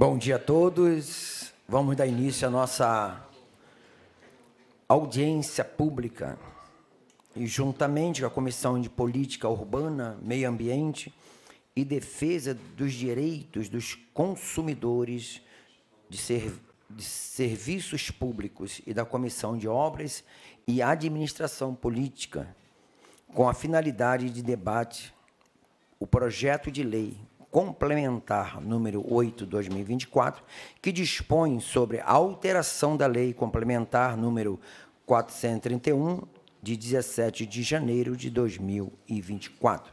Bom dia a todos. Vamos dar início à nossa audiência pública. E juntamente com a Comissão de Política Urbana, Meio Ambiente e Defesa dos Direitos dos Consumidores de, ser, de Serviços Públicos e da Comissão de Obras e Administração Política, com a finalidade de debate, o projeto de lei complementar número 8 2024, que dispõe sobre a alteração da lei complementar número 431 de 17 de janeiro de 2024,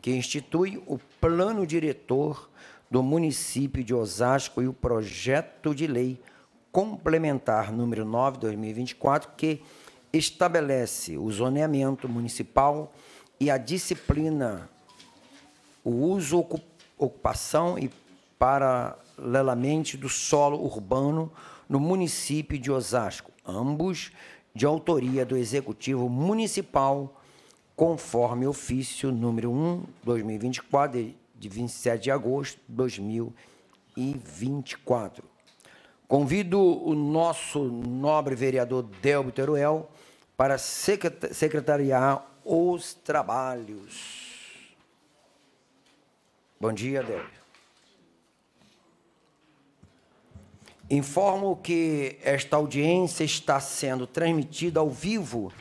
que institui o plano diretor do município de Osasco e o projeto de lei complementar número 9 2024 que estabelece o zoneamento municipal e a disciplina o uso ocupado ocupação e paralelamente do solo urbano no município de Osasco, ambos de autoria do Executivo Municipal, conforme ofício número 1, 2024, de 27 de agosto de 2024. Convido o nosso nobre vereador Delbiteruel para secretariar os trabalhos. Bom dia, Débora. Informo que esta audiência está sendo transmitida ao vivo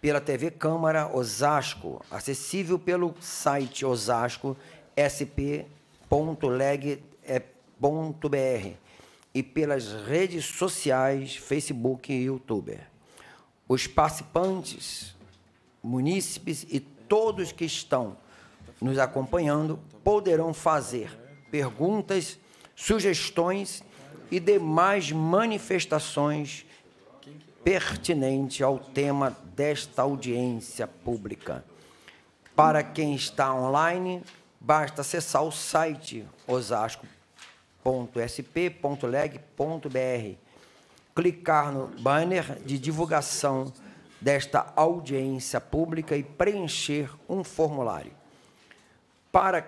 pela TV Câmara Osasco, acessível pelo site osasco.sp.leg.br e pelas redes sociais Facebook e YouTube. Os participantes, munícipes e todos que estão nos acompanhando poderão fazer perguntas, sugestões e demais manifestações pertinentes ao tema desta audiência pública. Para quem está online, basta acessar o site osasco.sp.leg.br, clicar no banner de divulgação desta audiência pública e preencher um formulário para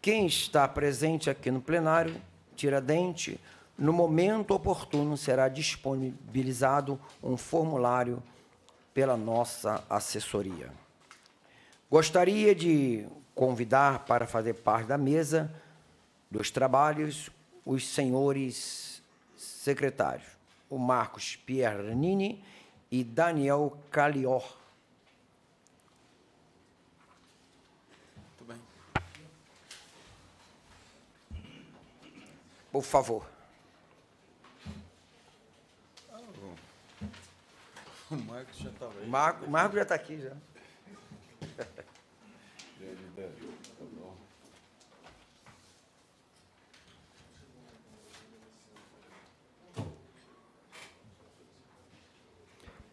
quem está presente aqui no plenário, Tiradentes, no momento oportuno será disponibilizado um formulário pela nossa assessoria. Gostaria de convidar para fazer parte da mesa dos trabalhos os senhores secretários, o Marcos Piernini e Daniel Calior. Por favor. O Marcos já está aí. Marco, Marco já está aqui já.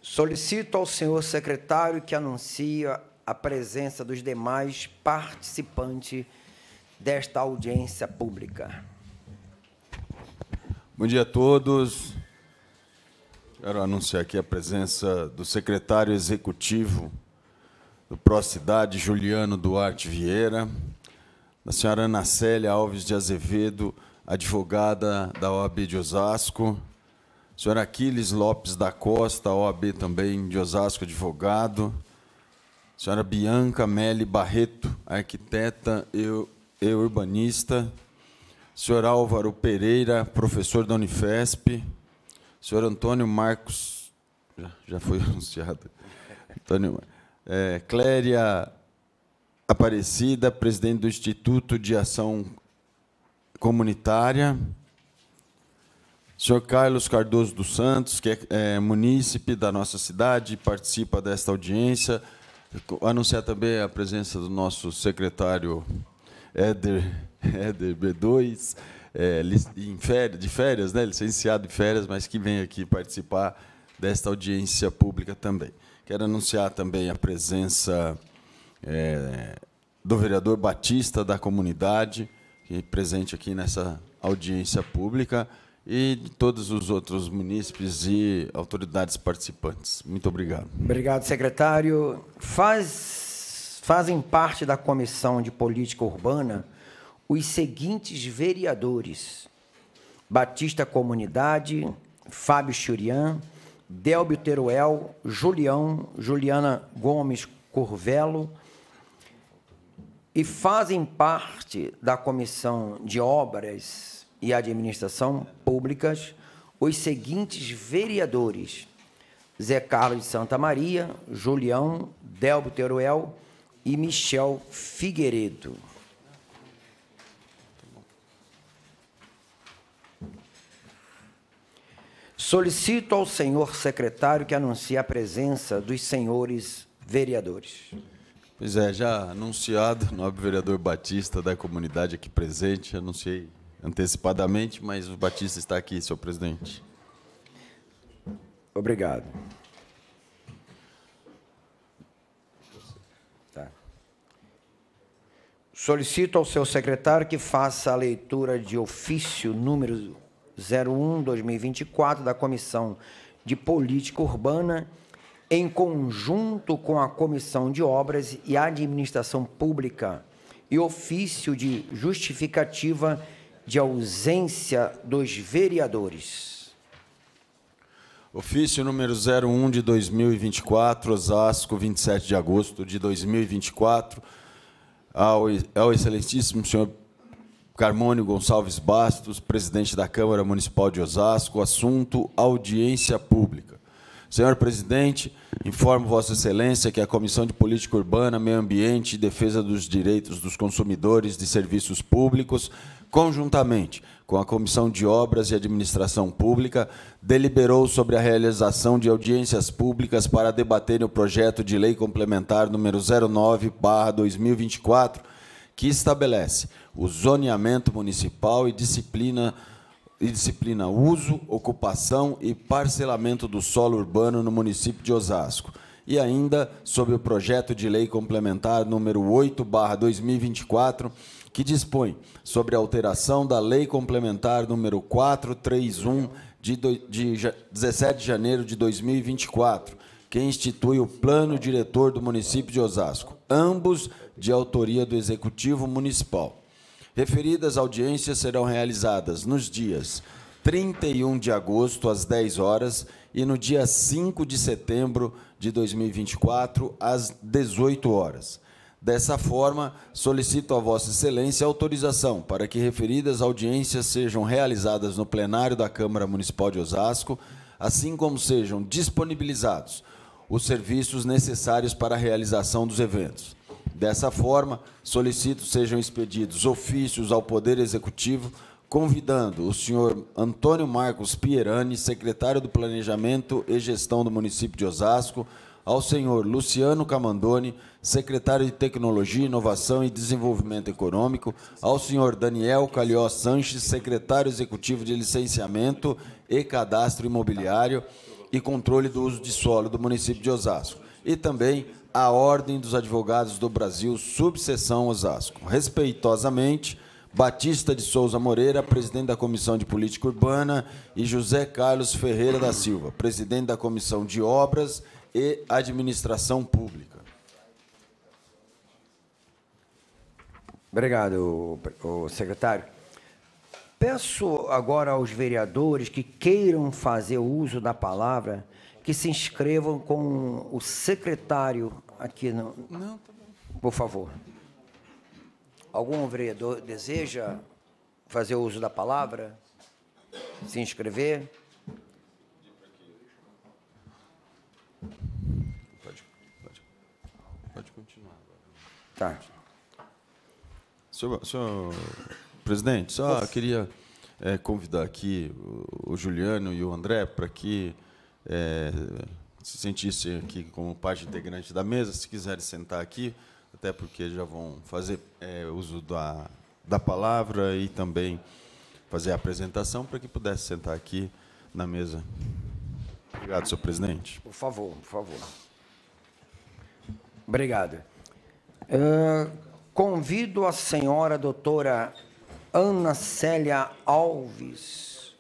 Solicito ao senhor secretário que anuncie a presença dos demais participantes desta audiência pública. Bom dia a todos. Quero anunciar aqui a presença do secretário executivo do Procidade, Juliano Duarte Vieira, da senhora Ana Célia Alves de Azevedo, advogada da OAB de Osasco, senhora Aquiles Lopes da Costa, OAB também de Osasco, advogado, senhora Bianca Meli Barreto, arquiteta e urbanista, senhor Álvaro Pereira, professor da Unifesp, senhor Antônio Marcos, já, já foi anunciado, Antônio, é, Cléria Aparecida, presidente do Instituto de Ação Comunitária, senhor Carlos Cardoso dos Santos, que é, é munícipe da nossa cidade, participa desta audiência, anunciar também a presença do nosso secretário Éder é, DB2, é, férias, de férias, né, licenciado de férias, mas que vem aqui participar desta audiência pública também. Quero anunciar também a presença é, do vereador Batista da comunidade, que é presente aqui nessa audiência pública, e de todos os outros munícipes e autoridades participantes. Muito obrigado. Obrigado, secretário. Faz, fazem parte da Comissão de Política Urbana os seguintes vereadores: Batista Comunidade, Fábio Churian, Delbio Teruel, Julião, Juliana Gomes Curvelo, e fazem parte da Comissão de Obras e Administração Públicas os seguintes vereadores: Zé Carlos de Santa Maria, Julião, Delbio Teruel e Michel Figueiredo. Solicito ao senhor secretário que anuncie a presença dos senhores vereadores. Pois é, já anunciado, nobre vereador Batista da comunidade aqui presente, anunciei antecipadamente, mas o Batista está aqui, senhor presidente. Obrigado. Tá. Solicito ao seu secretário que faça a leitura de ofício número 01-2024 da Comissão de Política Urbana, em conjunto com a Comissão de Obras e Administração Pública, e ofício de justificativa de ausência dos vereadores. Ofício número 01 de 2024, Osasco, 27 de agosto de 2024, ao, ao excelentíssimo senhor Carmônio Gonçalves Bastos, presidente da Câmara Municipal de Osasco, assunto audiência pública. Senhor presidente, informo Vossa Excelência que a Comissão de Política Urbana, Meio Ambiente e Defesa dos Direitos dos Consumidores de Serviços Públicos, conjuntamente com a Comissão de Obras e Administração Pública, deliberou sobre a realização de audiências públicas para debater o projeto de lei complementar número 09/2024 que estabelece o zoneamento municipal e disciplina e disciplina uso, ocupação e parcelamento do solo urbano no município de Osasco. E ainda sobre o projeto de lei complementar número 8/2024, que dispõe sobre a alteração da lei complementar número 431 de, de 17 de janeiro de 2024, que institui o plano diretor do município de Osasco. Ambos de autoria do Executivo Municipal. Referidas audiências serão realizadas nos dias 31 de agosto, às 10 horas, e no dia 5 de setembro de 2024, às 18 horas. Dessa forma, solicito a Vossa Excelência autorização para que referidas audiências sejam realizadas no plenário da Câmara Municipal de Osasco, assim como sejam disponibilizados os serviços necessários para a realização dos eventos. Dessa forma, solicito sejam expedidos ofícios ao Poder Executivo convidando o senhor Antônio Marcos Pierani, secretário do Planejamento e Gestão do município de Osasco, ao senhor Luciano Camandoni, secretário de Tecnologia, Inovação e Desenvolvimento Econômico, ao senhor Daniel Calhó Sanches, secretário executivo de Licenciamento e Cadastro Imobiliário e Controle do Uso de Solo do município de Osasco, e também a Ordem dos Advogados do Brasil, subseção Osasco. Respeitosamente, Batista de Souza Moreira, presidente da Comissão de Política Urbana, e José Carlos Ferreira da Silva, presidente da Comissão de Obras e Administração Pública. Obrigado, secretário. Peço agora aos vereadores que queiram fazer uso da palavra que se inscrevam com o secretário aqui. No... Não, tá bom. Por favor. Algum vereador deseja fazer uso da palavra? Se inscrever? Pode, pode, pode continuar. Tá. Senhor, senhor presidente, só Você... queria é, convidar aqui o Juliano e o André para que é, se sentisse aqui como parte integrante da mesa, se quiserem sentar aqui, até porque já vão fazer é, uso da, da palavra e também fazer a apresentação para que pudesse sentar aqui na mesa. Obrigado, senhor presidente. Por favor, por favor. Obrigado. Uh, convido a senhora doutora Ana Célia Alves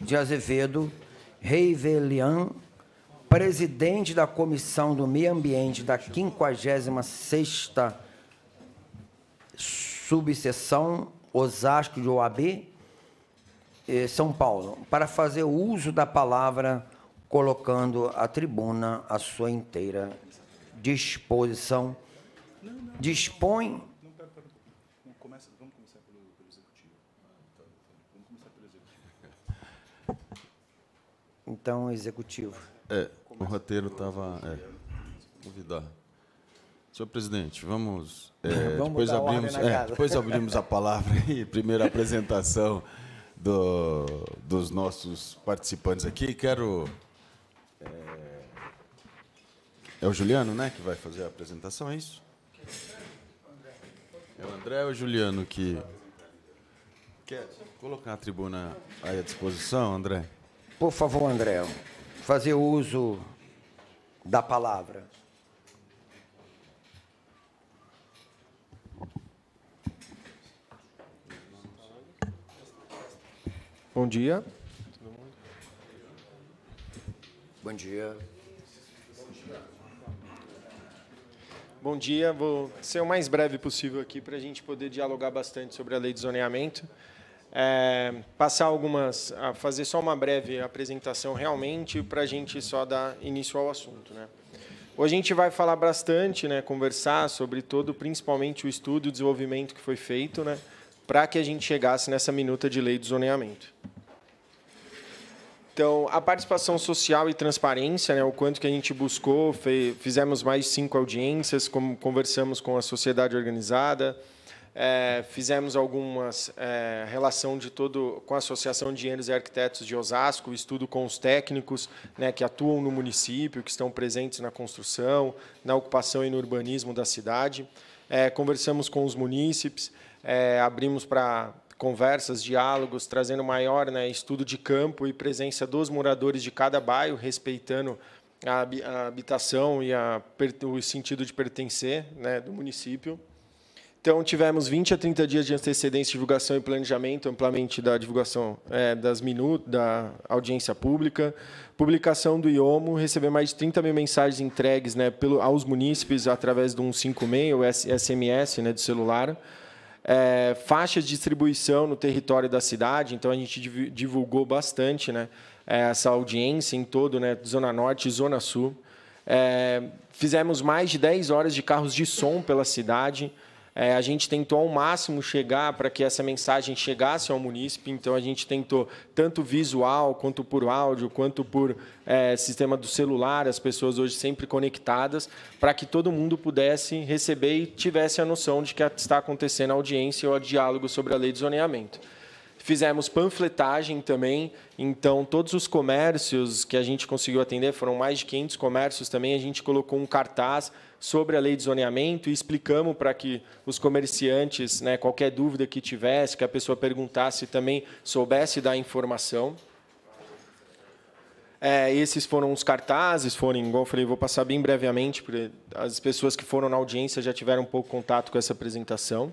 de Azevedo Reivelian, presidente da Comissão do Meio Ambiente da 56ª Subseção Osasco de OAB, eh, São Paulo, para fazer uso da palavra, colocando a tribuna à sua inteira disposição. Dispõe então executivo. É, o roteiro estava. É, convidar. Senhor presidente, vamos. É, vamos depois, abrimos, é, depois abrimos a palavra e primeira apresentação do, dos nossos participantes aqui. Quero. É, é, o Juliano, né, que vai fazer a apresentação, é isso? É o André ou é o Juliano que. Quer colocar a tribuna aí à disposição, André? por favor, André, fazer uso da palavra. Bom dia. Bom dia. Bom dia. Vou ser o mais breve possível aqui para a gente poder dialogar bastante sobre a lei de zoneamento é, passar algumas, fazer só uma breve apresentação realmente para a gente só dar início ao assunto, né? Hoje a gente vai falar bastante, né, conversar sobre todo, principalmente o estudo e o desenvolvimento que foi feito, né, para que a gente chegasse nessa minuta de lei do zoneamento. Então, a participação social e transparência, né, o quanto que a gente buscou, fizemos mais cinco audiências, conversamos com a sociedade organizada, é, fizemos algumas é, relação de todo com a Associação de Engenheiros e Arquitetos de Osasco, estudo com os técnicos né, que atuam no município, que estão presentes na construção, na ocupação e no urbanismo da cidade. É, conversamos com os munícipes, é, abrimos para conversas, diálogos, trazendo maior né, estudo de campo e presença dos moradores de cada bairro, respeitando a, habitação e a, o sentido de pertencer né, do município. Então, tivemos 20 a 30 dias de antecedência, divulgação e planejamento, amplamente da divulgação é, das minutos, da audiência pública, publicação do IOMO, receber mais de 30 mil mensagens entregues né, pelo, aos munícipes através do 156, ou SMS né, do celular, é, faixas de distribuição no território da cidade, então a gente divulgou bastante né, é, essa audiência em todo, né, Zona Norte e Zona Sul. É, fizemos mais de 10 horas de carros de som pela cidade, é, a gente tentou ao máximo chegar para que essa mensagem chegasse ao munícipe, então a gente tentou tanto visual, quanto por áudio, quanto por é, sistema do celular, as pessoas hoje sempre conectadas, para que todo mundo pudesse receber e tivesse a noção de que está acontecendo a audiência ou a diálogo sobre a lei de zoneamento. Fizemos panfletagem também, então todos os comércios que a gente conseguiu atender, foram mais de 500 comércios também, a gente colocou um cartaz sobre a lei de zoneamento e explicamos para que os comerciantes, né, qualquer dúvida que tivesse, que a pessoa perguntasse também, soubesse dar informação. É, esses foram os cartazes, foram, igual eu falei, vou passar bem brevemente, porque as pessoas que foram na audiência já tiveram um pouco contato com essa apresentação.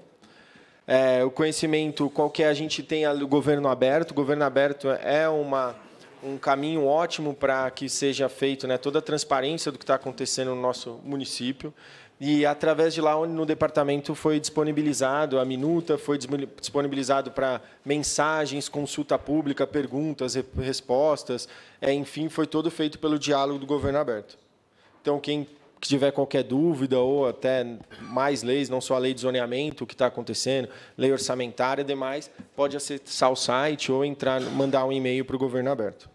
É, o conhecimento, qual que é, a gente tem o governo aberto. O governo aberto é uma, um caminho ótimo para que seja feito né, toda a transparência do que está acontecendo no nosso município. E através de lá, no departamento foi disponibilizado a minuta, foi disponibilizado para mensagens, consulta pública, perguntas, respostas, é, enfim, foi todo feito pelo diálogo do governo aberto. Então, quem que tiver qualquer dúvida ou até mais leis, não só a lei de zoneamento, o que está acontecendo, lei orçamentária e demais, pode acessar o site ou entrar, mandar um e-mail para o governo aberto.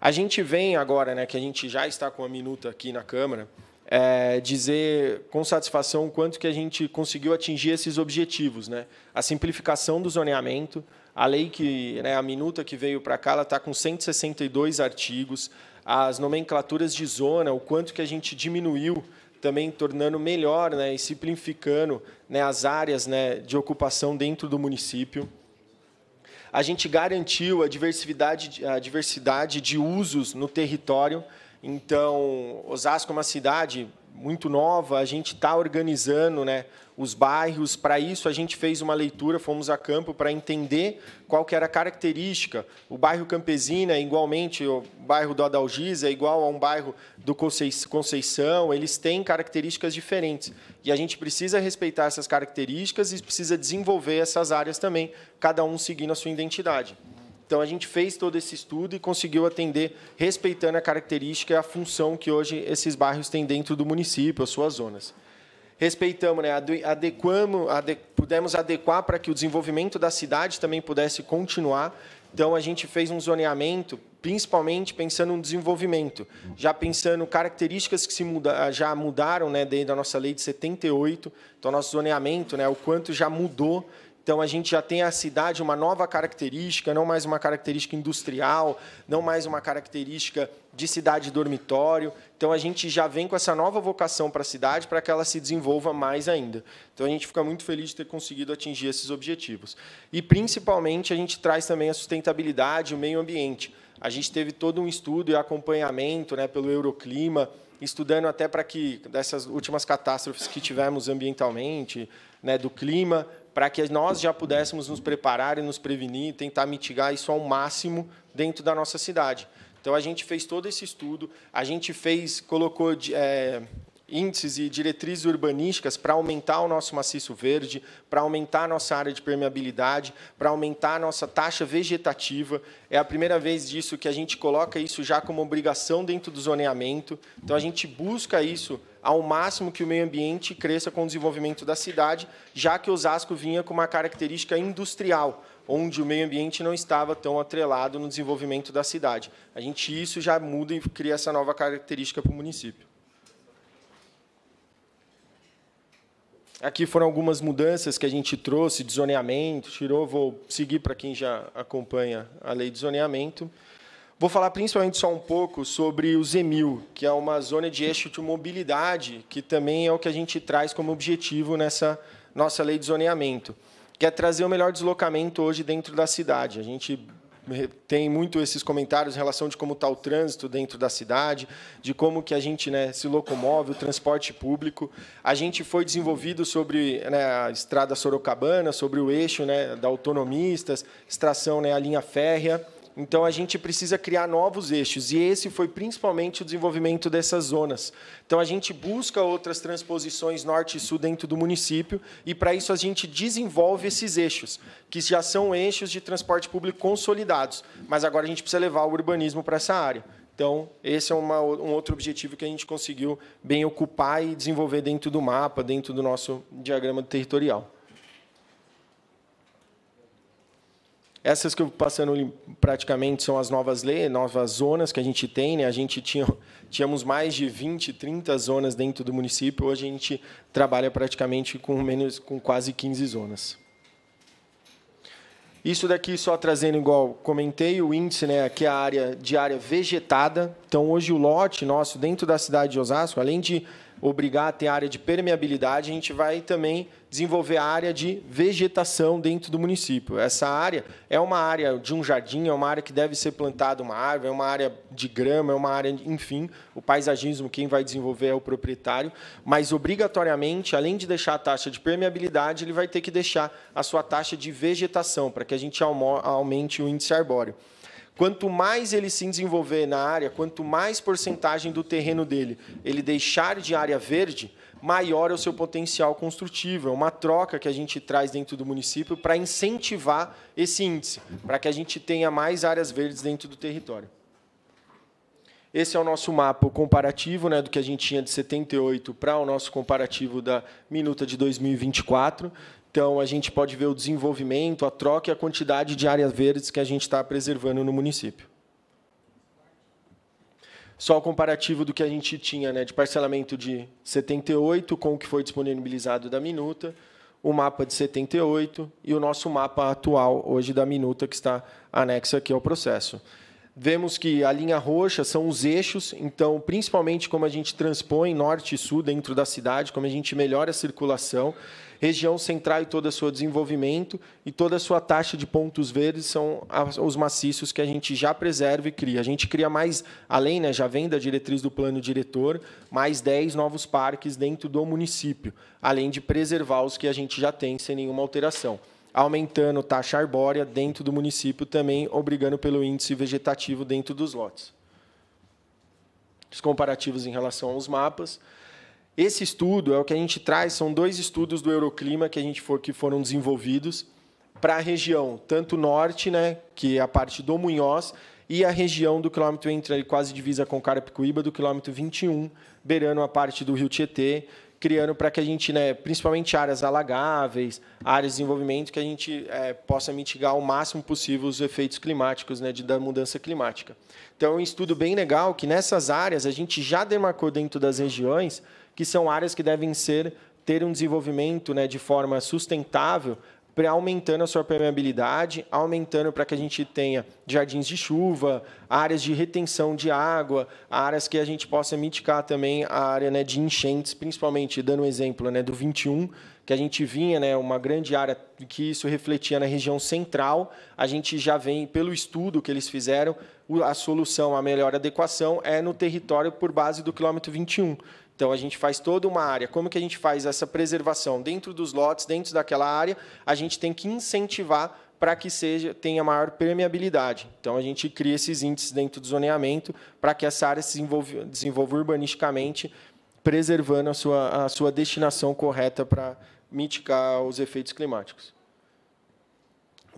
A gente vem agora, né, que a gente já está com a minuta aqui na Câmara, é, dizer com satisfação o quanto que a gente conseguiu atingir esses objetivos. Né? A simplificação do zoneamento, a lei que, né, a minuta que veio para cá, ela está com 162 artigos, as nomenclaturas de zona, o quanto que a gente diminuiu também tornando melhor né, e simplificando né, as áreas né, de ocupação dentro do município. A gente garantiu a diversidade, a diversidade de usos no território. Então, Osasco é uma cidade muito nova, a gente está organizando né, os bairros. Para isso, a gente fez uma leitura, fomos a campo para entender qual que era a característica. O bairro Campesina é igualmente o bairro do Adalgisa, é igual a um bairro do Conceição, eles têm características diferentes. E a gente precisa respeitar essas características e precisa desenvolver essas áreas também, cada um seguindo a sua identidade. Então, a gente fez todo esse estudo e conseguiu atender, respeitando a característica e a função que hoje esses bairros têm dentro do município, as suas zonas respeitamos, né, adequamos, ade, pudemos adequar para que o desenvolvimento da cidade também pudesse continuar. Então, a gente fez um zoneamento, principalmente pensando no desenvolvimento, já pensando características que se muda, já mudaram né, dentro da nossa lei de 78. Então, nosso zoneamento, né, o quanto já mudou então a gente já tem a cidade uma nova característica, não mais uma característica industrial, não mais uma característica de cidade dormitório. Então a gente já vem com essa nova vocação para a cidade para que ela se desenvolva mais ainda. Então a gente fica muito feliz de ter conseguido atingir esses objetivos. E principalmente a gente traz também a sustentabilidade, o meio ambiente. A gente teve todo um estudo e acompanhamento, né, pelo Euroclima, estudando até para que dessas últimas catástrofes que tivemos ambientalmente, né, do clima, para que nós já pudéssemos nos preparar e nos prevenir e tentar mitigar isso ao máximo dentro da nossa cidade. Então a gente fez todo esse estudo, a gente fez, colocou é, índices e diretrizes urbanísticas para aumentar o nosso maciço verde, para aumentar a nossa área de permeabilidade, para aumentar a nossa taxa vegetativa. É a primeira vez disso que a gente coloca isso já como obrigação dentro do zoneamento. Então, a gente busca isso ao máximo que o meio ambiente cresça com o desenvolvimento da cidade, já que Osasco vinha com uma característica industrial, onde o meio ambiente não estava tão atrelado no desenvolvimento da cidade. A gente isso já muda e cria essa nova característica para o município. Aqui foram algumas mudanças que a gente trouxe de zoneamento, tirou, vou seguir para quem já acompanha a lei de zoneamento. Vou falar principalmente só um pouco sobre o ZEMIL, que é uma zona de eixo de mobilidade, que também é o que a gente traz como objetivo nessa nossa lei de zoneamento, que é trazer o melhor deslocamento hoje dentro da cidade. A gente tem muito esses comentários em relação de como está o trânsito dentro da cidade, de como que a gente né, se locomove, o transporte público. A gente foi desenvolvido sobre né, a estrada Sorocabana, sobre o eixo né, da Autonomistas, extração né, a linha férrea. Então a gente precisa criar novos eixos e esse foi principalmente o desenvolvimento dessas zonas. Então a gente busca outras transposições norte e sul dentro do município e para isso a gente desenvolve esses eixos, que já são eixos de transporte público consolidados, mas agora a gente precisa levar o urbanismo para essa área. Então, esse é uma, um outro objetivo que a gente conseguiu bem ocupar e desenvolver dentro do mapa, dentro do nosso diagrama territorial. Essas que eu passando praticamente são as novas leis, novas zonas que a gente tem. Né? A gente tinha, tínhamos mais de 20, 30 zonas dentro do município. Hoje a gente trabalha praticamente com, menos, com quase 15 zonas. Isso daqui só trazendo igual comentei o índice, né, aqui é a área de área vegetada. Então hoje o lote nosso dentro da cidade de Osasco, além de obrigar a ter área de permeabilidade, a gente vai também desenvolver a área de vegetação dentro do município. Essa área é uma área de um jardim, é uma área que deve ser plantada uma árvore, é uma área de grama, é uma área, enfim, o paisagismo quem vai desenvolver é o proprietário, mas obrigatoriamente, além de deixar a taxa de permeabilidade, ele vai ter que deixar a sua taxa de vegetação para que a gente aumente o índice arbóreo. Quanto mais ele se desenvolver na área, quanto mais porcentagem do terreno dele ele deixar de área verde, maior é o seu potencial construtivo. É uma troca que a gente traz dentro do município para incentivar esse índice, para que a gente tenha mais áreas verdes dentro do território. Esse é o nosso mapa comparativo né, do que a gente tinha de 78 para o nosso comparativo da minuta de 2024. Então, a gente pode ver o desenvolvimento, a troca e a quantidade de áreas verdes que a gente está preservando no município. Só o comparativo do que a gente tinha né, de parcelamento de 78 com o que foi disponibilizado da minuta, o mapa de 78 e o nosso mapa atual, hoje, da minuta, que está anexa aqui ao processo. Vemos que a linha roxa são os eixos, então, principalmente como a gente transpõe norte e sul dentro da cidade, como a gente melhora a circulação, região central e todo o seu desenvolvimento e toda a sua taxa de pontos verdes são os maciços que a gente já preserva e cria. A gente cria mais, além, né, já vem da diretriz do plano diretor, mais 10 novos parques dentro do município, além de preservar os que a gente já tem sem nenhuma alteração aumentando taxa arbórea dentro do município, também obrigando pelo índice vegetativo dentro dos lotes. Os comparativos em relação aos mapas. Esse estudo é o que a gente traz, são dois estudos do Euroclima que a gente for, que foram desenvolvidos para a região, tanto norte, né, que é a parte do Munhoz, e a região do quilômetro entre ali quase divisa com Carapicuíba, do quilômetro 21, beirando a parte do Rio Tietê, criando para que a gente, né, principalmente áreas alagáveis, áreas de desenvolvimento, que a gente é, possa mitigar o máximo possível os efeitos climáticos né, de, da mudança climática. Então, é um estudo bem legal que nessas áreas a gente já demarcou dentro das regiões que são áreas que devem ser ter um desenvolvimento né, de forma sustentável aumentando a sua permeabilidade, aumentando para que a gente tenha jardins de chuva, áreas de retenção de água, áreas que a gente possa mitigar também a área né, de enchentes, principalmente dando um exemplo né, do 21, que a gente vinha, né, uma grande área que isso refletia na região central, a gente já vem, pelo estudo que eles fizeram, a solução, a melhor adequação é no território por base do quilômetro 21. Então a gente faz toda uma área. Como que a gente faz essa preservação dentro dos lotes, dentro daquela área? A gente tem que incentivar para que seja tenha maior permeabilidade. Então a gente cria esses índices dentro do zoneamento para que essa área se desenvolva, desenvolva urbanisticamente, preservando a sua, a sua destinação correta para mitigar os efeitos climáticos.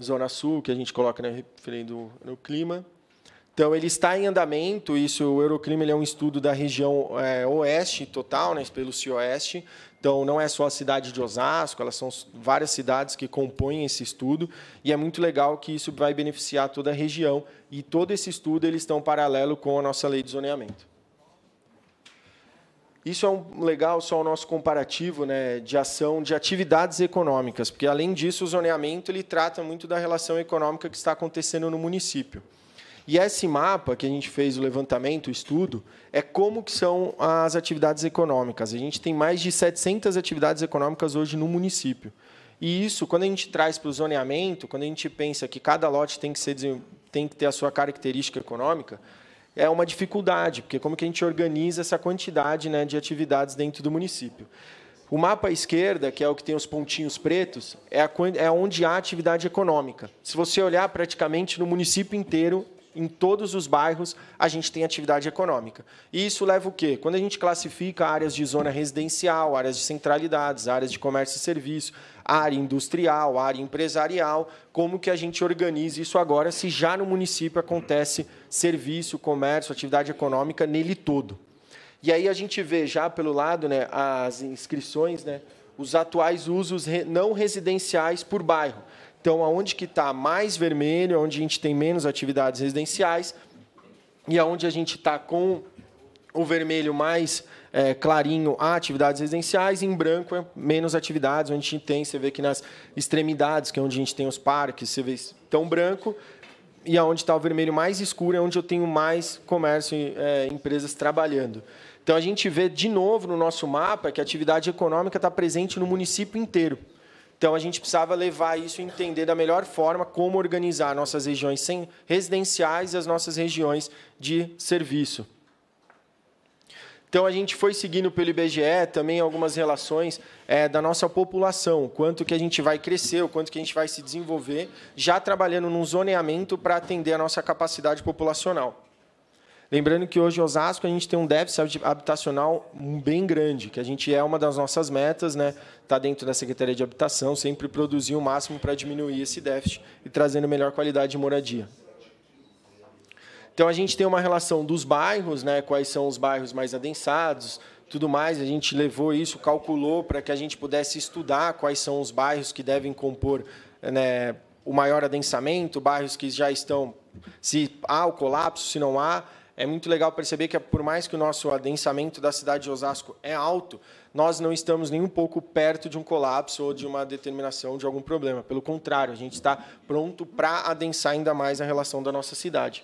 Zona Sul, que a gente coloca no, né, no clima, então, ele está em andamento, isso, o Euroclima ele é um estudo da região é, oeste total, né, pelo Cioeste, então, não é só a cidade de Osasco, elas são várias cidades que compõem esse estudo, e é muito legal que isso vai beneficiar toda a região, e todo esse estudo eles estão paralelo com a nossa lei de zoneamento. Isso é um legal só o nosso comparativo né, de ação de atividades econômicas, porque, além disso, o zoneamento ele trata muito da relação econômica que está acontecendo no município. E esse mapa que a gente fez o levantamento, o estudo, é como que são as atividades econômicas. A gente tem mais de 700 atividades econômicas hoje no município. E isso, quando a gente traz para o zoneamento, quando a gente pensa que cada lote tem que, ser, tem que ter a sua característica econômica, é uma dificuldade, porque como que a gente organiza essa quantidade né, de atividades dentro do município? O mapa à esquerda, que é o que tem os pontinhos pretos, é, a, é onde há atividade econômica. Se você olhar praticamente no município inteiro, em todos os bairros a gente tem atividade econômica. E isso leva o quê? Quando a gente classifica áreas de zona residencial, áreas de centralidades, áreas de comércio e serviço, área industrial, área empresarial, como que a gente organiza isso agora se já no município acontece serviço, comércio, atividade econômica nele todo. E aí a gente vê já pelo lado, né, as inscrições, né, os atuais usos não residenciais por bairro. Então, aonde que está mais vermelho, onde a gente tem menos atividades residenciais e aonde a gente está com o vermelho mais é, clarinho a atividades residenciais, em branco é menos atividades, onde a gente tem, você vê que nas extremidades, que é onde a gente tem os parques, você vê tão branco, e aonde está o vermelho mais escuro é onde eu tenho mais comércio e é, empresas trabalhando. Então a gente vê de novo no nosso mapa que a atividade econômica está presente no município inteiro. Então a gente precisava levar isso e entender da melhor forma como organizar nossas regiões residenciais e as nossas regiões de serviço. Então a gente foi seguindo pelo IBGE também algumas relações é, da nossa população, quanto que a gente vai crescer, o quanto que a gente vai se desenvolver, já trabalhando num zoneamento para atender a nossa capacidade populacional. Lembrando que hoje em Osasco a gente tem um déficit habitacional bem grande, que a gente é uma das nossas metas, né? Está dentro da Secretaria de Habitação, sempre produzir o máximo para diminuir esse déficit e trazendo melhor qualidade de moradia. Então a gente tem uma relação dos bairros, né? Quais são os bairros mais adensados, tudo mais. A gente levou isso, calculou para que a gente pudesse estudar quais são os bairros que devem compor né, o maior adensamento, bairros que já estão, se há o colapso, se não há é muito legal perceber que, por mais que o nosso adensamento da cidade de Osasco é alto, nós não estamos nem um pouco perto de um colapso ou de uma determinação de algum problema. Pelo contrário, a gente está pronto para adensar ainda mais a relação da nossa cidade.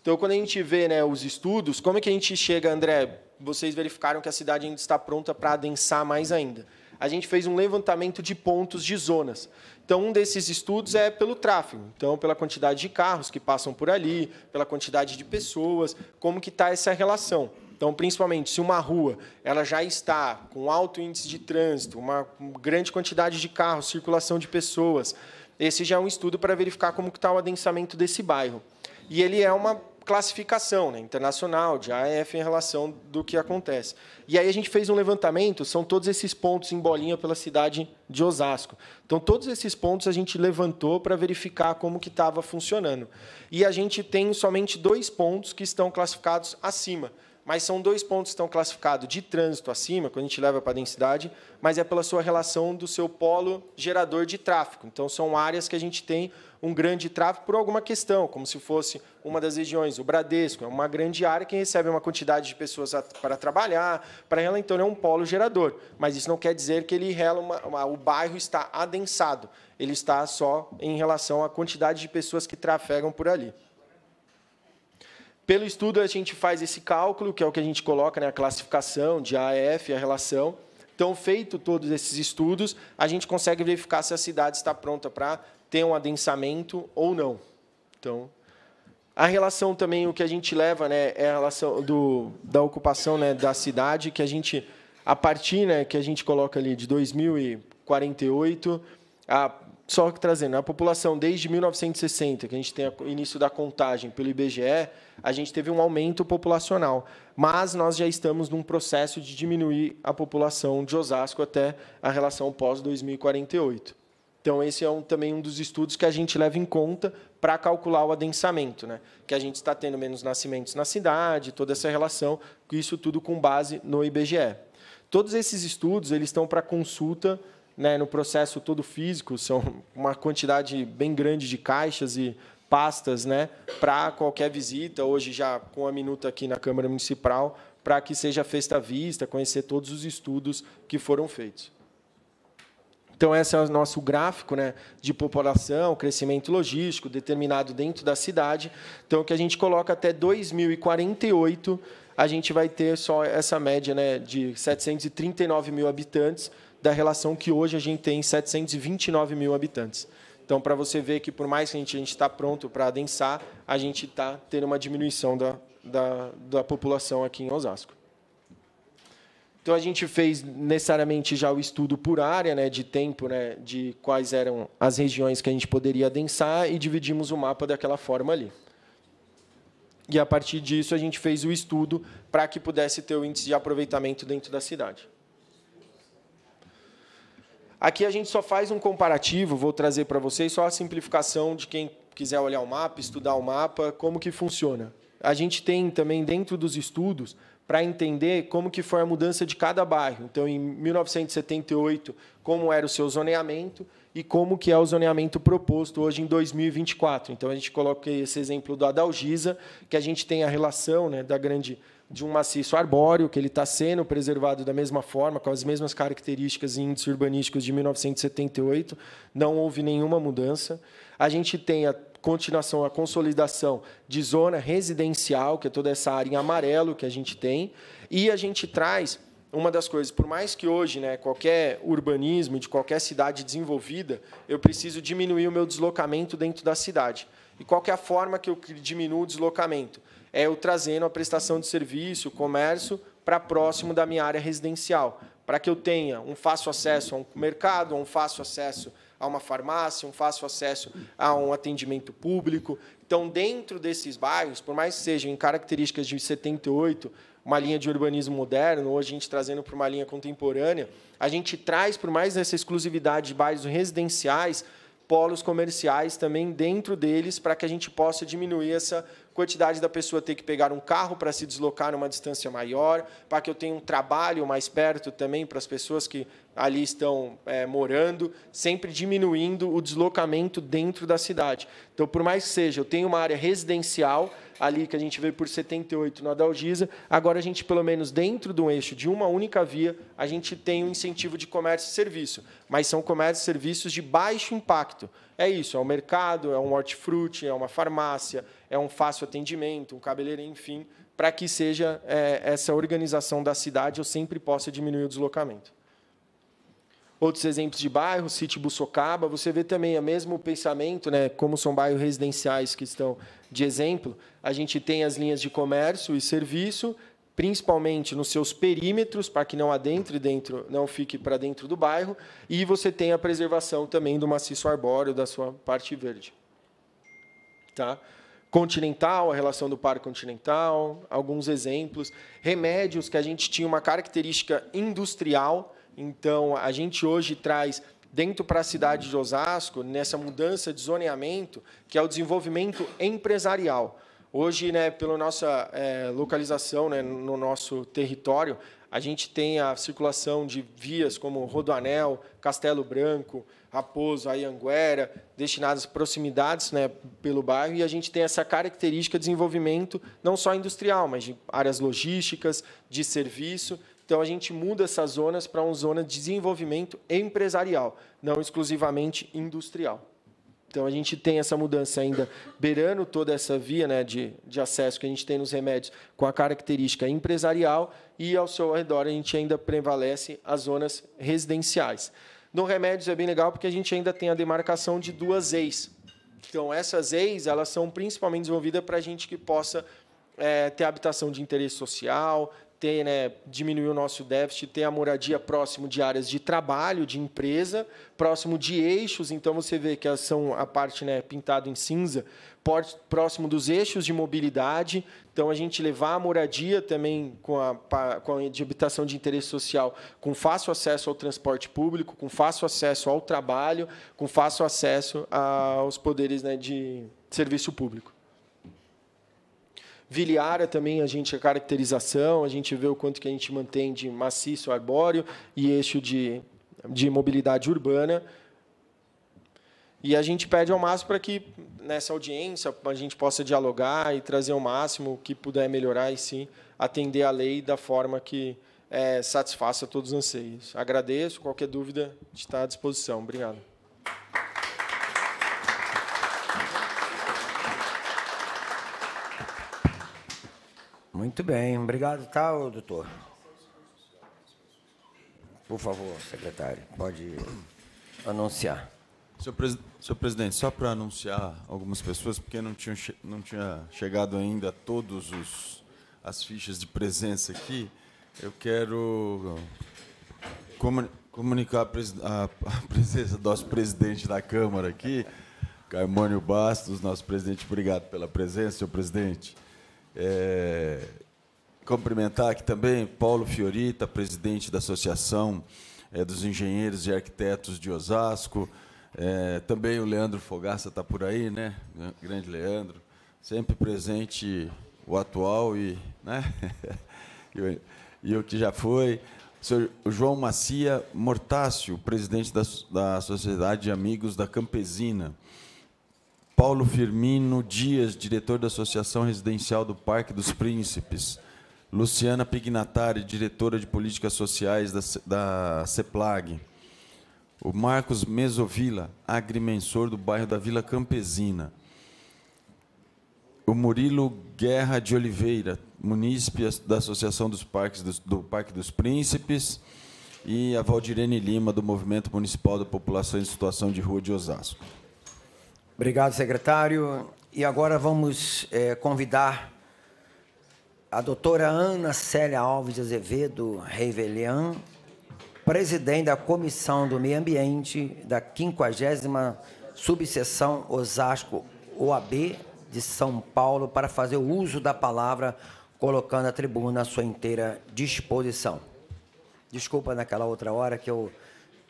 Então, quando a gente vê né, os estudos, como é que a gente chega, André? Vocês verificaram que a cidade ainda está pronta para adensar mais ainda a gente fez um levantamento de pontos de zonas. Então, um desses estudos é pelo tráfego, então pela quantidade de carros que passam por ali, pela quantidade de pessoas, como que está essa relação. Então, principalmente, se uma rua ela já está com alto índice de trânsito, uma grande quantidade de carros, circulação de pessoas, esse já é um estudo para verificar como está o adensamento desse bairro. E ele é uma classificação né, internacional de AF em relação do que acontece. E aí a gente fez um levantamento, são todos esses pontos em bolinha pela cidade de Osasco. Então todos esses pontos a gente levantou para verificar como que estava funcionando. E a gente tem somente dois pontos que estão classificados acima. Mas são dois pontos que estão classificados de trânsito acima, quando a gente leva para a densidade, mas é pela sua relação do seu polo gerador de tráfego. Então, são áreas que a gente tem um grande tráfego por alguma questão, como se fosse uma das regiões, o Bradesco, é uma grande área que recebe uma quantidade de pessoas a, para trabalhar, para ela, então, é um polo gerador. Mas isso não quer dizer que ele rela uma, uma, o bairro está adensado, ele está só em relação à quantidade de pessoas que trafegam por ali. Pelo estudo, a gente faz esse cálculo, que é o que a gente coloca, né, a classificação de AF, a relação. Então, feito todos esses estudos, a gente consegue verificar se a cidade está pronta para ter um adensamento ou não. Então, a relação também, o que a gente leva, né, é a relação do, da ocupação né, da cidade, que a gente, a partir né, que a gente coloca ali de 2048, a só trazendo, né? a população desde 1960, que a gente tem o início da contagem pelo IBGE, a gente teve um aumento populacional, mas nós já estamos num processo de diminuir a população de Osasco até a relação pós-2048. Então, esse é um, também um dos estudos que a gente leva em conta para calcular o adensamento, né? que a gente está tendo menos nascimentos na cidade, toda essa relação, isso tudo com base no IBGE. Todos esses estudos eles estão para consulta né, no processo todo físico, são uma quantidade bem grande de caixas e pastas né, para qualquer visita, hoje já com a minuta aqui na Câmara Municipal, para que seja feita vista, conhecer todos os estudos que foram feitos. Então, esse é o nosso gráfico né, de população, crescimento logístico determinado dentro da cidade. Então, que a gente coloca até 2048, a gente vai ter só essa média né, de 739 mil habitantes, da relação que hoje a gente tem 729 mil habitantes. Então, para você ver que, por mais que a gente está pronto para adensar, a gente está tendo uma diminuição da, da, da, população aqui em Osasco. Então, a gente fez necessariamente já o estudo por área, né, de tempo, né, de quais eram as regiões que a gente poderia adensar e dividimos o mapa daquela forma ali. E, a partir disso, a gente fez o estudo para que pudesse ter o índice de aproveitamento dentro da cidade. Aqui a gente só faz um comparativo, vou trazer para vocês só a simplificação de quem quiser olhar o mapa, estudar o mapa, como que funciona. A gente tem também dentro dos estudos para entender como que foi a mudança de cada bairro. Então, em 1978, como era o seu zoneamento e como que é o zoneamento proposto hoje em 2024. Então, a gente coloca esse exemplo do Adalgisa, que a gente tem a relação né, da grande de um maciço arbóreo, que ele está sendo preservado da mesma forma, com as mesmas características e índices urbanísticos de 1978, não houve nenhuma mudança. A gente tem a continuação, a consolidação de zona residencial, que é toda essa área em amarelo que a gente tem, e a gente traz uma das coisas, por mais que hoje, né, qualquer urbanismo de qualquer cidade desenvolvida, eu preciso diminuir o meu deslocamento dentro da cidade. E qual é a forma que eu diminuo o deslocamento? é eu trazendo a prestação de serviço, o comércio, para próximo da minha área residencial, para que eu tenha um fácil acesso a um mercado, um fácil acesso a uma farmácia, um fácil acesso a um atendimento público. Então, dentro desses bairros, por mais que sejam em características de 78, uma linha de urbanismo moderno, hoje a gente trazendo para uma linha contemporânea, a gente traz, por mais essa exclusividade de bairros residenciais, polos comerciais também dentro deles, para que a gente possa diminuir essa quantidade da pessoa ter que pegar um carro para se deslocar numa distância maior, para que eu tenha um trabalho mais perto também para as pessoas que ali estão é, morando, sempre diminuindo o deslocamento dentro da cidade. Então, por mais que seja, eu tenho uma área residencial ali que a gente vê por 78 na Dalgisa, agora a gente, pelo menos dentro do eixo de uma única via, a gente tem um incentivo de comércio e serviço, mas são comércio e serviços de baixo impacto. É isso, é o um mercado, é um hortifruti, é uma farmácia, é um fácil atendimento, um cabeleireiro, enfim, para que seja é, essa organização da cidade, eu sempre possa diminuir o deslocamento. Outros exemplos de bairro, City Bussocaba, você vê também o mesmo pensamento, né, como são bairros residenciais que estão de exemplo, a gente tem as linhas de comércio e serviço, principalmente nos seus perímetros, para que não adentre dentro, não fique para dentro do bairro, e você tem a preservação também do maciço arbóreo, da sua parte verde. Tá? continental, a relação do par continental, alguns exemplos, remédios que a gente tinha uma característica industrial, então a gente hoje traz dentro para a cidade de Osasco, nessa mudança de zoneamento, que é o desenvolvimento empresarial. Hoje, né, pela nossa é, localização né, no nosso território, a gente tem a circulação de vias como Rodoanel, Castelo Branco, Raposo, Ayanguera, destinadas proximidades né, pelo bairro, e a gente tem essa característica de desenvolvimento não só industrial, mas de áreas logísticas, de serviço. Então, a gente muda essas zonas para uma zona de desenvolvimento empresarial, não exclusivamente industrial. Então a gente tem essa mudança ainda beirando toda essa via né, de, de acesso que a gente tem nos remédios com a característica empresarial e ao seu redor a gente ainda prevalece as zonas residenciais. No remédios é bem legal porque a gente ainda tem a demarcação de duas ex. Então essas ex elas são principalmente desenvolvidas para a gente que possa é, ter habitação de interesse social, ter, né, diminuir o nosso déficit, ter a moradia próximo de áreas de trabalho, de empresa, próximo de eixos. Então você vê que são a parte né, pintada em cinza, próximo dos eixos de mobilidade. Então a gente levar a moradia também com a, com a de habitação de interesse social, com fácil acesso ao transporte público, com fácil acesso ao trabalho, com fácil acesso aos poderes né, de serviço público. Viliara também a gente a caracterização, a gente vê o quanto que a gente mantém de maciço arbóreo e eixo de, de mobilidade urbana. E a gente pede ao máximo para que nessa audiência a gente possa dialogar e trazer o máximo que puder melhorar e sim atender a lei da forma que é, satisfaça todos os anseios. Agradeço, qualquer dúvida está à disposição. Obrigado. Muito bem, obrigado, tá, doutor? Por favor, secretário, pode anunciar. Senhor, pres... Senhor presidente, só para anunciar algumas pessoas, porque não tinha, che... não tinha chegado ainda todos os as fichas de presença aqui, eu quero comun... comunicar a, pres... a... a presença do nosso presidente da Câmara aqui, Carmônio Bastos, nosso presidente. Obrigado pela presença, senhor presidente. É, cumprimentar aqui também Paulo Fiorita, presidente da Associação é, dos Engenheiros e Arquitetos de Osasco. É, também o Leandro Fogaça está por aí, né? Grande Leandro, sempre presente o atual e, né? e, o, que já foi. O senhor João Macia Mortácio, presidente da, da Sociedade de Amigos da Campesina. Paulo Firmino Dias, diretor da Associação Residencial do Parque dos Príncipes. Luciana Pignatari, diretora de Políticas Sociais da, da CEPLAG. O Marcos Mesovila, agrimensor do bairro da Vila Campesina. O Murilo Guerra de Oliveira, munícipe da Associação dos Parques do, do Parque dos Príncipes. E a Valdirene Lima, do Movimento Municipal da População em Situação de Rua de Osasco. Obrigado, secretário. E agora vamos é, convidar a doutora Ana Célia Alves de Azevedo Revelian, presidente da Comissão do Meio Ambiente da 50 Subseção Osasco OAB de São Paulo, para fazer o uso da palavra, colocando a tribuna à sua inteira disposição. Desculpa naquela outra hora que eu,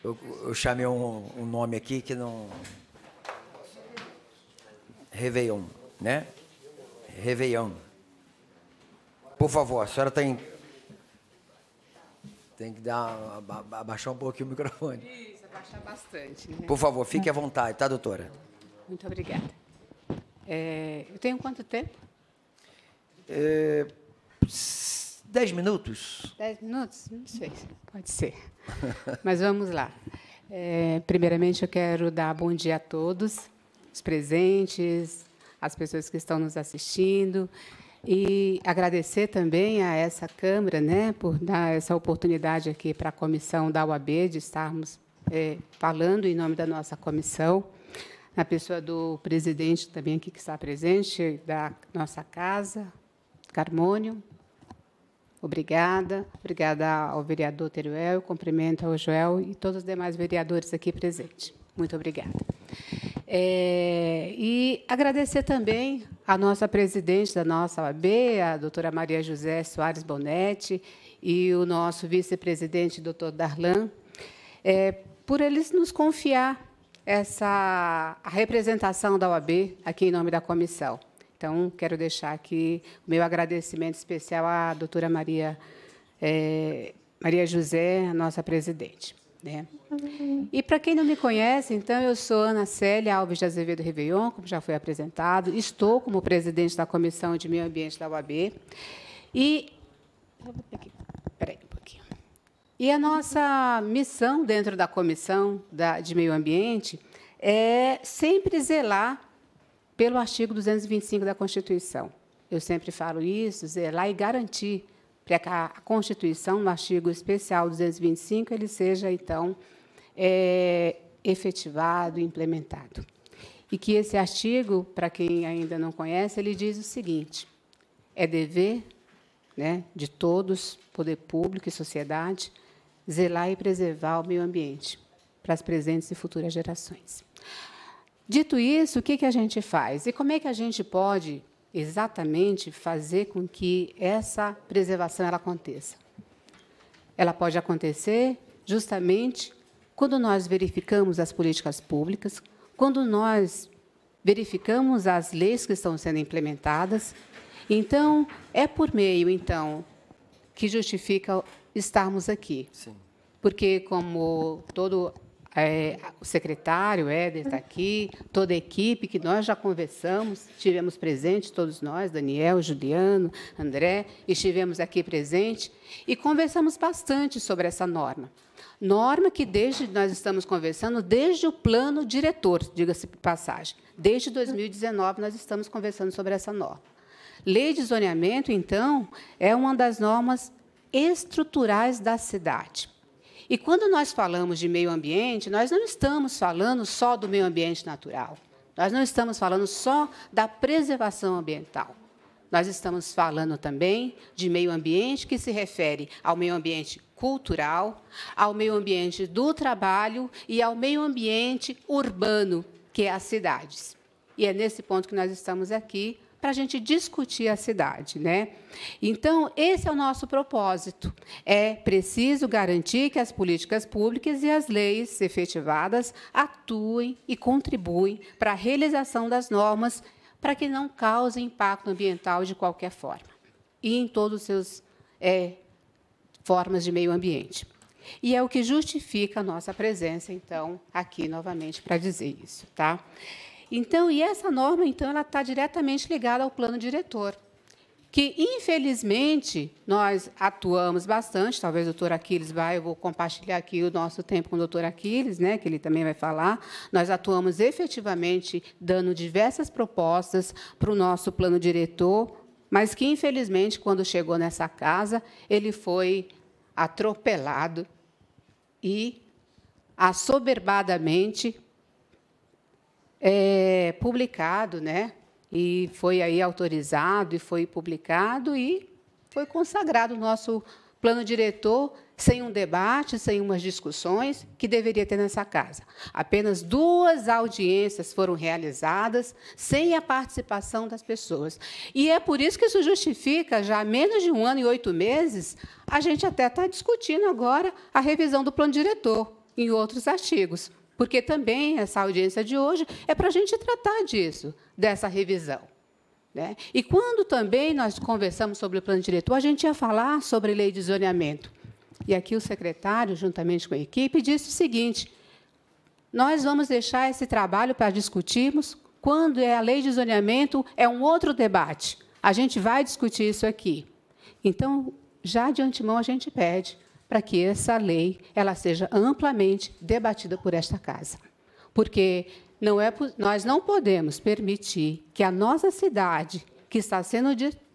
eu, eu chamei um, um nome aqui que não. Réveillon, né? Réveillon. Por favor, a senhora tem. Tem que dar, abaixar um pouquinho o microfone. Isso, abaixar bastante. Né? Por favor, fique à vontade, tá, doutora? Muito obrigada. É, eu tenho quanto tempo? É, dez minutos. Dez minutos? Não sei, pode ser. Mas vamos lá. É, primeiramente, eu quero dar bom dia a todos os presentes, as pessoas que estão nos assistindo. E agradecer também a essa Câmara né, por dar essa oportunidade aqui para a comissão da UAB de estarmos é, falando em nome da nossa comissão, na pessoa do presidente também aqui que está presente, da nossa casa, Carmônio. Obrigada. Obrigada ao vereador Teruel, cumprimento ao Joel e todos os demais vereadores aqui presentes. Muito obrigada. É, e agradecer também a nossa presidente da nossa OAB, a doutora Maria José Soares Bonetti, e o nosso vice-presidente, doutor Darlan, é, por eles nos confiar essa a representação da OAB aqui em nome da comissão. Então, quero deixar aqui o meu agradecimento especial à doutora Maria, é, Maria José, nossa presidente. Né? E para quem não me conhece, então, eu sou Ana Célia Alves de Azevedo Réveillon, como já foi apresentado, estou como presidente da Comissão de Meio Ambiente da UAB. E. Peraí, um pouquinho. E a nossa missão dentro da Comissão de Meio Ambiente é sempre zelar pelo artigo 225 da Constituição. Eu sempre falo isso, zelar e garantir para que a Constituição, no artigo especial 225, ele seja, então, é, efetivado, implementado. E que esse artigo, para quem ainda não conhece, ele diz o seguinte: é dever né, de todos, poder público e sociedade, zelar e preservar o meio ambiente para as presentes e futuras gerações. Dito isso, o que, que a gente faz? E como é que a gente pode exatamente fazer com que essa preservação ela aconteça. Ela pode acontecer justamente quando nós verificamos as políticas públicas, quando nós verificamos as leis que estão sendo implementadas. Então, é por meio então que justifica estarmos aqui. Sim. Porque como todo é, o secretário Éder está aqui, toda a equipe que nós já conversamos, tivemos presente todos nós, Daniel, Juliano, André, estivemos aqui presente e conversamos bastante sobre essa norma. Norma que desde nós estamos conversando desde o plano diretor, diga-se passagem, desde 2019 nós estamos conversando sobre essa norma. Lei de zoneamento, então, é uma das normas estruturais da cidade. E quando nós falamos de meio ambiente, nós não estamos falando só do meio ambiente natural. Nós não estamos falando só da preservação ambiental. Nós estamos falando também de meio ambiente que se refere ao meio ambiente cultural, ao meio ambiente do trabalho e ao meio ambiente urbano, que é as cidades. E é nesse ponto que nós estamos aqui para a gente discutir a cidade. Né? Então, esse é o nosso propósito. É preciso garantir que as políticas públicas e as leis efetivadas atuem e contribuem para a realização das normas para que não cause impacto ambiental de qualquer forma e em todos os seus é, formas de meio ambiente. E é o que justifica a nossa presença, então, aqui novamente para dizer isso, tá? Então, e essa norma, então, ela está diretamente ligada ao plano diretor, que, infelizmente, nós atuamos bastante, talvez o doutor Aquiles vai, eu vou compartilhar aqui o nosso tempo com o doutor Aquiles, né, que ele também vai falar, nós atuamos efetivamente dando diversas propostas para o nosso plano diretor, mas que, infelizmente, quando chegou nessa casa, ele foi atropelado e assoberbadamente é, publicado, né? E foi aí autorizado e foi publicado e foi consagrado o nosso plano diretor sem um debate, sem umas discussões que deveria ter nessa casa. Apenas duas audiências foram realizadas sem a participação das pessoas. E é por isso que isso justifica, já há menos de um ano e oito meses, a gente até está discutindo agora a revisão do plano diretor em outros artigos. Porque também essa audiência de hoje é para a gente tratar disso, dessa revisão. Né? E quando também nós conversamos sobre o plano diretor, a gente ia falar sobre lei de zoneamento. E aqui o secretário, juntamente com a equipe, disse o seguinte: nós vamos deixar esse trabalho para discutirmos quando é a lei de zoneamento, é um outro debate. A gente vai discutir isso aqui. Então, já de antemão, a gente pede para que essa lei ela seja amplamente debatida por esta casa. Porque não é, nós não podemos permitir que a nossa cidade, que está sendo,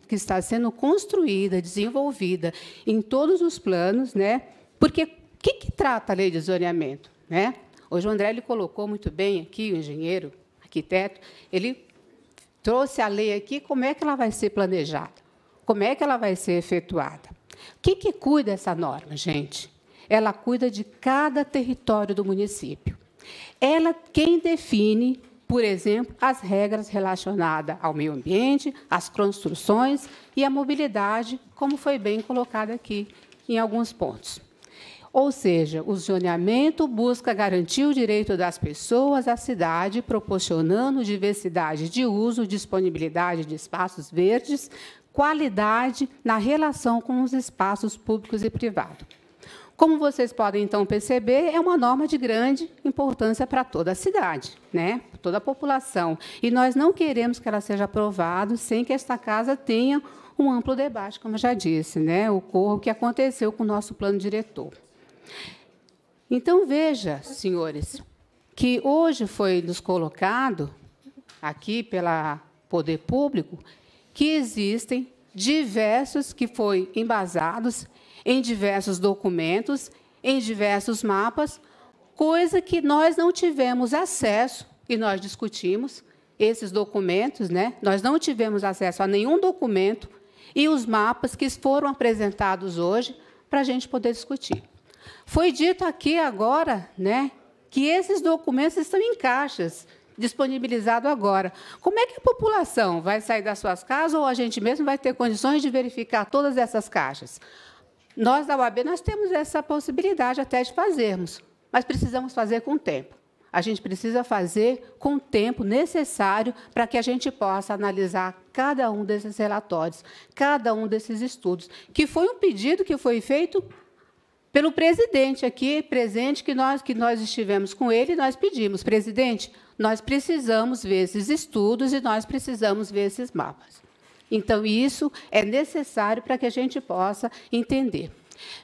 que está sendo construída, desenvolvida em todos os planos, né? porque o que, que, trata a lei de zoneamento? Né? Hoje o André ele colocou muito bem aqui, o engenheiro, arquiteto, ele trouxe a lei aqui, como é que ela vai ser planejada? Como é que ela vai ser efetuada? O que cuida essa norma, gente? Ela cuida de cada território do município. Ela quem define, por exemplo, as regras relacionadas ao meio ambiente, às construções e à mobilidade, como foi bem colocado aqui em alguns pontos. Ou seja, o zoneamento busca garantir o direito das pessoas à cidade, proporcionando diversidade de uso, disponibilidade de espaços verdes, qualidade na relação com os espaços públicos e privados. Como vocês podem então perceber, é uma norma de grande importância para toda a cidade, né? toda a população. E nós não queremos que ela seja aprovada sem que esta casa tenha um amplo debate, como eu já disse, né? o o que aconteceu com o nosso plano diretor. Então, veja, senhores, que hoje foi nos colocado aqui pela Poder Público que existem diversos que foi embasados em diversos documentos, em diversos mapas, coisa que nós não tivemos acesso e nós discutimos esses documentos, né? Nós não tivemos acesso a nenhum documento e os mapas que foram apresentados hoje para a gente poder discutir. Foi dito aqui agora, né, que esses documentos estão em caixas disponibilizado agora. Como é que a população vai sair das suas casas ou a gente mesmo vai ter condições de verificar todas essas caixas? Nós da UAB nós temos essa possibilidade até de fazermos, mas precisamos fazer com tempo. A gente precisa fazer com o tempo necessário para que a gente possa analisar cada um desses relatórios, cada um desses estudos, que foi um pedido que foi feito pelo presidente aqui presente que nós que nós estivemos com ele, nós pedimos, presidente, nós precisamos ver esses estudos e nós precisamos ver esses mapas. Então, isso é necessário para que a gente possa entender.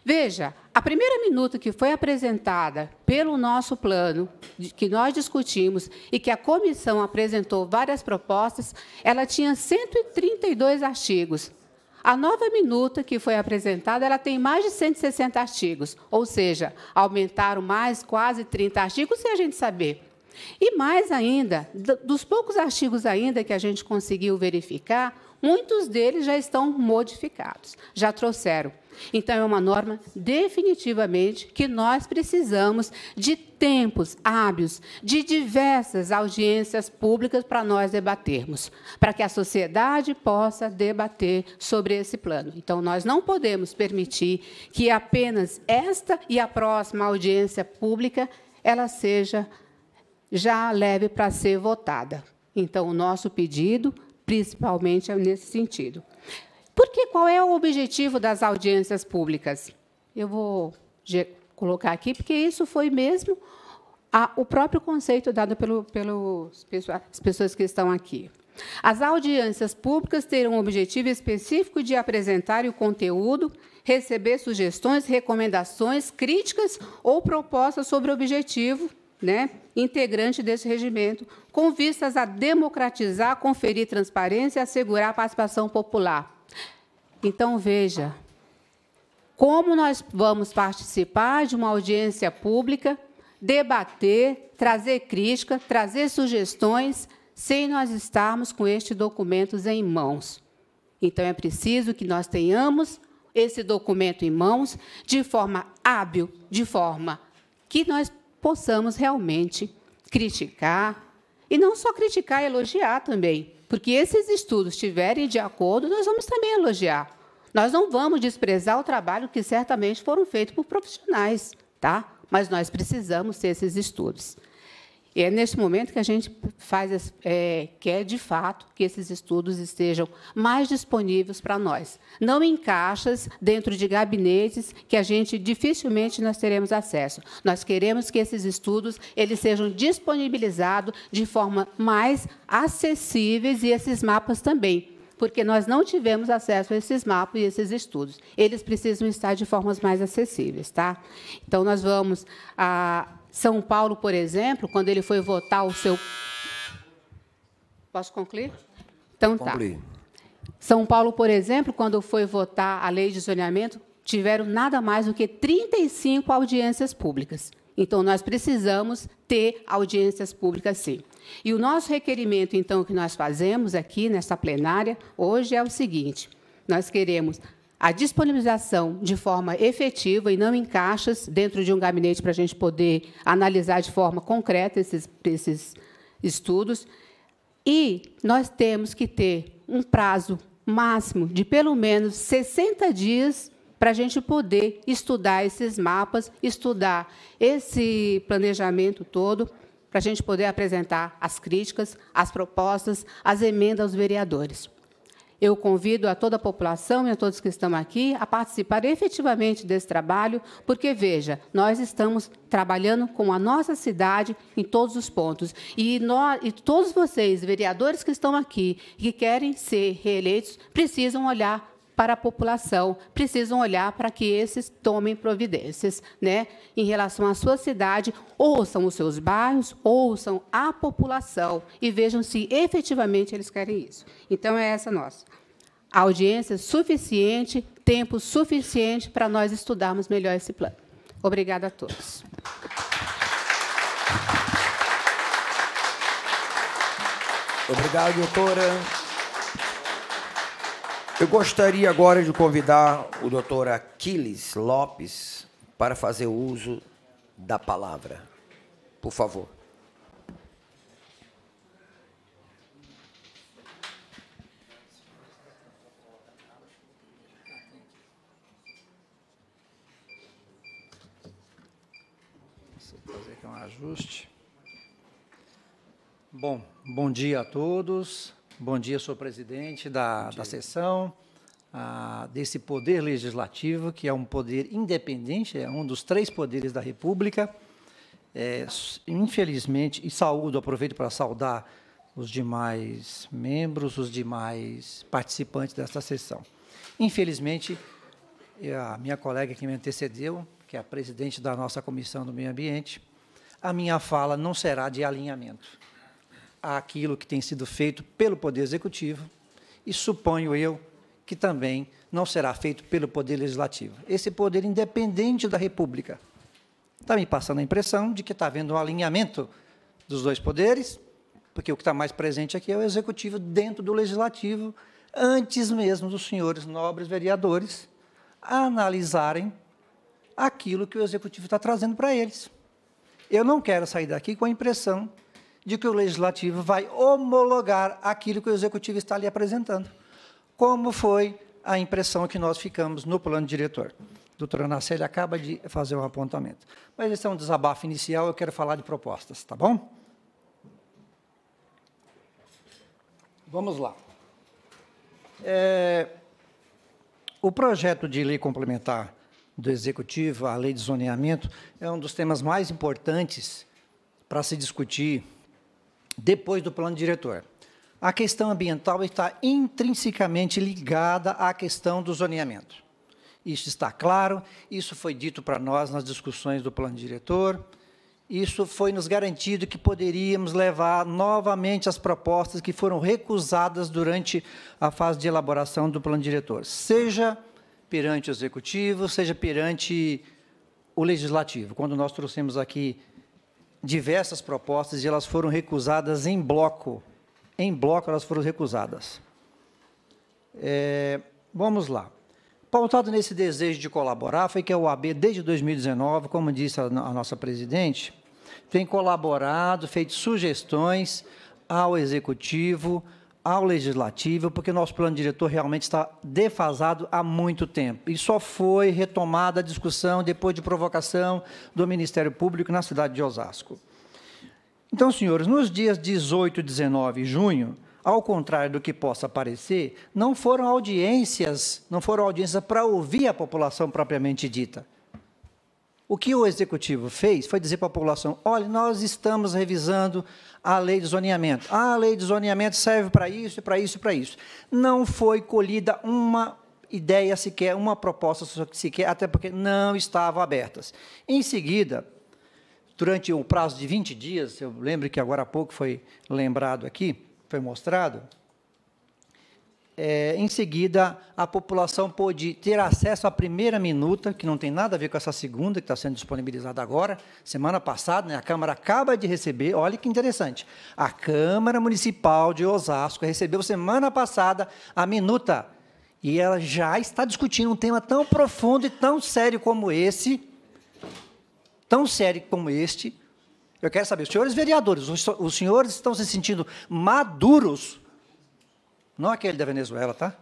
Veja, a primeira minuta que foi apresentada pelo nosso plano, que nós discutimos e que a comissão apresentou várias propostas, ela tinha 132 artigos. A nova minuta que foi apresentada, ela tem mais de 160 artigos, ou seja, aumentaram mais quase 30 artigos sem a gente saber. E mais ainda, dos poucos artigos ainda que a gente conseguiu verificar, muitos deles já estão modificados, já trouxeram. Então, é uma norma definitivamente que nós precisamos de tempos hábeis, de diversas audiências públicas para nós debatermos, para que a sociedade possa debater sobre esse plano. Então, nós não podemos permitir que apenas esta e a próxima audiência pública ela seja já leve para ser votada. Então, o nosso pedido, principalmente, é nesse sentido. Porque qual é o objetivo das audiências públicas? Eu vou colocar aqui, porque isso foi mesmo a, o próprio conceito dado pelas pelo, pessoas que estão aqui. As audiências públicas terão o objetivo específico de apresentar o conteúdo, receber sugestões, recomendações, críticas ou propostas sobre o objetivo né, integrante desse regimento, com vistas a democratizar, conferir transparência e assegurar a participação popular. Então, veja, como nós vamos participar de uma audiência pública, debater, trazer crítica, trazer sugestões, sem nós estarmos com estes documentos em mãos. Então, é preciso que nós tenhamos esse documento em mãos de forma hábil, de forma que nós possamos realmente criticar, e não só criticar, elogiar também, porque esses estudos estiverem de acordo, nós vamos também elogiar. Nós não vamos desprezar o trabalho que certamente foram feitos por profissionais, tá? Mas nós precisamos ter esses estudos. E é neste momento que a gente faz, é, quer, é de fato, que esses estudos estejam mais disponíveis para nós. Não em caixas, dentro de gabinetes, que a gente dificilmente nós teremos acesso. Nós queremos que esses estudos eles sejam disponibilizados de forma mais acessíveis e esses mapas também porque nós não tivemos acesso a esses mapas e esses estudos. Eles precisam estar de formas mais acessíveis, tá? Então nós vamos a ah, são Paulo, por exemplo, quando ele foi votar o seu. Posso concluir? Então tá. Concluir. São Paulo, por exemplo, quando foi votar a lei de zoneamento, tiveram nada mais do que 35 audiências públicas. Então, nós precisamos ter audiências públicas, sim. E o nosso requerimento, então, que nós fazemos aqui nesta plenária hoje é o seguinte: nós queremos a disponibilização de forma efetiva e não em caixas dentro de um gabinete para a gente poder analisar de forma concreta esses, esses estudos. E nós temos que ter um prazo máximo de pelo menos 60 dias para a gente poder estudar esses mapas, estudar esse planejamento todo, para a gente poder apresentar as críticas, as propostas, as emendas aos vereadores. Eu convido a toda a população e a todos que estão aqui a participar efetivamente desse trabalho, porque, veja, nós estamos trabalhando com a nossa cidade em todos os pontos. E, nós, e todos vocês, vereadores que estão aqui e que querem ser reeleitos, precisam olhar para a população precisam olhar para que esses tomem providências, né, em relação à sua cidade, ouçam os seus bairros, ouçam a população e vejam se efetivamente eles querem isso. Então é essa nossa audiência suficiente, tempo suficiente para nós estudarmos melhor esse plano. Obrigada a todos. Obrigado, doutora. Eu gostaria agora de convidar o doutor Aquiles Lopes para fazer uso da palavra. Por favor. ajuste. Bom, bom dia a todos. Bom dia, sou presidente da, da sessão, ah, desse poder legislativo, que é um poder independente, é um dos três poderes da República. É, infelizmente, e saúdo, aproveito para saudar os demais membros, os demais participantes desta sessão. Infelizmente, a minha colega que me antecedeu, que é a presidente da nossa Comissão do Meio Ambiente, a minha fala não será de alinhamento àquilo que tem sido feito pelo Poder Executivo e suponho eu que também não será feito pelo Poder Legislativo. Esse poder independente da República. Está me passando a impressão de que está havendo um alinhamento dos dois poderes, porque o que está mais presente aqui é o Executivo dentro do Legislativo, antes mesmo dos senhores nobres vereadores analisarem aquilo que o Executivo está trazendo para eles. Eu não quero sair daqui com a impressão de que o legislativo vai homologar aquilo que o executivo está lhe apresentando. Como foi a impressão que nós ficamos no plano diretor? A doutora Nacelle acaba de fazer um apontamento. Mas esse é um desabafo inicial, eu quero falar de propostas, tá bom? Vamos lá. É, o projeto de lei complementar do Executivo, a lei de zoneamento, é um dos temas mais importantes para se discutir depois do plano diretor. A questão ambiental está intrinsecamente ligada à questão do zoneamento. Isso está claro, isso foi dito para nós nas discussões do plano diretor, isso foi nos garantido que poderíamos levar novamente as propostas que foram recusadas durante a fase de elaboração do plano diretor, seja perante o executivo, seja perante o legislativo. Quando nós trouxemos aqui diversas propostas e elas foram recusadas em bloco. Em bloco elas foram recusadas. É, vamos lá. Pautado nesse desejo de colaborar, foi que a UAB, desde 2019, como disse a, a nossa presidente, tem colaborado, feito sugestões ao executivo, ao legislativo, porque o nosso plano diretor realmente está defasado há muito tempo. E só foi retomada a discussão depois de provocação do Ministério Público na cidade de Osasco. Então, senhores, nos dias 18 e 19 de junho, ao contrário do que possa parecer, não foram audiências, não foram audiências para ouvir a população propriamente dita. O que o executivo fez foi dizer para a população: olha, nós estamos revisando a lei de zoneamento. a lei de zoneamento serve para isso, para isso, para isso. Não foi colhida uma ideia sequer, uma proposta sequer, até porque não estavam abertas. Em seguida, durante o prazo de 20 dias, eu lembro que agora há pouco foi lembrado aqui, foi mostrado, é, em seguida, a população pôde ter acesso à primeira minuta, que não tem nada a ver com essa segunda, que está sendo disponibilizada agora, semana passada, né, a Câmara acaba de receber, olha que interessante, a Câmara Municipal de Osasco recebeu semana passada a minuta, e ela já está discutindo um tema tão profundo e tão sério como esse, tão sério como este, eu quero saber, os senhores vereadores, os senhores estão se sentindo maduros não aquele da Venezuela, tá?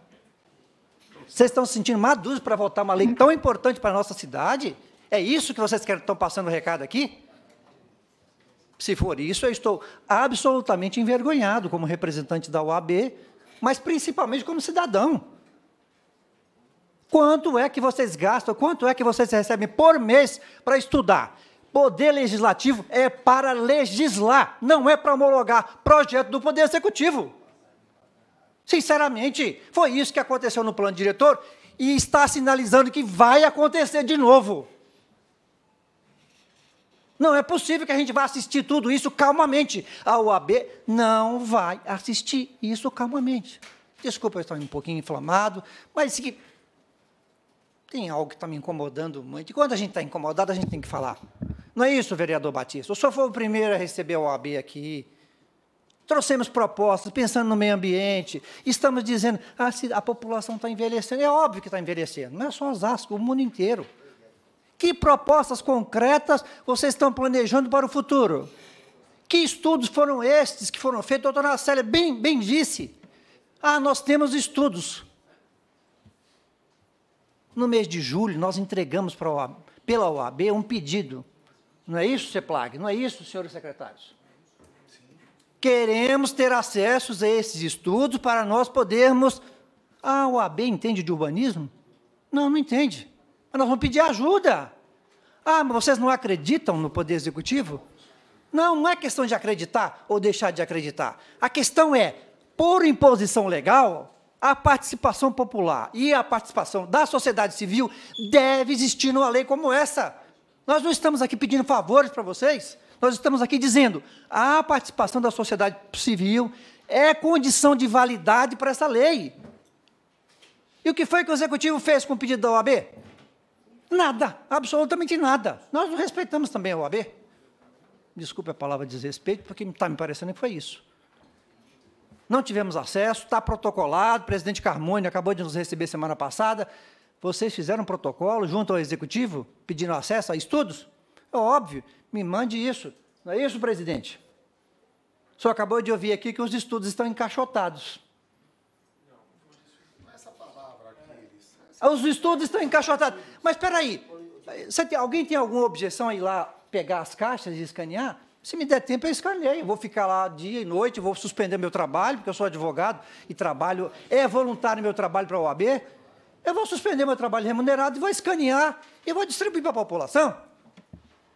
Vocês estão se sentindo maduros para votar uma lei tão importante para a nossa cidade? É isso que vocês querem, estão passando o recado aqui? Se for isso, eu estou absolutamente envergonhado como representante da UAB, mas principalmente como cidadão. Quanto é que vocês gastam, quanto é que vocês recebem por mês para estudar? Poder legislativo é para legislar, não é para homologar projeto do Poder Executivo. Sinceramente, foi isso que aconteceu no plano diretor e está sinalizando que vai acontecer de novo. Não é possível que a gente vá assistir tudo isso calmamente. A UAB não vai assistir isso calmamente. Desculpa eu estar um pouquinho inflamado, mas que tem algo que está me incomodando muito. E quando a gente está incomodado, a gente tem que falar. Não é isso, vereador Batista? O senhor foi o primeiro a receber a OAB aqui trouxemos propostas, pensando no meio ambiente, estamos dizendo, ah, a população está envelhecendo. É óbvio que está envelhecendo, não é só Osasco, o mundo inteiro. Que propostas concretas vocês estão planejando para o futuro? Que estudos foram estes que foram feitos? A doutora Célia bem, bem disse. Ah, nós temos estudos. No mês de julho, nós entregamos para a OAB, pela OAB um pedido. Não é isso, CEPLAG? Não é isso, senhores secretários? Queremos ter acesso a esses estudos para nós podermos. Ah, o AB entende de urbanismo? Não, não entende. Mas nós vamos pedir ajuda. Ah, mas vocês não acreditam no Poder Executivo? Não, não é questão de acreditar ou deixar de acreditar. A questão é, por imposição legal, a participação popular e a participação da sociedade civil deve existir numa lei como essa. Nós não estamos aqui pedindo favores para vocês. Nós estamos aqui dizendo: a participação da sociedade civil é condição de validade para essa lei. E o que foi que o executivo fez com o pedido da OAB? Nada, absolutamente nada. Nós não respeitamos também a OAB. Desculpe a palavra desrespeito, porque está me parecendo que foi isso. Não tivemos acesso, está protocolado, o presidente Carmônio acabou de nos receber semana passada. Vocês fizeram um protocolo junto ao executivo, pedindo acesso a estudos? É óbvio, me mande isso. Não é isso, presidente? Só acabou de ouvir aqui que os estudos estão encaixotados. Os estudos estão encaixotados. Mas espera aí, alguém tem alguma objeção a ir lá pegar as caixas e escanear? Se me der tempo, eu escaneio. Vou ficar lá dia e noite, vou suspender meu trabalho, porque eu sou advogado e trabalho, é voluntário meu trabalho para a OAB. Eu vou suspender meu trabalho remunerado e vou escanear e vou distribuir para a população.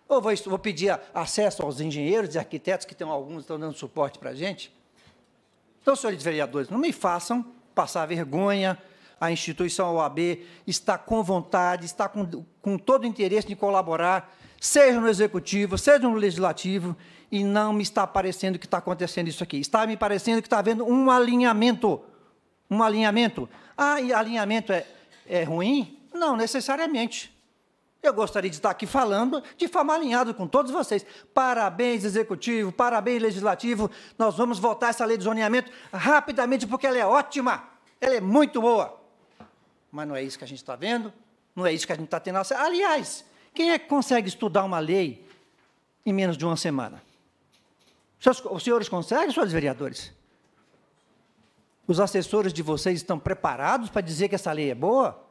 Ou vou, vou pedir acesso aos engenheiros e arquitetos, que tem alguns que estão dando suporte para a gente? Então, senhores vereadores, não me façam passar vergonha. A instituição OAB está com vontade, está com, com todo o interesse de colaborar, seja no executivo, seja no legislativo, e não me está parecendo que está acontecendo isso aqui. Está me parecendo que está havendo um alinhamento. Um alinhamento. Ah, e alinhamento é, é ruim? Não necessariamente eu gostaria de estar aqui falando de forma alinhada com todos vocês. Parabéns, Executivo, parabéns, Legislativo. Nós vamos votar essa lei de zoneamento rapidamente, porque ela é ótima, ela é muito boa. Mas não é isso que a gente está vendo, não é isso que a gente está tendo acesso. Aliás, quem é que consegue estudar uma lei em menos de uma semana? Os senhores conseguem, senhores vereadores? Os assessores de vocês estão preparados para dizer que essa lei é boa?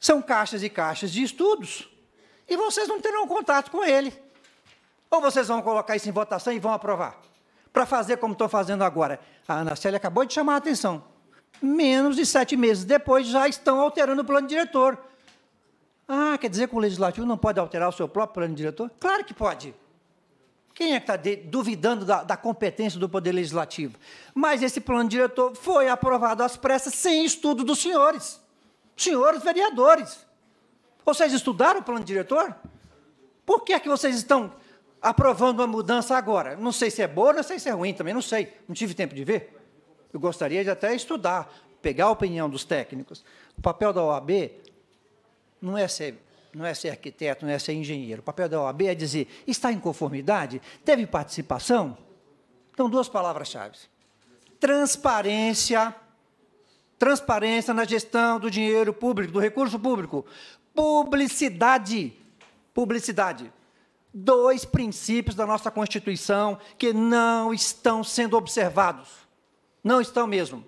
São caixas e caixas de estudos. E vocês não terão contato com ele. Ou vocês vão colocar isso em votação e vão aprovar. Para fazer como estou fazendo agora. A Ana Célia acabou de chamar a atenção. Menos de sete meses depois já estão alterando o plano diretor. Ah, quer dizer que o legislativo não pode alterar o seu próprio plano diretor? Claro que pode. Quem é que está duvidando da, da, competência do Poder Legislativo? Mas esse plano diretor foi aprovado às pressas, sem estudo dos senhores senhores vereadores. Vocês estudaram o plano diretor? Por que é que vocês estão aprovando uma mudança agora? Não sei se é boa, não sei se é ruim também, não sei. Não tive tempo de ver. Eu gostaria de até estudar, pegar a opinião dos técnicos. O papel da OAB não é ser, não é ser arquiteto, não é ser engenheiro. O papel da OAB é dizer, está em conformidade? Teve participação? Então, duas palavras-chave. Transparência transparência na gestão do dinheiro público, do recurso público. Publicidade. Publicidade. Dois princípios da nossa Constituição que não estão sendo observados. Não estão mesmo.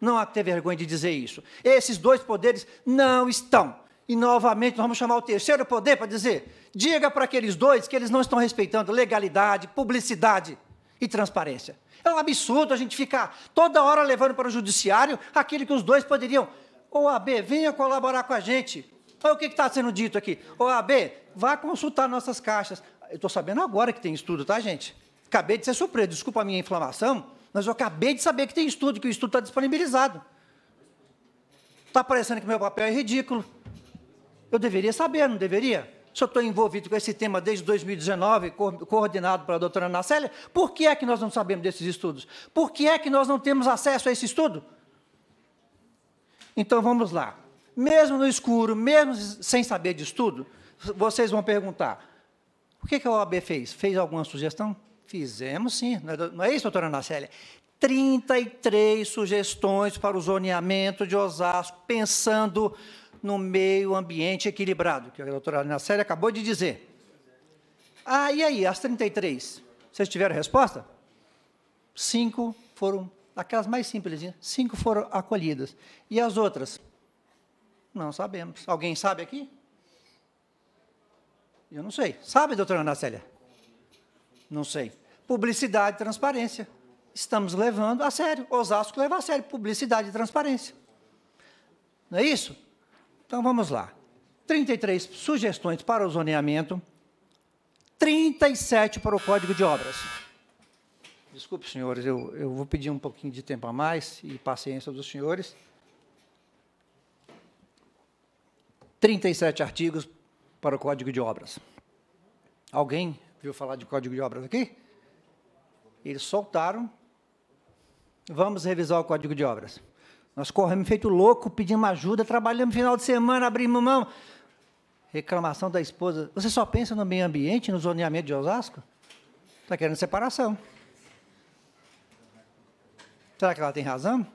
Não há que ter vergonha de dizer isso. Esses dois poderes não estão. E novamente nós vamos chamar o terceiro poder para dizer: diga para aqueles dois que eles não estão respeitando legalidade, publicidade e transparência. É um absurdo a gente ficar toda hora levando para o judiciário aquilo que os dois poderiam. AB, venha colaborar com a gente. Olha o que está sendo dito aqui. AB, vá consultar nossas caixas. Eu estou sabendo agora que tem estudo, tá, gente? Acabei de ser surpreso, desculpa a minha inflamação, mas eu acabei de saber que tem estudo, que o estudo está disponibilizado. Está parecendo que meu papel é ridículo. Eu deveria saber, não deveria? se eu estou envolvido com esse tema desde 2019, coordenado pela doutora Ana Célia, por que é que nós não sabemos desses estudos? Por que é que nós não temos acesso a esse estudo? Então vamos lá. Mesmo no escuro, mesmo sem saber de estudo, vocês vão perguntar: o que, que a OAB fez? Fez alguma sugestão? Fizemos sim, não é, é isso, doutora Ana Célia? 33 sugestões para o zoneamento de Osasco, pensando no meio ambiente equilibrado, que a doutora Ana Célia acabou de dizer. Ah, e aí, as 33? Vocês tiveram resposta? Cinco foram, aquelas mais simples, cinco foram acolhidas. E as outras? Não sabemos. Alguém sabe aqui? Eu não sei. Sabe, doutora Ana Célia? Não sei. Publicidade e transparência. Estamos levando a sério. Osasco leva a sério publicidade e transparência. Não é isso? Então vamos lá. 33 sugestões para o zoneamento, 37 para o Código de Obras. Desculpe, senhores, eu, eu vou pedir um pouquinho de tempo a mais e paciência dos senhores. 37 artigos para o Código de Obras. Alguém viu falar de Código de Obras aqui? Eles soltaram. Vamos revisar o Código de Obras. Nós corremos feito louco, pedimos ajuda, trabalhamos final de semana, abrimos mão. Reclamação da esposa. Você só pensa no meio ambiente, no zoneamento de Osasco? Está querendo separação. Será que ela tem razão?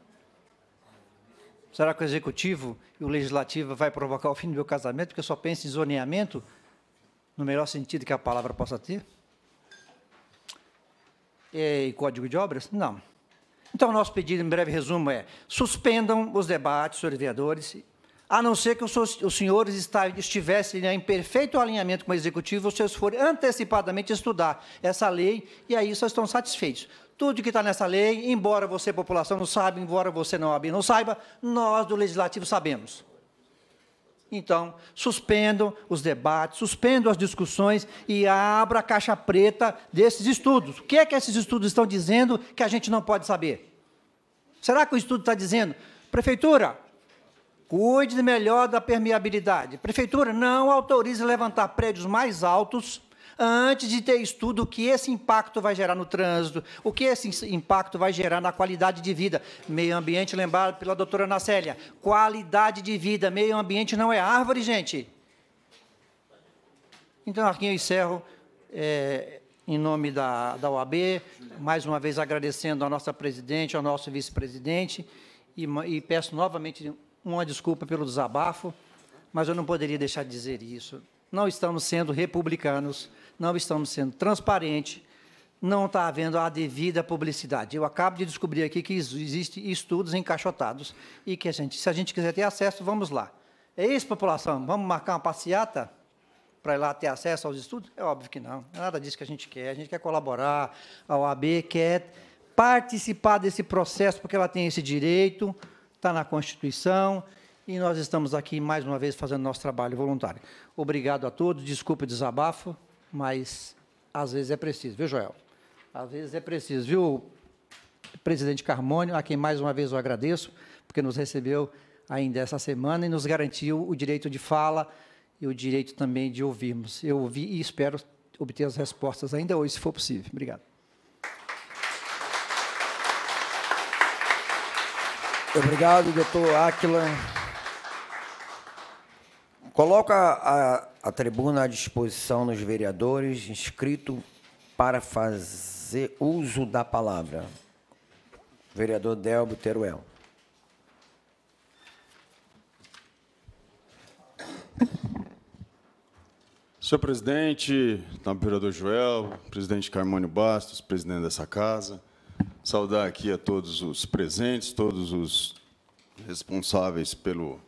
Será que o executivo e o legislativo vai provocar o fim do meu casamento porque eu só penso em zoneamento no melhor sentido que a palavra possa ter? É, e código de obras? Não. Então, nosso pedido, em breve resumo, é suspendam os debates, senhores vereadores, a não ser que os senhores estivessem né, em perfeito alinhamento com o Executivo, vocês forem antecipadamente estudar essa lei e aí vocês estão satisfeitos. Tudo que está nessa lei, embora você, população, não saiba, embora você não, não saiba, nós do Legislativo sabemos. Então, suspendam os debates, suspendam as discussões e abra a caixa preta desses estudos. O que é que esses estudos estão dizendo que a gente não pode saber? Será que o estudo está dizendo, prefeitura, cuide melhor da permeabilidade? Prefeitura, não autorize levantar prédios mais altos antes de ter estudo o que esse impacto vai gerar no trânsito, o que esse impacto vai gerar na qualidade de vida. Meio ambiente, lembrado pela doutora Ana qualidade de vida. Meio ambiente não é árvore, gente. Então, Arquinho, eu encerro. É, em nome da, da OAB, mais uma vez agradecendo a nossa presidente, ao nosso vice-presidente, e, e peço novamente uma desculpa pelo desabafo, mas eu não poderia deixar de dizer isso. Não estamos sendo republicanos, não estamos sendo transparentes, não está havendo a devida publicidade. Eu acabo de descobrir aqui que existem estudos encaixotados e que a gente, se a gente quiser ter acesso, vamos lá. É isso, população? Vamos marcar uma passeata para ir lá ter acesso aos estudos? É óbvio que não. É nada disso que a gente quer. A gente quer colaborar, a OAB quer participar desse processo, porque ela tem esse direito, está na Constituição, e nós estamos aqui, mais uma vez, fazendo nosso trabalho voluntário. Obrigado a todos, desculpe o desabafo mas às vezes é preciso, viu, Joel? Às vezes é preciso, viu, presidente Carmônio, a quem mais uma vez eu agradeço, porque nos recebeu ainda essa semana e nos garantiu o direito de fala e o direito também de ouvirmos. Eu ouvi e espero obter as respostas ainda hoje, se for possível. Obrigado. Obrigado, doutor Aquila. Coloca a, a tribuna à disposição dos vereadores inscrito para fazer uso da palavra. Vereador Delbo Teruel. Senhor presidente, vereador Joel, presidente Carmônio Bastos, presidente dessa casa, saudar aqui a todos os presentes, todos os responsáveis pelo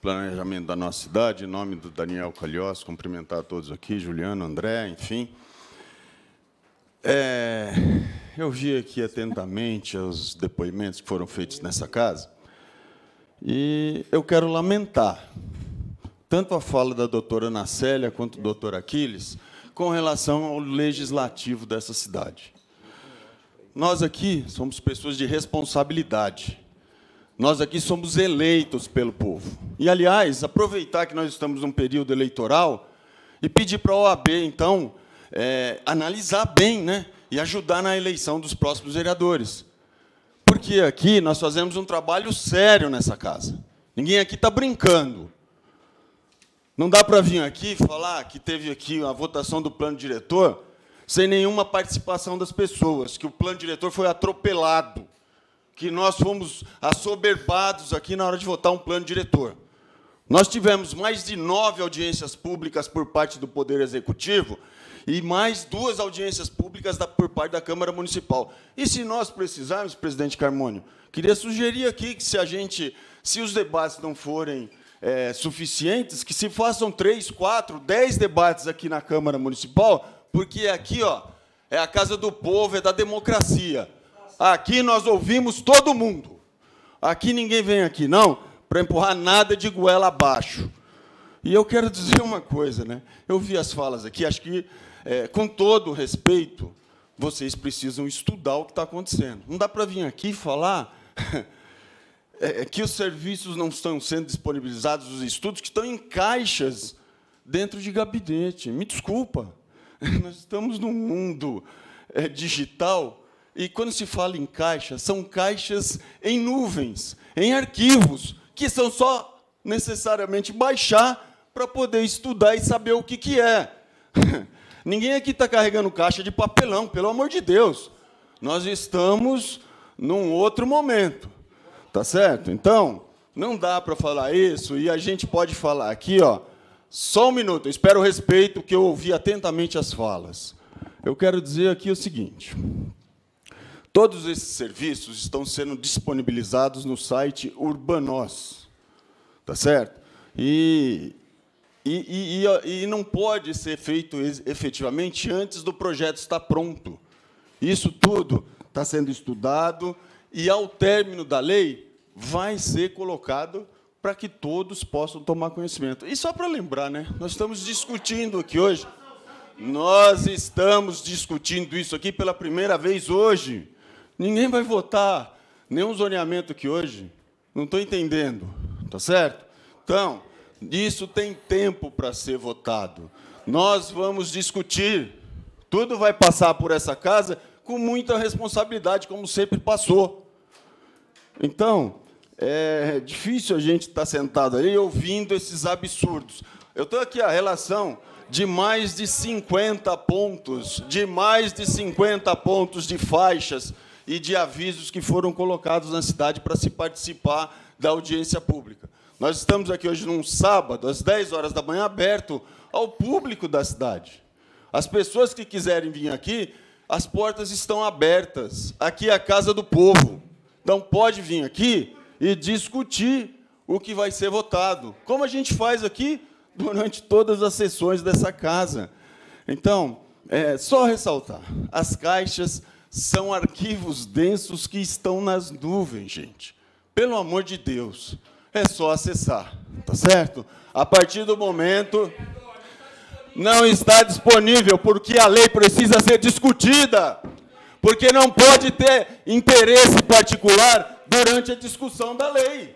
planejamento da nossa cidade, em nome do Daniel Calhós, cumprimentar a todos aqui, Juliano, André, enfim. É, eu vi aqui atentamente os depoimentos que foram feitos nessa casa e eu quero lamentar tanto a fala da doutora Anacélia quanto do doutor Aquiles com relação ao legislativo dessa cidade. Nós aqui somos pessoas de responsabilidade. Nós aqui somos eleitos pelo povo. E, aliás, aproveitar que nós estamos num período eleitoral e pedir para a OAB, então, é, analisar bem né, e ajudar na eleição dos próximos vereadores. Porque aqui nós fazemos um trabalho sério nessa casa. Ninguém aqui está brincando. Não dá para vir aqui falar que teve aqui a votação do plano diretor sem nenhuma participação das pessoas, que o plano diretor foi atropelado que nós fomos assoberbados aqui na hora de votar um plano diretor. Nós tivemos mais de nove audiências públicas por parte do Poder Executivo e mais duas audiências públicas da, por parte da Câmara Municipal. E se nós precisarmos, presidente Carmônio, queria sugerir aqui que se a gente, se os debates não forem é, suficientes, que se façam três, quatro, dez debates aqui na Câmara Municipal, porque aqui ó, é a casa do povo, é da democracia. Aqui nós ouvimos todo mundo. Aqui ninguém vem aqui, não, para empurrar nada de goela abaixo. E eu quero dizer uma coisa, né? Eu vi as falas aqui, acho que, é, com todo respeito, vocês precisam estudar o que está acontecendo. Não dá para vir aqui falar é, é que os serviços não estão sendo disponibilizados, os estudos que estão em caixas dentro de gabinete. Me desculpa, nós estamos num mundo é, digital e quando se fala em caixas, são caixas em nuvens, em arquivos, que são só necessariamente baixar para poder estudar e saber o que, que é. Ninguém aqui está carregando caixa de papelão, pelo amor de Deus. Nós estamos num outro momento, tá certo? Então, não dá para falar isso e a gente pode falar aqui, ó. Só um minuto, eu espero o respeito que eu ouvi atentamente as falas. Eu quero dizer aqui o seguinte: Todos esses serviços estão sendo disponibilizados no site Urbanos. Tá certo? E, e, e, e não pode ser feito efetivamente antes do projeto estar pronto. Isso tudo está sendo estudado e, ao término da lei, vai ser colocado para que todos possam tomar conhecimento. E só para lembrar, né? Nós estamos discutindo aqui hoje. Nós estamos discutindo isso aqui pela primeira vez hoje. Ninguém vai votar nenhum zoneamento aqui hoje. Não estou entendendo, tá certo? Então, isso tem tempo para ser votado. Nós vamos discutir. Tudo vai passar por essa casa com muita responsabilidade, como sempre passou. Então, é difícil a gente estar tá sentado ali ouvindo esses absurdos. Eu estou aqui a relação de mais de 50 pontos, de mais de 50 pontos de faixas e de avisos que foram colocados na cidade para se participar da audiência pública. Nós estamos aqui hoje num sábado, às 10 horas da manhã, aberto ao público da cidade. As pessoas que quiserem vir aqui, as portas estão abertas. Aqui é a casa do povo. Então pode vir aqui e discutir o que vai ser votado, como a gente faz aqui durante todas as sessões dessa casa. Então, é só ressaltar: as caixas são arquivos densos que estão nas nuvens, gente. Pelo amor de Deus, é só acessar, tá certo? A partir do momento não está disponível, porque a lei precisa ser discutida. Porque não pode ter interesse particular durante a discussão da lei.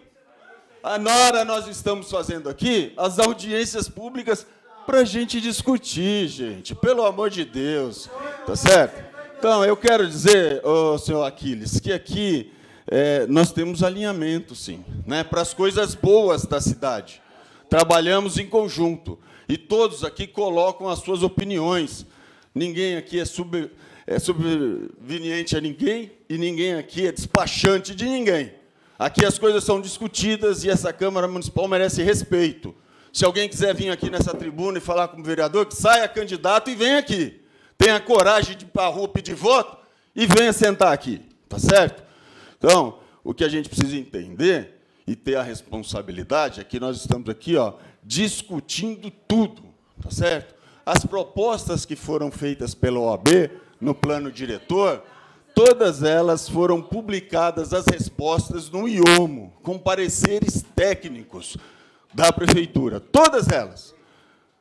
Agora nós estamos fazendo aqui as audiências públicas para a gente discutir, gente. Pelo amor de Deus. Tá certo? Então, eu quero dizer, oh, senhor Aquiles, que aqui é, nós temos alinhamento, sim, né, para as coisas boas da cidade. Trabalhamos em conjunto e todos aqui colocam as suas opiniões. Ninguém aqui é, sub, é subveniente a ninguém e ninguém aqui é despachante de ninguém. Aqui as coisas são discutidas e essa Câmara Municipal merece respeito. Se alguém quiser vir aqui nessa tribuna e falar como vereador, que saia candidato e venha aqui tenha coragem de ir para a rua pedir voto e venha sentar aqui, tá certo? Então, o que a gente precisa entender e ter a responsabilidade é que nós estamos aqui ó, discutindo tudo, tá certo? As propostas que foram feitas pela OAB no plano diretor, todas elas foram publicadas as respostas no IOMO, com pareceres técnicos da prefeitura, todas elas.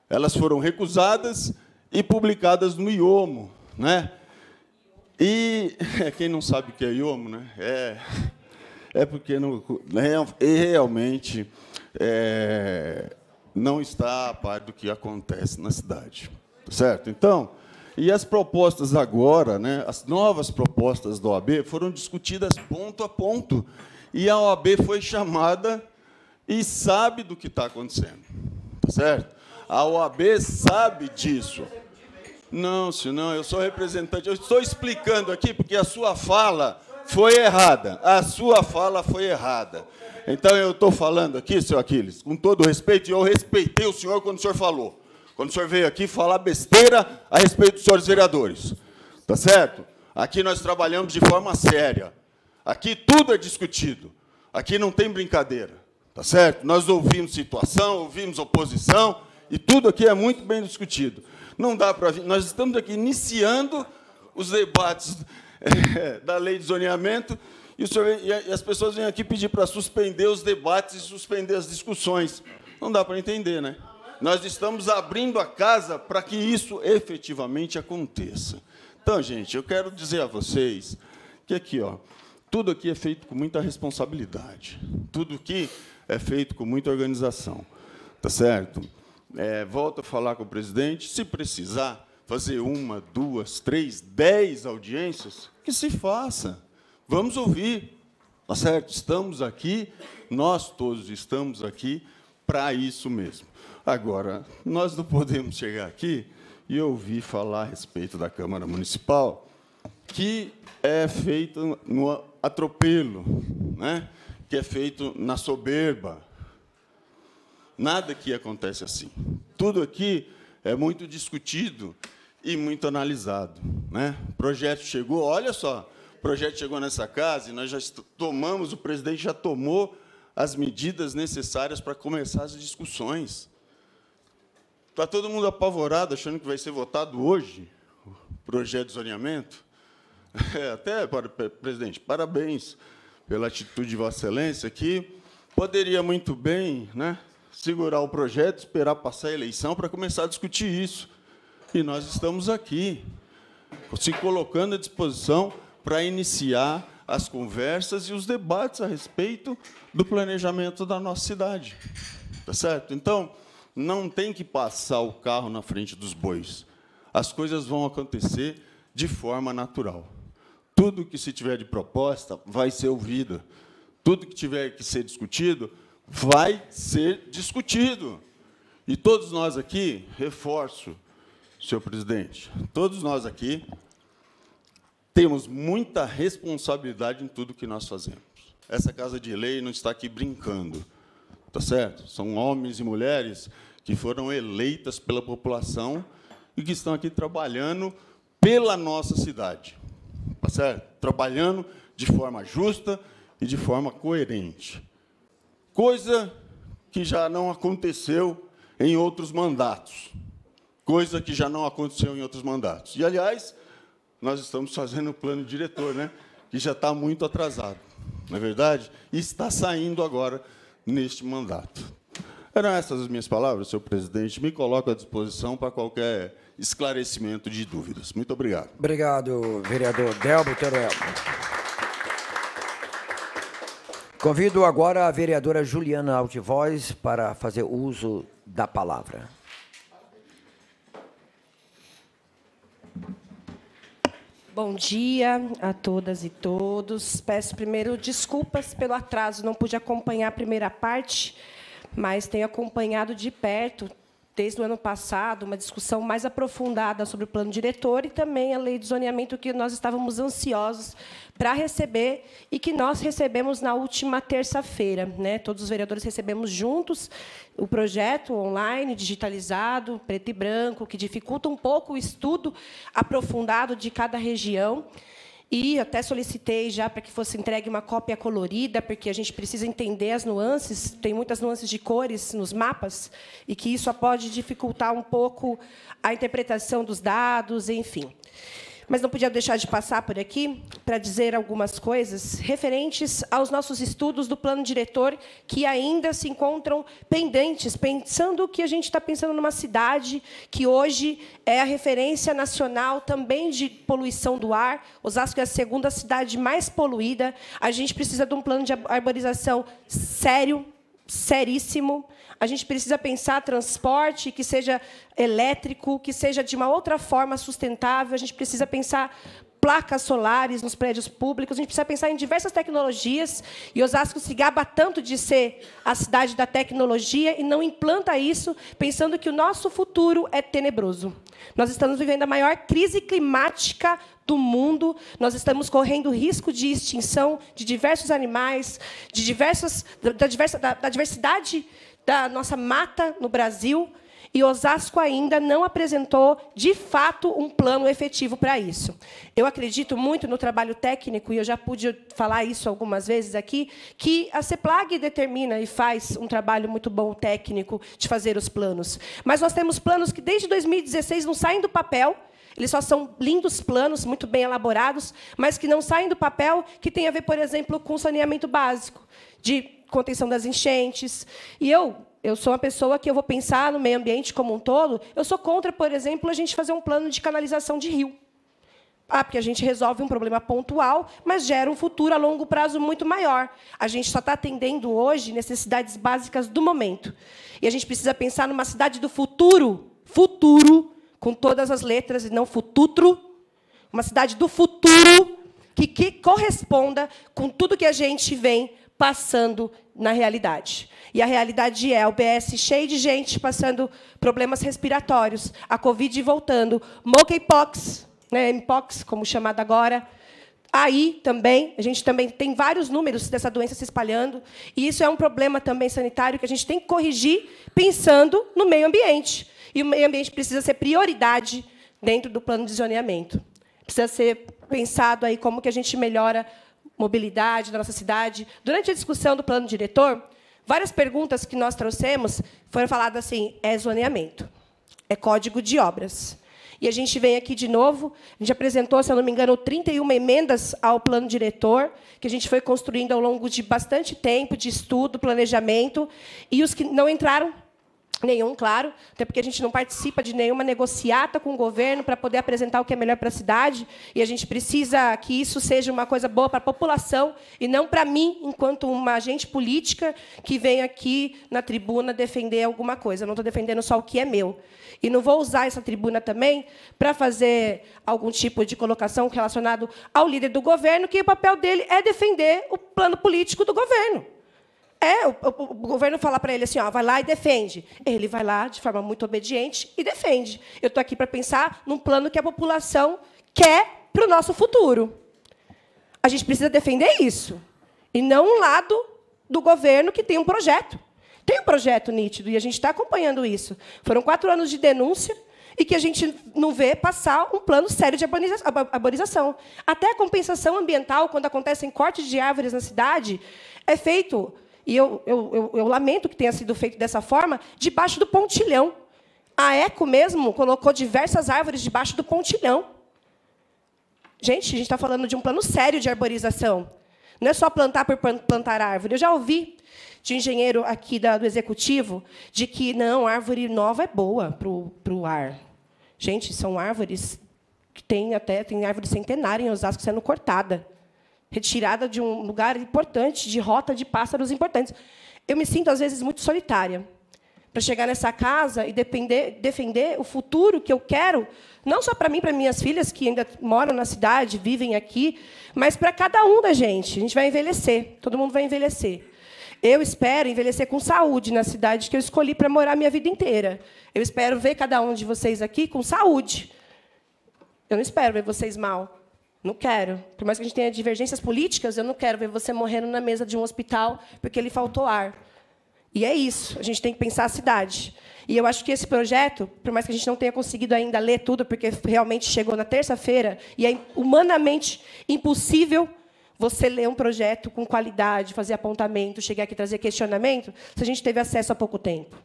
Elas foram recusadas e publicadas no IOMO. Né? E quem não sabe o que é IOMO, né? é, é porque não, né, realmente é, não está a par do que acontece na cidade. Tá certo? Então, e as propostas agora, né, as novas propostas da OAB foram discutidas ponto a ponto. E a OAB foi chamada e sabe do que está acontecendo. Tá certo? A OAB sabe disso. Não, senhor, eu sou representante. Eu estou explicando aqui porque a sua fala foi errada. A sua fala foi errada. Então eu estou falando aqui, senhor Aquiles, com todo respeito, e eu respeitei o senhor quando o senhor falou. Quando o senhor veio aqui falar besteira a respeito dos senhores vereadores. Tá certo? Aqui nós trabalhamos de forma séria. Aqui tudo é discutido. Aqui não tem brincadeira. Tá certo? Nós ouvimos situação, ouvimos oposição, e tudo aqui é muito bem discutido. Não dá para. Nós estamos aqui iniciando os debates eh, da lei de zoneamento e, senhor, e as pessoas vêm aqui pedir para suspender os debates e suspender as discussões. Não dá para entender, né? Nós estamos abrindo a casa para que isso efetivamente aconteça. Então, gente, eu quero dizer a vocês que aqui, ó, tudo aqui é feito com muita responsabilidade. Tudo aqui é feito com muita organização. Tá certo? é, volto a falar com o presidente, se precisar fazer uma, duas, três, dez audiências, que se faça. Vamos ouvir, tá certo? Estamos aqui, nós todos estamos aqui para isso mesmo. Agora, nós não podemos chegar aqui e ouvir falar a respeito da Câmara Municipal, que é feito no atropelo, né? que é feito na soberba, Nada aqui acontece assim. Tudo aqui é muito discutido e muito analisado. Né? O projeto chegou, olha só, o projeto chegou nessa casa e nós já tomamos, o presidente já tomou as medidas necessárias para começar as discussões. Está todo mundo apavorado, achando que vai ser votado hoje o projeto de zoneamento? É, até, presidente, parabéns pela atitude de Vossa Excelência aqui. Poderia muito bem né, segurar o projeto, esperar passar a eleição para começar a discutir isso. E nós estamos aqui, se colocando à disposição para iniciar as conversas e os debates a respeito do planejamento da nossa cidade. Tá certo? Então, não tem que passar o carro na frente dos bois. As coisas vão acontecer de forma natural. Tudo que se tiver de proposta vai ser ouvido. Tudo que tiver que ser discutido vai ser discutido. E todos nós aqui, reforço, senhor presidente, todos nós aqui temos muita responsabilidade em tudo que nós fazemos. Essa casa de lei não está aqui brincando, tá certo? São homens e mulheres que foram eleitas pela população e que estão aqui trabalhando pela nossa cidade, tá certo? Trabalhando de forma justa e de forma coerente coisa que já não aconteceu em outros mandatos. Coisa que já não aconteceu em outros mandatos. E, aliás, nós estamos fazendo o plano diretor, né? que já está muito atrasado, na é verdade, e está saindo agora neste mandato. Eram essas as minhas palavras, senhor presidente. Me coloco à disposição para qualquer esclarecimento de dúvidas. Muito obrigado. Obrigado, vereador Delbo Teruel. Convido agora a vereadora Juliana Altivoz para fazer uso da palavra. Bom dia a todas e todos. Peço primeiro desculpas pelo atraso, não pude acompanhar a primeira parte, mas tenho acompanhado de perto desde o ano passado, uma discussão mais aprofundada sobre o plano diretor e também a lei de zoneamento que nós estávamos ansiosos para receber e que nós recebemos na última terça-feira. Né? Todos os vereadores recebemos juntos o projeto online, digitalizado, preto e branco, que dificulta um pouco o estudo aprofundado de cada região e até solicitei já para que fosse entregue uma cópia colorida, porque a gente precisa entender as nuances, tem muitas nuances de cores nos mapas, e que isso pode dificultar um pouco a interpretação dos dados, enfim mas não podia deixar de passar por aqui para dizer algumas coisas referentes aos nossos estudos do plano diretor que ainda se encontram pendentes, pensando que a gente está pensando numa cidade que hoje é a referência nacional também de poluição do ar. Osasco é a segunda cidade mais poluída. A gente precisa de um plano de arborização sério, seríssimo a gente precisa pensar transporte que seja elétrico, que seja de uma outra forma sustentável, a gente precisa pensar placas solares nos prédios públicos, a gente precisa pensar em diversas tecnologias, e Osasco se gaba tanto de ser a cidade da tecnologia e não implanta isso pensando que o nosso futuro é tenebroso. Nós estamos vivendo a maior crise climática do mundo, nós estamos correndo risco de extinção de diversos animais, de diversas, da, diversa, da, da diversidade da nossa mata no Brasil, e Osasco ainda não apresentou, de fato, um plano efetivo para isso. Eu acredito muito no trabalho técnico, e eu já pude falar isso algumas vezes aqui, que a CEPLAG determina e faz um trabalho muito bom técnico de fazer os planos. Mas nós temos planos que, desde 2016, não saem do papel, eles só são lindos planos, muito bem elaborados, mas que não saem do papel, que tem a ver, por exemplo, com saneamento básico, de contenção das enchentes. E eu, eu sou uma pessoa que eu vou pensar no meio ambiente como um todo. Eu sou contra, por exemplo, a gente fazer um plano de canalização de rio. Ah, porque a gente resolve um problema pontual, mas gera um futuro a longo prazo muito maior. A gente só está atendendo hoje necessidades básicas do momento. E a gente precisa pensar numa cidade do futuro, futuro, com todas as letras e não fututro, uma cidade do futuro que, que corresponda com tudo que a gente vem passando na realidade. E a realidade é a UBS cheia de gente passando problemas respiratórios, a Covid voltando, monkeypox, né, mpox, como chamada agora, Aí também, a gente também tem vários números dessa doença se espalhando, e isso é um problema também sanitário que a gente tem que corrigir pensando no meio ambiente. E o meio ambiente precisa ser prioridade dentro do plano de zoneamento. Precisa ser pensado aí como que a gente melhora mobilidade da nossa cidade. Durante a discussão do plano diretor, várias perguntas que nós trouxemos foram faladas assim: é zoneamento, é código de obras. E a gente vem aqui de novo, a gente apresentou, se eu não me engano, 31 emendas ao plano diretor, que a gente foi construindo ao longo de bastante tempo de estudo, planejamento, e os que não entraram Nenhum, claro, até porque a gente não participa de nenhuma negociata com o governo para poder apresentar o que é melhor para a cidade, e a gente precisa que isso seja uma coisa boa para a população e não para mim, enquanto uma agente política que vem aqui na tribuna defender alguma coisa. Eu não estou defendendo só o que é meu. E não vou usar essa tribuna também para fazer algum tipo de colocação relacionado ao líder do governo, que o papel dele é defender o plano político do governo. É, o, o, o governo fala para ele assim, ó, vai lá e defende. Ele vai lá de forma muito obediente e defende. Eu estou aqui para pensar num plano que a população quer para o nosso futuro. A gente precisa defender isso. E não um lado do governo que tem um projeto. Tem um projeto nítido e a gente está acompanhando isso. Foram quatro anos de denúncia e que a gente não vê passar um plano sério de arborização. Até a compensação ambiental, quando acontecem cortes de árvores na cidade, é feito e eu, eu, eu, eu lamento que tenha sido feito dessa forma, debaixo do pontilhão. A ECO mesmo colocou diversas árvores debaixo do pontilhão. Gente, a gente está falando de um plano sério de arborização. Não é só plantar por plantar árvore. Eu já ouvi de engenheiro aqui do executivo de que não, árvore nova é boa para o ar. Gente, são árvores que têm até tem árvore centenária em Osasco sendo cortada retirada de um lugar importante, de rota de pássaros importantes. Eu me sinto, às vezes, muito solitária para chegar nessa casa e depender, defender o futuro que eu quero, não só para mim, para minhas filhas que ainda moram na cidade, vivem aqui, mas para cada um da gente. A gente vai envelhecer, todo mundo vai envelhecer. Eu espero envelhecer com saúde na cidade que eu escolhi para morar minha vida inteira. Eu espero ver cada um de vocês aqui com saúde. Eu não espero ver vocês mal. Não quero. Por mais que a gente tenha divergências políticas, eu não quero ver você morrendo na mesa de um hospital porque ele faltou ar. E é isso. A gente tem que pensar a cidade. E eu acho que esse projeto, por mais que a gente não tenha conseguido ainda ler tudo, porque realmente chegou na terça-feira, e é humanamente impossível você ler um projeto com qualidade, fazer apontamento, chegar aqui e trazer questionamento, se a gente teve acesso há pouco tempo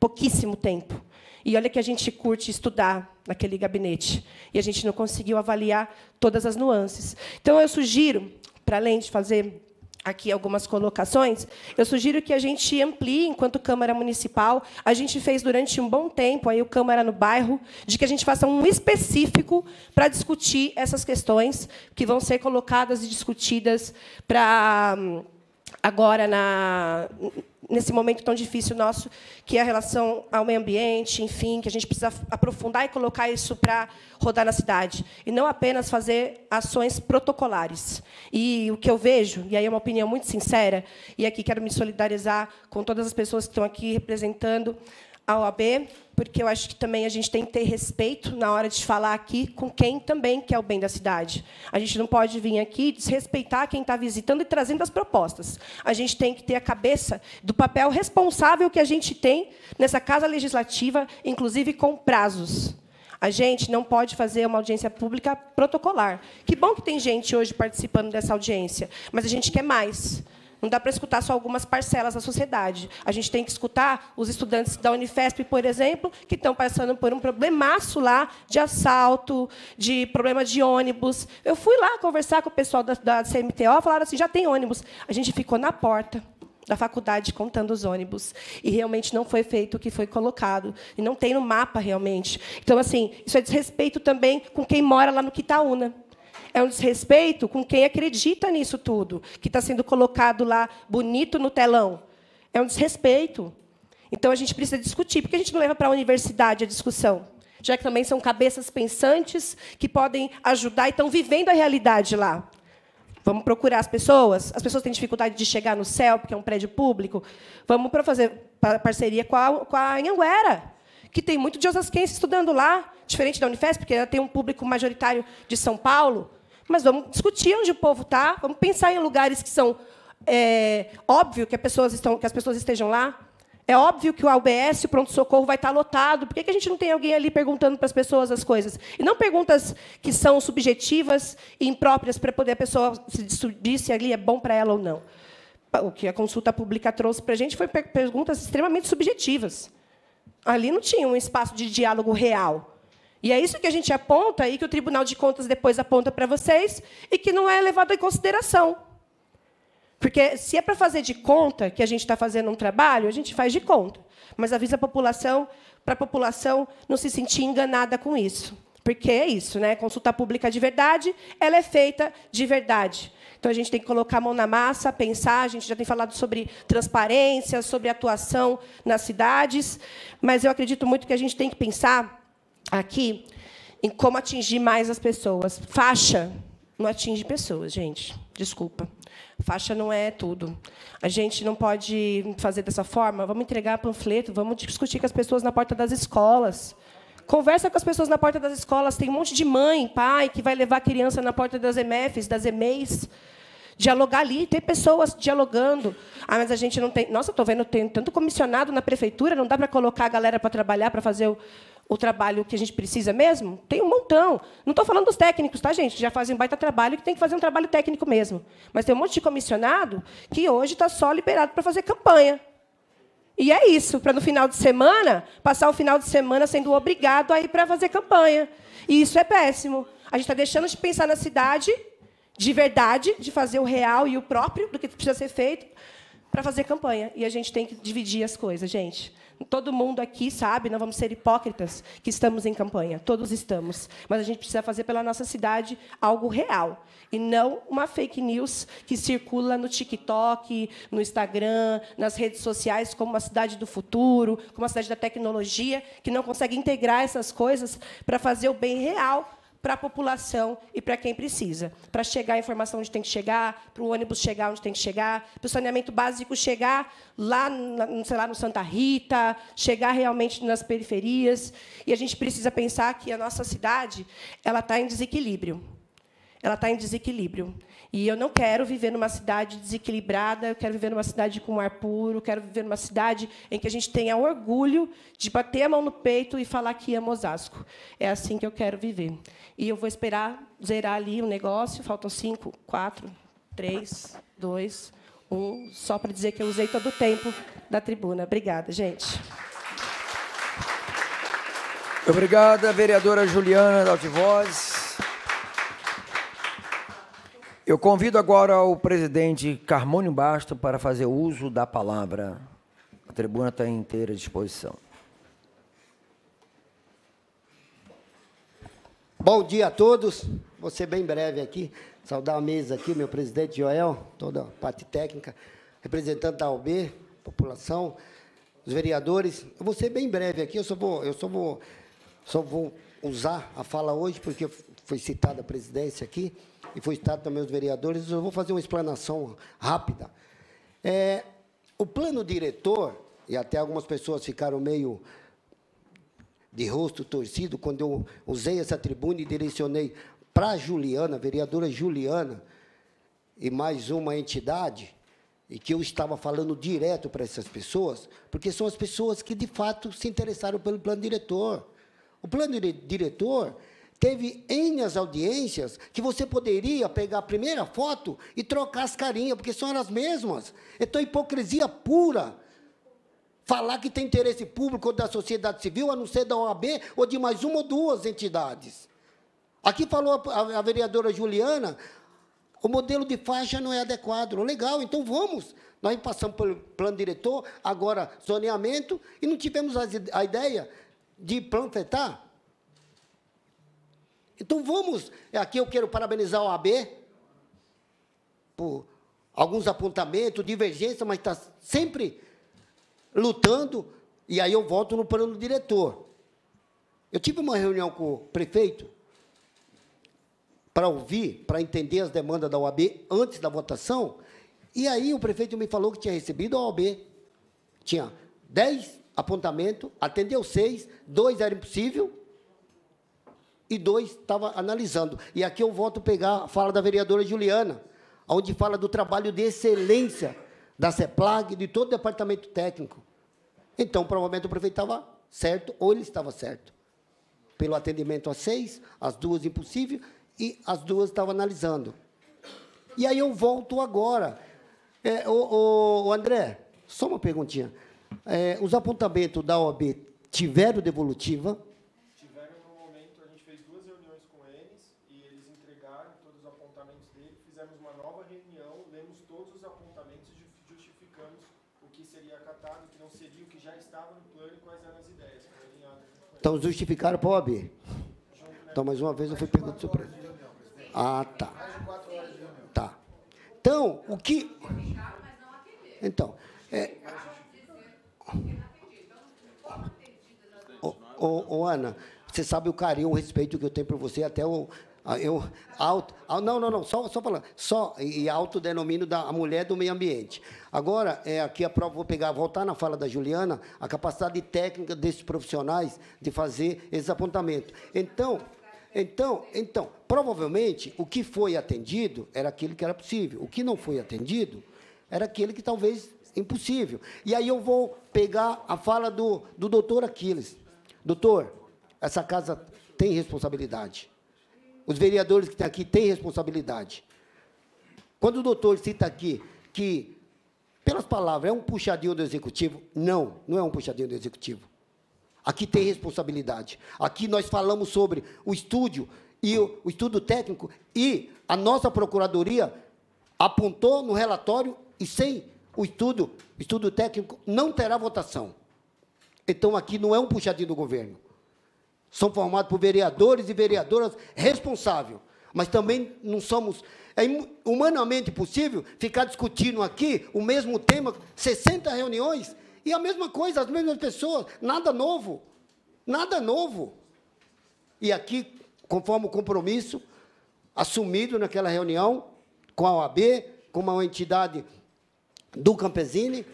pouquíssimo tempo. E olha que a gente curte estudar naquele gabinete. E a gente não conseguiu avaliar todas as nuances. Então, eu sugiro, para além de fazer aqui algumas colocações, eu sugiro que a gente amplie enquanto Câmara Municipal. A gente fez durante um bom tempo aí o Câmara no Bairro, de que a gente faça um específico para discutir essas questões que vão ser colocadas e discutidas para hum, agora na, nesse momento tão difícil nosso, que é a relação ao meio ambiente, enfim, que a gente precisa aprofundar e colocar isso para rodar na cidade, e não apenas fazer ações protocolares. E o que eu vejo, e aí é uma opinião muito sincera, e aqui quero me solidarizar com todas as pessoas que estão aqui representando a OAB, porque eu acho que também a gente tem que ter respeito na hora de falar aqui com quem também quer o bem da cidade. A gente não pode vir aqui desrespeitar quem está visitando e trazendo as propostas. A gente tem que ter a cabeça do papel responsável que a gente tem nessa casa legislativa, inclusive com prazos. A gente não pode fazer uma audiência pública protocolar. Que bom que tem gente hoje participando dessa audiência, mas a gente quer mais. Não dá para escutar só algumas parcelas da sociedade. A gente tem que escutar os estudantes da Unifesp, por exemplo, que estão passando por um problemaço lá de assalto, de problema de ônibus. Eu fui lá conversar com o pessoal da, da CMTO, falaram assim, já tem ônibus. A gente ficou na porta da faculdade contando os ônibus e realmente não foi feito o que foi colocado e não tem no mapa realmente. Então assim, isso é desrespeito também com quem mora lá no Quitaúna é um desrespeito com quem acredita nisso tudo, que está sendo colocado lá bonito no telão. É um desrespeito. Então a gente precisa discutir, porque a gente não leva para a universidade a discussão, já que também são cabeças pensantes que podem ajudar e estão vivendo a realidade lá. Vamos procurar as pessoas. As pessoas têm dificuldade de chegar no céu, porque é um prédio público. Vamos para fazer parceria com a, com a Anhanguera, que tem muito de osasquense estudando lá, diferente da Unifesp, porque ela tem um público majoritário de São Paulo mas vamos discutir onde o povo está, vamos pensar em lugares que são é, óbvio que, pessoas estão, que as pessoas estejam lá, é óbvio que o ABS, o pronto-socorro, vai estar tá lotado. Por que, que a gente não tem alguém ali perguntando para as pessoas as coisas? E não perguntas que são subjetivas e impróprias para poder a pessoa se decidir se ali é bom para ela ou não. O que a consulta pública trouxe para a gente foi perguntas extremamente subjetivas. Ali não tinha um espaço de diálogo real. E é isso que a gente aponta e que o Tribunal de Contas depois aponta para vocês e que não é levado em consideração. Porque se é para fazer de conta que a gente está fazendo um trabalho, a gente faz de conta, mas avisa a população para a população não se sentir enganada com isso. Porque é isso, né? Consulta pública de verdade, ela é feita de verdade. Então a gente tem que colocar a mão na massa, pensar. A gente já tem falado sobre transparência, sobre atuação nas cidades, mas eu acredito muito que a gente tem que pensar aqui em como atingir mais as pessoas. Faixa não atinge pessoas, gente. Desculpa. Faixa não é tudo. A gente não pode fazer dessa forma. Vamos entregar panfleto, vamos discutir com as pessoas na porta das escolas. Conversa com as pessoas na porta das escolas. Tem um monte de mãe, pai, que vai levar a criança na porta das MFs, das EMEIs. Dialogar ali, ter pessoas dialogando. Ah, mas a gente não tem. Nossa, estou vendo, tem tanto comissionado na prefeitura, não dá para colocar a galera para trabalhar, para fazer o o trabalho que a gente precisa mesmo? Tem um montão. Não estou falando dos técnicos, tá, gente? Já fazem um baita trabalho que tem que fazer um trabalho técnico mesmo. Mas tem um monte de comissionado que hoje está só liberado para fazer campanha. E é isso, para no final de semana, passar o final de semana sendo obrigado a ir para fazer campanha. E isso é péssimo. A gente está deixando de pensar na cidade de verdade, de fazer o real e o próprio do que precisa ser feito para fazer campanha. E a gente tem que dividir as coisas, gente. Todo mundo aqui sabe, não vamos ser hipócritas, que estamos em campanha. Todos estamos. Mas a gente precisa fazer pela nossa cidade algo real. E não uma fake news que circula no TikTok, no Instagram, nas redes sociais, como uma cidade do futuro, como uma cidade da tecnologia, que não consegue integrar essas coisas para fazer o bem real para a população e para quem precisa. Para chegar a informação onde tem que chegar, para o ônibus chegar onde tem que chegar, para o saneamento básico chegar lá, sei lá, no Santa Rita, chegar realmente nas periferias. E a gente precisa pensar que a nossa cidade ela está em desequilíbrio ela está em desequilíbrio. E eu não quero viver numa cidade desequilibrada, eu quero viver numa cidade com ar puro, quero viver numa cidade em que a gente tenha orgulho de bater a mão no peito e falar que amo Osasco. É assim que eu quero viver. E eu vou esperar zerar ali o negócio, faltam cinco, quatro, três, dois, um, só para dizer que eu usei todo o tempo da tribuna. Obrigada, gente. Obrigada, vereadora Juliana Daltivoz. Eu convido agora o presidente Carmônio Basto para fazer uso da palavra. A tribuna está em inteira disposição. Bom dia a todos. Vou ser bem breve aqui. Saudar a mesa aqui, meu presidente Joel, toda a parte técnica, representante da OB, população, os vereadores. Eu vou ser bem breve aqui, eu só vou, eu só vou, só vou usar a fala hoje, porque foi citada a presidência aqui, e foi citado também os vereadores, eu vou fazer uma explanação rápida. É, o plano diretor, e até algumas pessoas ficaram meio de rosto torcido quando eu usei essa tribuna e direcionei para a Juliana, vereadora Juliana, e mais uma entidade, e que eu estava falando direto para essas pessoas, porque são as pessoas que, de fato, se interessaram pelo plano diretor. O plano diretor teve N audiências que você poderia pegar a primeira foto e trocar as carinhas, porque são as mesmas. Então, é hipocrisia pura. Falar que tem interesse público ou da sociedade civil, a não ser da OAB ou de mais uma ou duas entidades. Aqui falou a, a vereadora Juliana, o modelo de faixa não é adequado. Legal, então vamos. Nós passamos pelo plano diretor, agora zoneamento, e não tivemos a, a ideia de planfetar então vamos, é, aqui eu quero parabenizar a OAB por alguns apontamentos, divergência, mas está sempre lutando, e aí eu volto no plano diretor. Eu tive uma reunião com o prefeito para ouvir, para entender as demandas da OAB antes da votação, e aí o prefeito me falou que tinha recebido a OAB, tinha 10 apontamentos, atendeu seis, dois era impossível, e dois estava analisando. E aqui eu volto pegar a fala da vereadora Juliana, onde fala do trabalho de excelência da CEPLAG, de todo o departamento técnico. Então, provavelmente, o prefeito estava certo ou ele estava certo. Pelo atendimento às seis, as duas impossível, e as duas estavam analisando. E aí eu volto agora. É, o, o, André, só uma perguntinha. É, os apontamentos da OAB tiveram devolutiva? Então, justificaram para o OAB. Então, mais uma vez, eu fui pego de surpresa. Ah, tá. Tá. Então, o que... Então, é... O ô, Ana, você sabe o carinho, o respeito que eu tenho por você, até o, ah, eu, auto, ah, não, não, não, só, só falando. Só, e autodenomino da mulher do meio ambiente. Agora, é, aqui a prova, vou pegar, voltar na fala da Juliana, a capacidade técnica desses profissionais de fazer esse apontamento. Então, então, então, provavelmente, o que foi atendido era aquilo que era possível. O que não foi atendido era aquele que talvez impossível. E aí eu vou pegar a fala do, do doutor Aquiles. Doutor, essa casa tem responsabilidade os vereadores que estão aqui têm responsabilidade. Quando o doutor cita aqui que, pelas palavras, é um puxadinho do executivo, não, não é um puxadinho do executivo. Aqui tem responsabilidade. Aqui nós falamos sobre o estúdio e o, o estudo técnico e a nossa procuradoria apontou no relatório e sem o estudo, estudo técnico não terá votação. Então aqui não é um puxadinho do governo são formados por vereadores e vereadoras responsáveis. Mas também não somos. É humanamente possível ficar discutindo aqui o mesmo tema, 60 reuniões, e a mesma coisa, as mesmas pessoas, nada novo. Nada novo. E aqui, conforme o compromisso assumido naquela reunião com a OAB, com uma entidade do Campesine,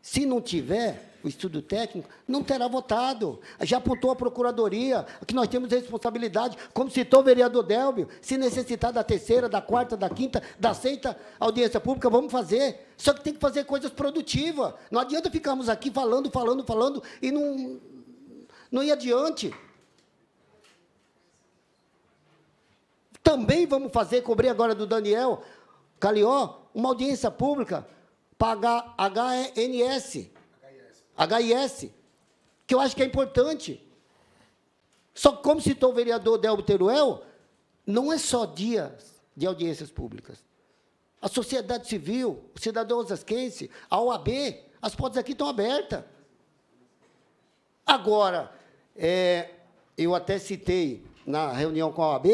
se não tiver o estudo técnico, não terá votado. Já apontou a Procuradoria, que nós temos responsabilidade, como citou o vereador Delbio, se necessitar da terceira, da quarta, da quinta, da sexta audiência pública, vamos fazer. Só que tem que fazer coisas produtivas. Não adianta ficarmos aqui falando, falando, falando e não, não ir adiante. Também vamos fazer, cobrir agora do Daniel Calió, uma audiência pública para HNS, HIS, que eu acho que é importante. Só que, como citou o vereador Delbo Teruel, não é só dias de audiências públicas. A sociedade civil, o cidadãos asquense, a OAB, as portas aqui estão abertas. Agora, é, eu até citei na reunião com a OAB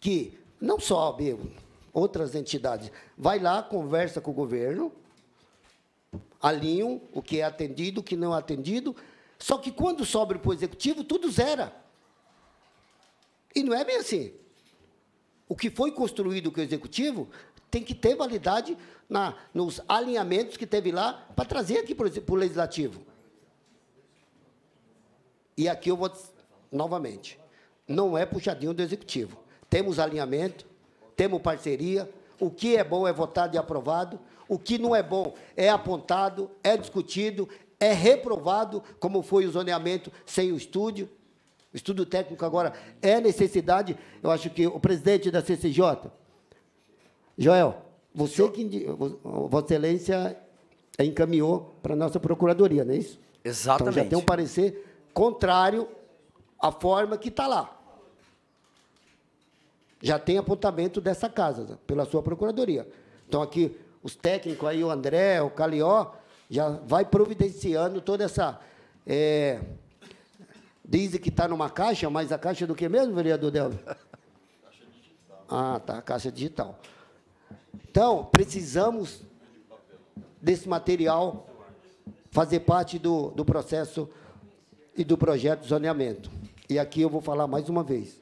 que não só a OAB, outras entidades, vai lá, conversa com o governo, alinham o que é atendido, o que não é atendido. Só que quando sobra para o executivo, tudo zera. E não é bem assim. O que foi construído com o executivo tem que ter validade na, nos alinhamentos que teve lá para trazer aqui para o legislativo. E aqui eu vou novamente. Não é puxadinho do executivo. Temos alinhamento, temos parceria. O que é bom é votado e aprovado o que não é bom é apontado, é discutido, é reprovado, como foi o zoneamento sem o estúdio. O estudo técnico agora é necessidade. Eu acho que o presidente da CCJ, Joel, você que, Vossa Excelência, encaminhou para a nossa procuradoria, não é isso? Exatamente. Então já tem um parecer contrário à forma que está lá. Já tem apontamento dessa casa, pela sua procuradoria. Então, aqui, os técnicos aí, o André, o Calió, já vai providenciando toda essa. É, dizem que está numa caixa, mas a caixa é do que mesmo, vereador Delvio? Caixa digital. Ah, tá, a caixa digital. Então, precisamos desse material fazer parte do, do processo e do projeto de zoneamento. E aqui eu vou falar mais uma vez.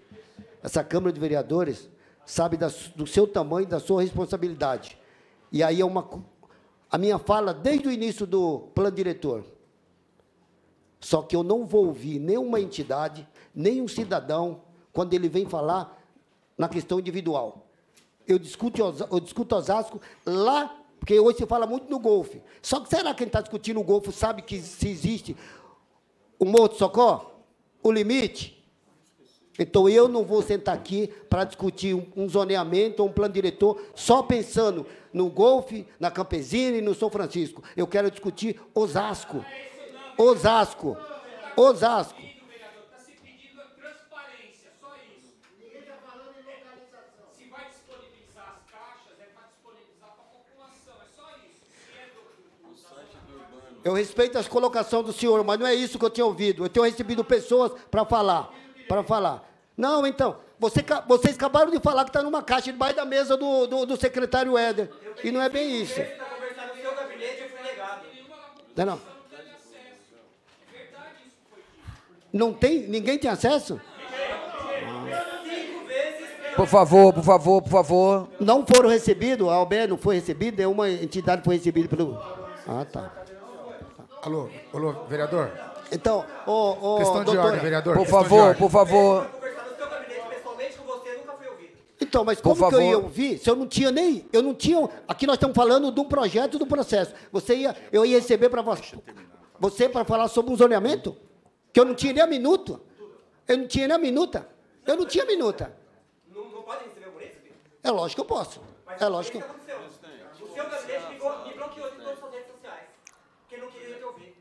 Essa Câmara de Vereadores sabe da, do seu tamanho e da sua responsabilidade. E aí é uma a minha fala desde o início do plano diretor. Só que eu não vou ouvir nenhuma entidade, nenhum cidadão, quando ele vem falar na questão individual. Eu discuto, eu discuto Osasco lá, porque hoje se fala muito no Golfe. Só que será que quem está discutindo o Golfo sabe que se existe o Morto Socorro? O limite? Então eu não vou sentar aqui para discutir um zoneamento ou um plano diretor só pensando no Golfe, na Campesina e no São Francisco. Eu quero discutir Osasco. Osasco. Osasco. Eu respeito as colocações do senhor, mas não é isso que eu tinha ouvido. Eu tenho recebido pessoas para falar, para falar. Não, então, você, vocês acabaram de falar que está numa caixa debaixo da mesa do, do, do secretário Éder. E não é bem isso. Tá não, é não. não tem? Ninguém tem acesso? Por favor, por favor, por favor. Não foram recebidos, a OBE não foi recebida, é uma entidade foi recebida pelo. Ah, tá. Alô, alô, vereador? Então, o ô, Questão de ordem, vereador. Por favor, por favor. Então, mas como que eu ia ouvir se eu não tinha nem. Eu não tinha. Aqui nós estamos falando de um projeto do processo. Você ia, eu ia receber para você. Você para falar sobre o zoneamento? Que eu não tinha nem a minuta. Eu não tinha nem a minuta. Eu não tinha minuta. Não, não pode receber por isso? É lógico que eu posso. Mas é lógico que. Tá o seu gabinete me bloqueou de todas as redes sociais. Porque não queria te ouvir.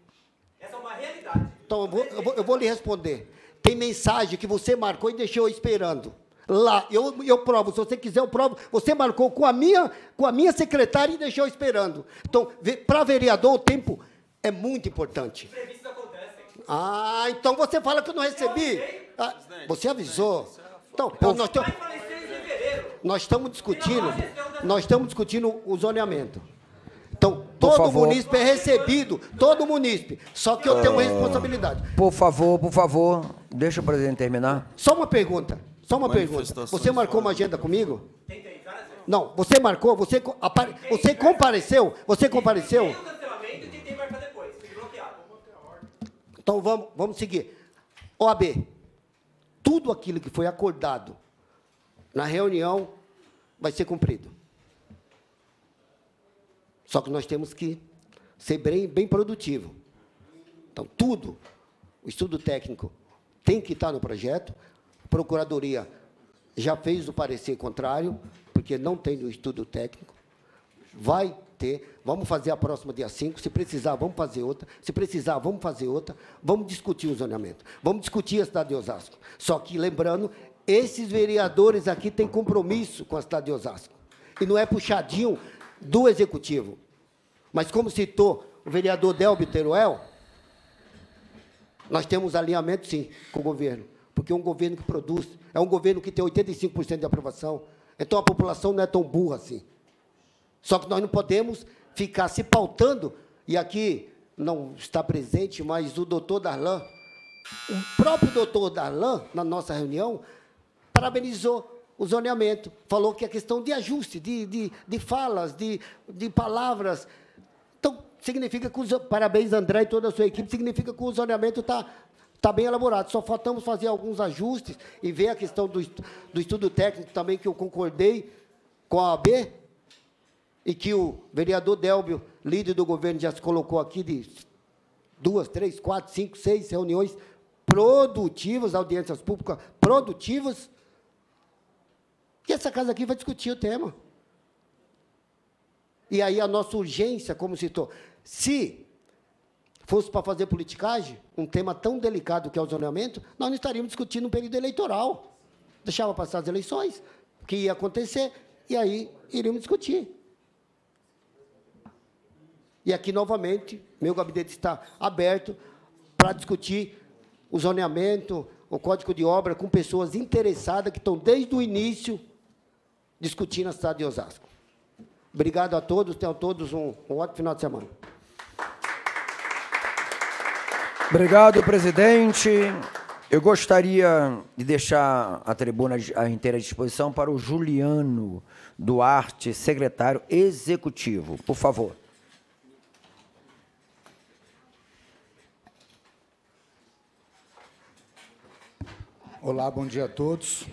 Essa é uma realidade. Então, eu vou, eu vou, eu vou lhe responder. Tem mensagem que você marcou e deixou esperando lá. Eu, eu provo, se você quiser, eu provo. Você marcou com a minha, com a minha secretária e deixou esperando. Então, para vereador, o tempo é muito importante. acontecem. Ah, então você fala que eu não recebi. ah, você avisou. É então, nós, temos, nós estamos discutindo, nós estamos discutindo o zoneamento. Então, todo munícipe é recebido, todo munícipe. Só que eu tenho uma ah. responsabilidade. Por favor, por favor, deixa o presidente terminar. Só uma pergunta. Só uma pergunta. Você marcou uma agenda comigo? Não, você marcou, você, apare... você compareceu, você compareceu. Então vamos, vamos seguir. OAB, tudo aquilo que foi acordado na reunião vai ser cumprido. Só que nós temos que ser bem, bem produtivo. Então, tudo, o estudo técnico tem que estar no projeto, Procuradoria já fez o parecer contrário, porque não tem no estudo técnico. Vai ter, vamos fazer a próxima dia 5, se precisar, vamos fazer outra, se precisar, vamos fazer outra, vamos discutir o zoneamento, vamos discutir a cidade de Osasco. Só que, lembrando, esses vereadores aqui têm compromisso com a cidade de Osasco, e não é puxadinho do Executivo. Mas, como citou o vereador Delbio Teruel, nós temos alinhamento, sim, com o governo porque é um governo que produz é um governo que tem 85% de aprovação. Então, a população não é tão burra assim. Só que nós não podemos ficar se pautando, e aqui não está presente, mas o doutor Darlan, o próprio doutor Darlan, na nossa reunião, parabenizou o zoneamento, falou que é questão de ajuste, de, de, de falas, de, de palavras. Então, significa que, os, parabéns, André e toda a sua equipe, significa que o zoneamento está está bem elaborado. Só faltamos fazer alguns ajustes e ver a questão do, do estudo técnico também, que eu concordei com a AB, e que o vereador Delbio, líder do governo, já se colocou aqui de duas, três, quatro, cinco, seis reuniões produtivas, audiências públicas produtivas, que essa casa aqui vai discutir o tema. E aí a nossa urgência, como citou, se fosse para fazer politicagem, um tema tão delicado que é o zoneamento, nós não estaríamos discutindo um período eleitoral. Deixava passar as eleições, o que ia acontecer, e aí iríamos discutir. E aqui, novamente, meu gabinete está aberto para discutir o zoneamento, o código de obra, com pessoas interessadas que estão desde o início discutindo a cidade de Osasco. Obrigado a todos, tenham todos um, um ótimo final de semana. Obrigado, presidente. Eu gostaria de deixar a tribuna à inteira disposição para o Juliano Duarte, secretário executivo. Por favor. Olá, bom dia a todos.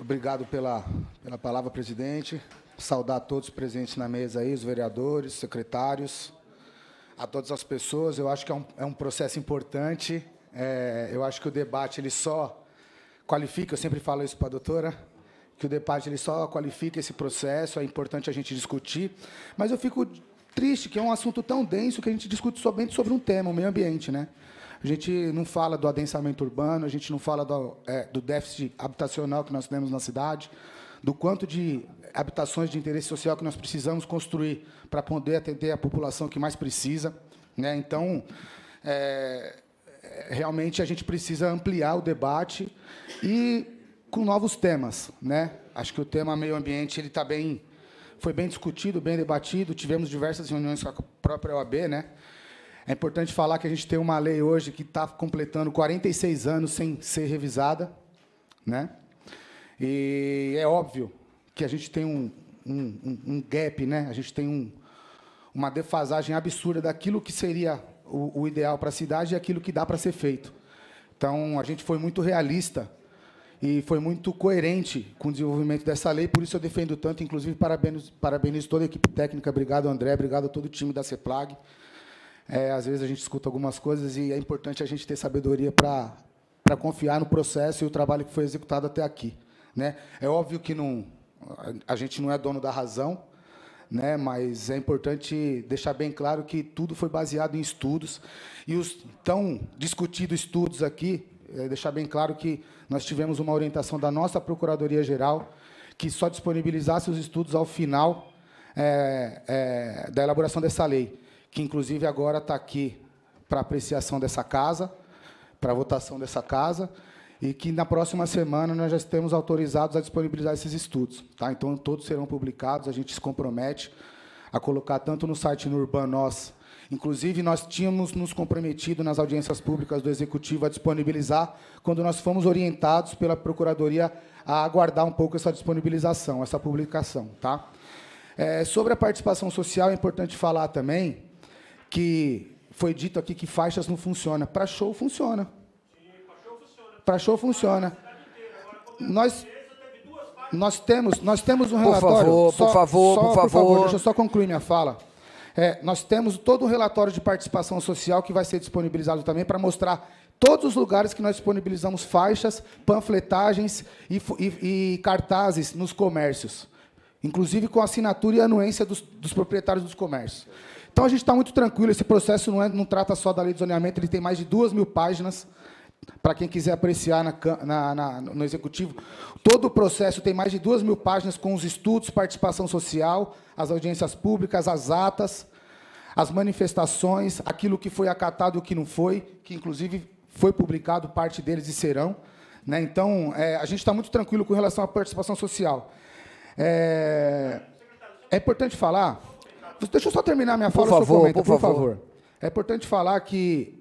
Obrigado pela, pela palavra, presidente. Saudar todos presentes na mesa aí, os vereadores, secretários a todas as pessoas. Eu acho que é um, é um processo importante. É, eu acho que o debate ele só qualifica. Eu sempre falo isso para a doutora que o debate ele só qualifica esse processo. É importante a gente discutir, mas eu fico triste que é um assunto tão denso que a gente discute somente sobre um tema, o meio ambiente, né? A gente não fala do adensamento urbano, a gente não fala do, é, do déficit habitacional que nós temos na cidade, do quanto de habitações de interesse social que nós precisamos construir para poder atender a população que mais precisa. Né? Então, é, realmente a gente precisa ampliar o debate e com novos temas. Né? Acho que o tema meio ambiente ele está bem, foi bem discutido, bem debatido. Tivemos diversas reuniões com a própria OAB, né? É importante falar que a gente tem uma lei hoje que está completando 46 anos sem ser revisada, né? E é óbvio que a gente tem um, um, um gap, né? a gente tem um, uma defasagem absurda daquilo que seria o, o ideal para a cidade e aquilo que dá para ser feito. Então, a gente foi muito realista e foi muito coerente com o desenvolvimento dessa lei, por isso eu defendo tanto, inclusive parabenizo, parabenizo toda a equipe técnica, obrigado André, obrigado a todo o time da CEPLAG. É, às vezes a gente escuta algumas coisas e é importante a gente ter sabedoria para confiar no processo e o trabalho que foi executado até aqui. Né? É óbvio que não, a gente não é dono da razão, né? Mas é importante deixar bem claro que tudo foi baseado em estudos e os tão discutidos estudos aqui, é deixar bem claro que nós tivemos uma orientação da nossa Procuradoria Geral que só disponibilizasse os estudos ao final é, é, da elaboração dessa lei, que inclusive agora está aqui para apreciação dessa casa, para votação dessa casa e que na próxima semana nós já estamos autorizados a disponibilizar esses estudos. Tá? Então, todos serão publicados, a gente se compromete a colocar tanto no site no Urban Nós, inclusive nós tínhamos nos comprometido nas audiências públicas do Executivo a disponibilizar, quando nós fomos orientados pela Procuradoria a aguardar um pouco essa disponibilização, essa publicação. Tá? É, sobre a participação social, é importante falar também que foi dito aqui que faixas não funciona. Para show, funciona. Para show funciona. Nós nós temos, nós temos um relatório. Por favor, só, por favor, só, por, por favor. favor. Deixa eu só concluir minha fala. É, nós temos todo um relatório de participação social que vai ser disponibilizado também para mostrar todos os lugares que nós disponibilizamos faixas, panfletagens e, e, e cartazes nos comércios, inclusive com assinatura e anuência dos, dos proprietários dos comércios. Então a gente está muito tranquilo, esse processo não, é, não trata só da lei de zoneamento, ele tem mais de duas mil páginas para quem quiser apreciar na, na, na, no executivo. Todo o processo tem mais de duas mil páginas com os estudos, participação social, as audiências públicas, as atas, as manifestações, aquilo que foi acatado e o que não foi, que inclusive foi publicado, parte deles e serão. Né? Então, é, a gente está muito tranquilo com relação à participação social. É, é importante falar. Deixa eu só terminar minha fala. Por favor, comenta, por, por favor. favor. É importante falar que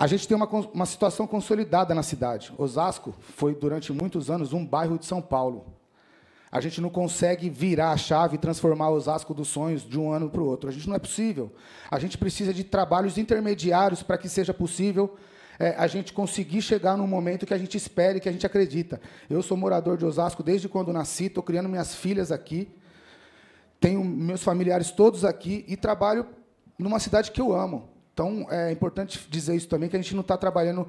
a gente tem uma, uma situação consolidada na cidade. Osasco foi, durante muitos anos, um bairro de São Paulo. A gente não consegue virar a chave e transformar Osasco dos sonhos de um ano para o outro. A gente não é possível. A gente precisa de trabalhos intermediários para que seja possível é, a gente conseguir chegar num momento que a gente espere, que a gente acredita. Eu sou morador de Osasco desde quando nasci, estou criando minhas filhas aqui, tenho meus familiares todos aqui e trabalho numa cidade que eu amo. Então, é importante dizer isso também, que a gente não está trabalhando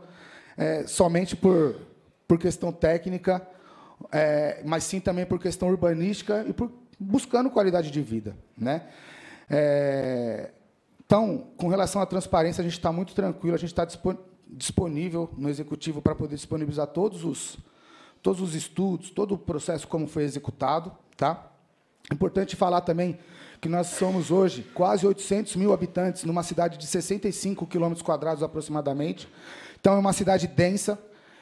é, somente por, por questão técnica, é, mas sim também por questão urbanística e por, buscando qualidade de vida. Né? É, então, com relação à transparência, a gente está muito tranquilo, a gente está disponível no executivo para poder disponibilizar todos os, todos os estudos, todo o processo como foi executado. Tá? Importante falar também que nós somos hoje quase 800 mil habitantes, numa cidade de 65 quilômetros quadrados aproximadamente. Então, é uma cidade densa,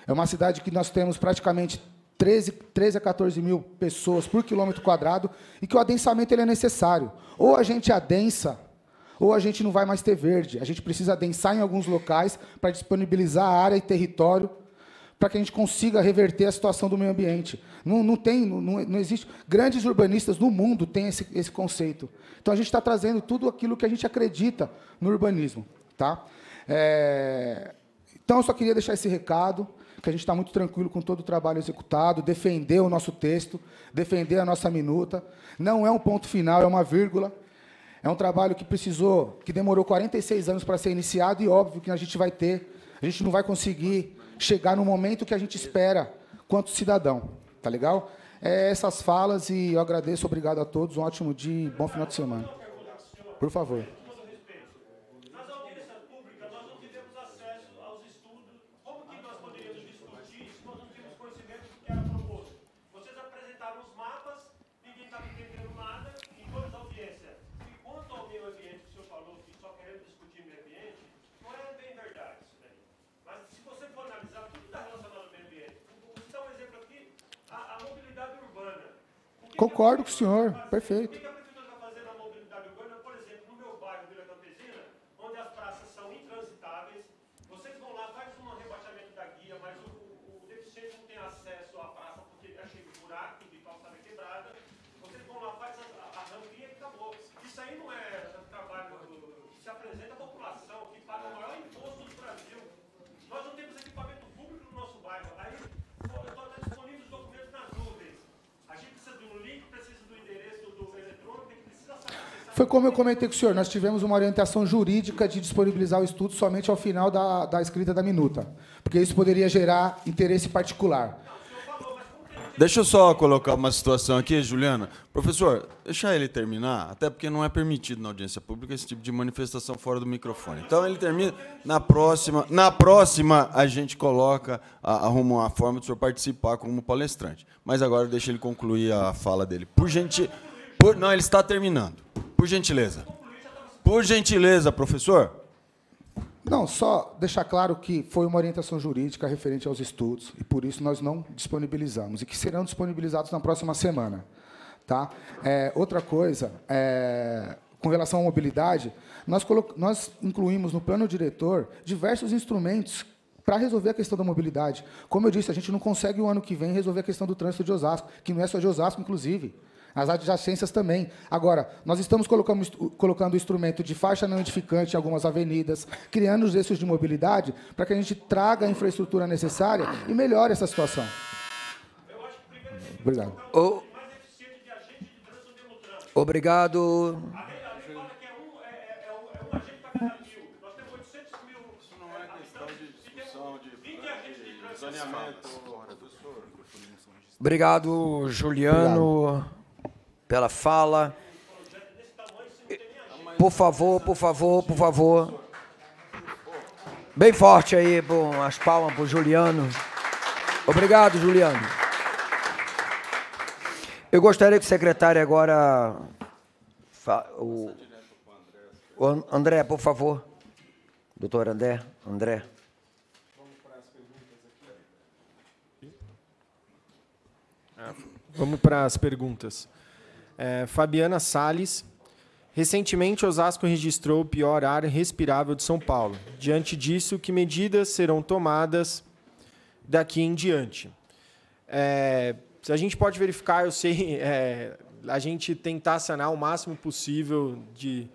é uma cidade que nós temos praticamente 13, 13 a 14 mil pessoas por quilômetro quadrado e que o adensamento ele é necessário. Ou a gente adensa, ou a gente não vai mais ter verde. A gente precisa adensar em alguns locais para disponibilizar área e território para que a gente consiga reverter a situação do meio ambiente. Não, não tem, não, não existe. Grandes urbanistas no mundo têm esse, esse conceito. Então a gente está trazendo tudo aquilo que a gente acredita no urbanismo. Tá? É... Então eu só queria deixar esse recado que a gente está muito tranquilo com todo o trabalho executado, defender o nosso texto, defender a nossa minuta. Não é um ponto final, é uma vírgula. É um trabalho que precisou, que demorou 46 anos para ser iniciado e óbvio que a gente vai ter, a gente não vai conseguir chegar no momento que a gente espera quanto cidadão. Tá legal? É essas falas e eu agradeço, obrigado a todos. Um ótimo dia e bom final de semana. Por favor. Concordo com o senhor, perfeito. Foi como eu comentei com o senhor, nós tivemos uma orientação jurídica de disponibilizar o estudo somente ao final da, da escrita da minuta, porque isso poderia gerar interesse particular. Deixa eu só colocar uma situação aqui, Juliana. Professor, Deixa ele terminar, até porque não é permitido na audiência pública esse tipo de manifestação fora do microfone. Então ele termina. Na próxima, na próxima a gente coloca, arruma uma forma do senhor participar como palestrante. Mas agora deixa ele concluir a fala dele. Por gente, por, não, ele está terminando. Por gentileza. Por gentileza, professor. Não, só deixar claro que foi uma orientação jurídica referente aos estudos e por isso nós não disponibilizamos e que serão disponibilizados na próxima semana, tá? É, outra coisa, é, com relação à mobilidade, nós, nós incluímos no plano diretor diversos instrumentos para resolver a questão da mobilidade. Como eu disse, a gente não consegue o ano que vem resolver a questão do trânsito de Osasco, que não é só de Osasco, inclusive. As adjacências também. Agora, nós estamos colocando, colocando o instrumento de faixa não edificante em algumas avenidas, criando os eixos de mobilidade para que a gente traga a infraestrutura necessária e melhore essa situação. Obrigado. O... Obrigado. Obrigado, Juliano. Obrigado pela fala. Por favor, por favor, por favor. Bem forte aí, bom, as palmas para o Juliano. Obrigado, Juliano. Eu gostaria que o secretário agora. O, o André, por favor. Doutor André, André. Vamos para as perguntas. É, Fabiana Sales. Recentemente, Osasco registrou o pior ar respirável de São Paulo. Diante disso, que medidas serão tomadas daqui em diante? É, a gente pode verificar, eu sei, é, a gente tentar sanar o máximo possível de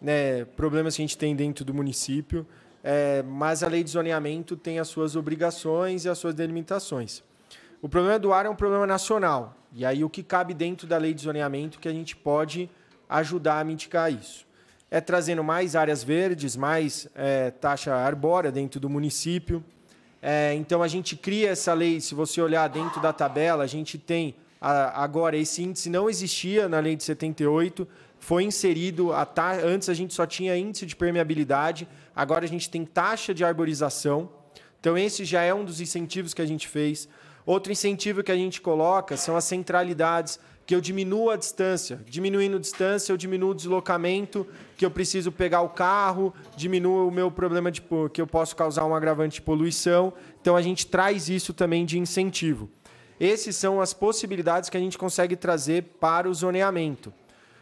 né, problemas que a gente tem dentro do município, é, mas a lei de zoneamento tem as suas obrigações e as suas delimitações. O problema do ar é um problema nacional. E aí o que cabe dentro da lei de zoneamento que a gente pode ajudar a mitigar isso? É trazendo mais áreas verdes, mais é, taxa arbórea dentro do município. É, então a gente cria essa lei, se você olhar dentro da tabela, a gente tem a, agora esse índice não existia na lei de 78, foi inserido a ta... antes a gente só tinha índice de permeabilidade, agora a gente tem taxa de arborização. Então esse já é um dos incentivos que a gente fez. Outro incentivo que a gente coloca são as centralidades, que eu diminuo a distância. Diminuindo a distância, eu diminuo o deslocamento, que eu preciso pegar o carro, diminuo o meu problema de que eu posso causar um agravante de poluição. Então a gente traz isso também de incentivo. Essas são as possibilidades que a gente consegue trazer para o zoneamento.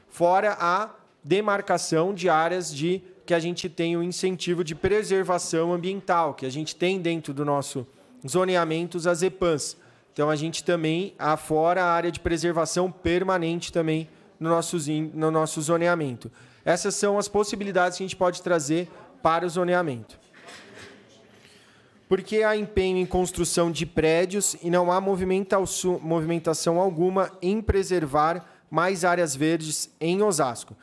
Fora a demarcação de áreas de que a gente tem o incentivo de preservação ambiental, que a gente tem dentro do nosso zoneamentos às EPANs. Então a gente também afora a área de preservação permanente também no nosso, no nosso zoneamento. Essas são as possibilidades que a gente pode trazer para o zoneamento. Porque há empenho em construção de prédios e não há movimentação alguma em preservar mais áreas verdes em Osasco.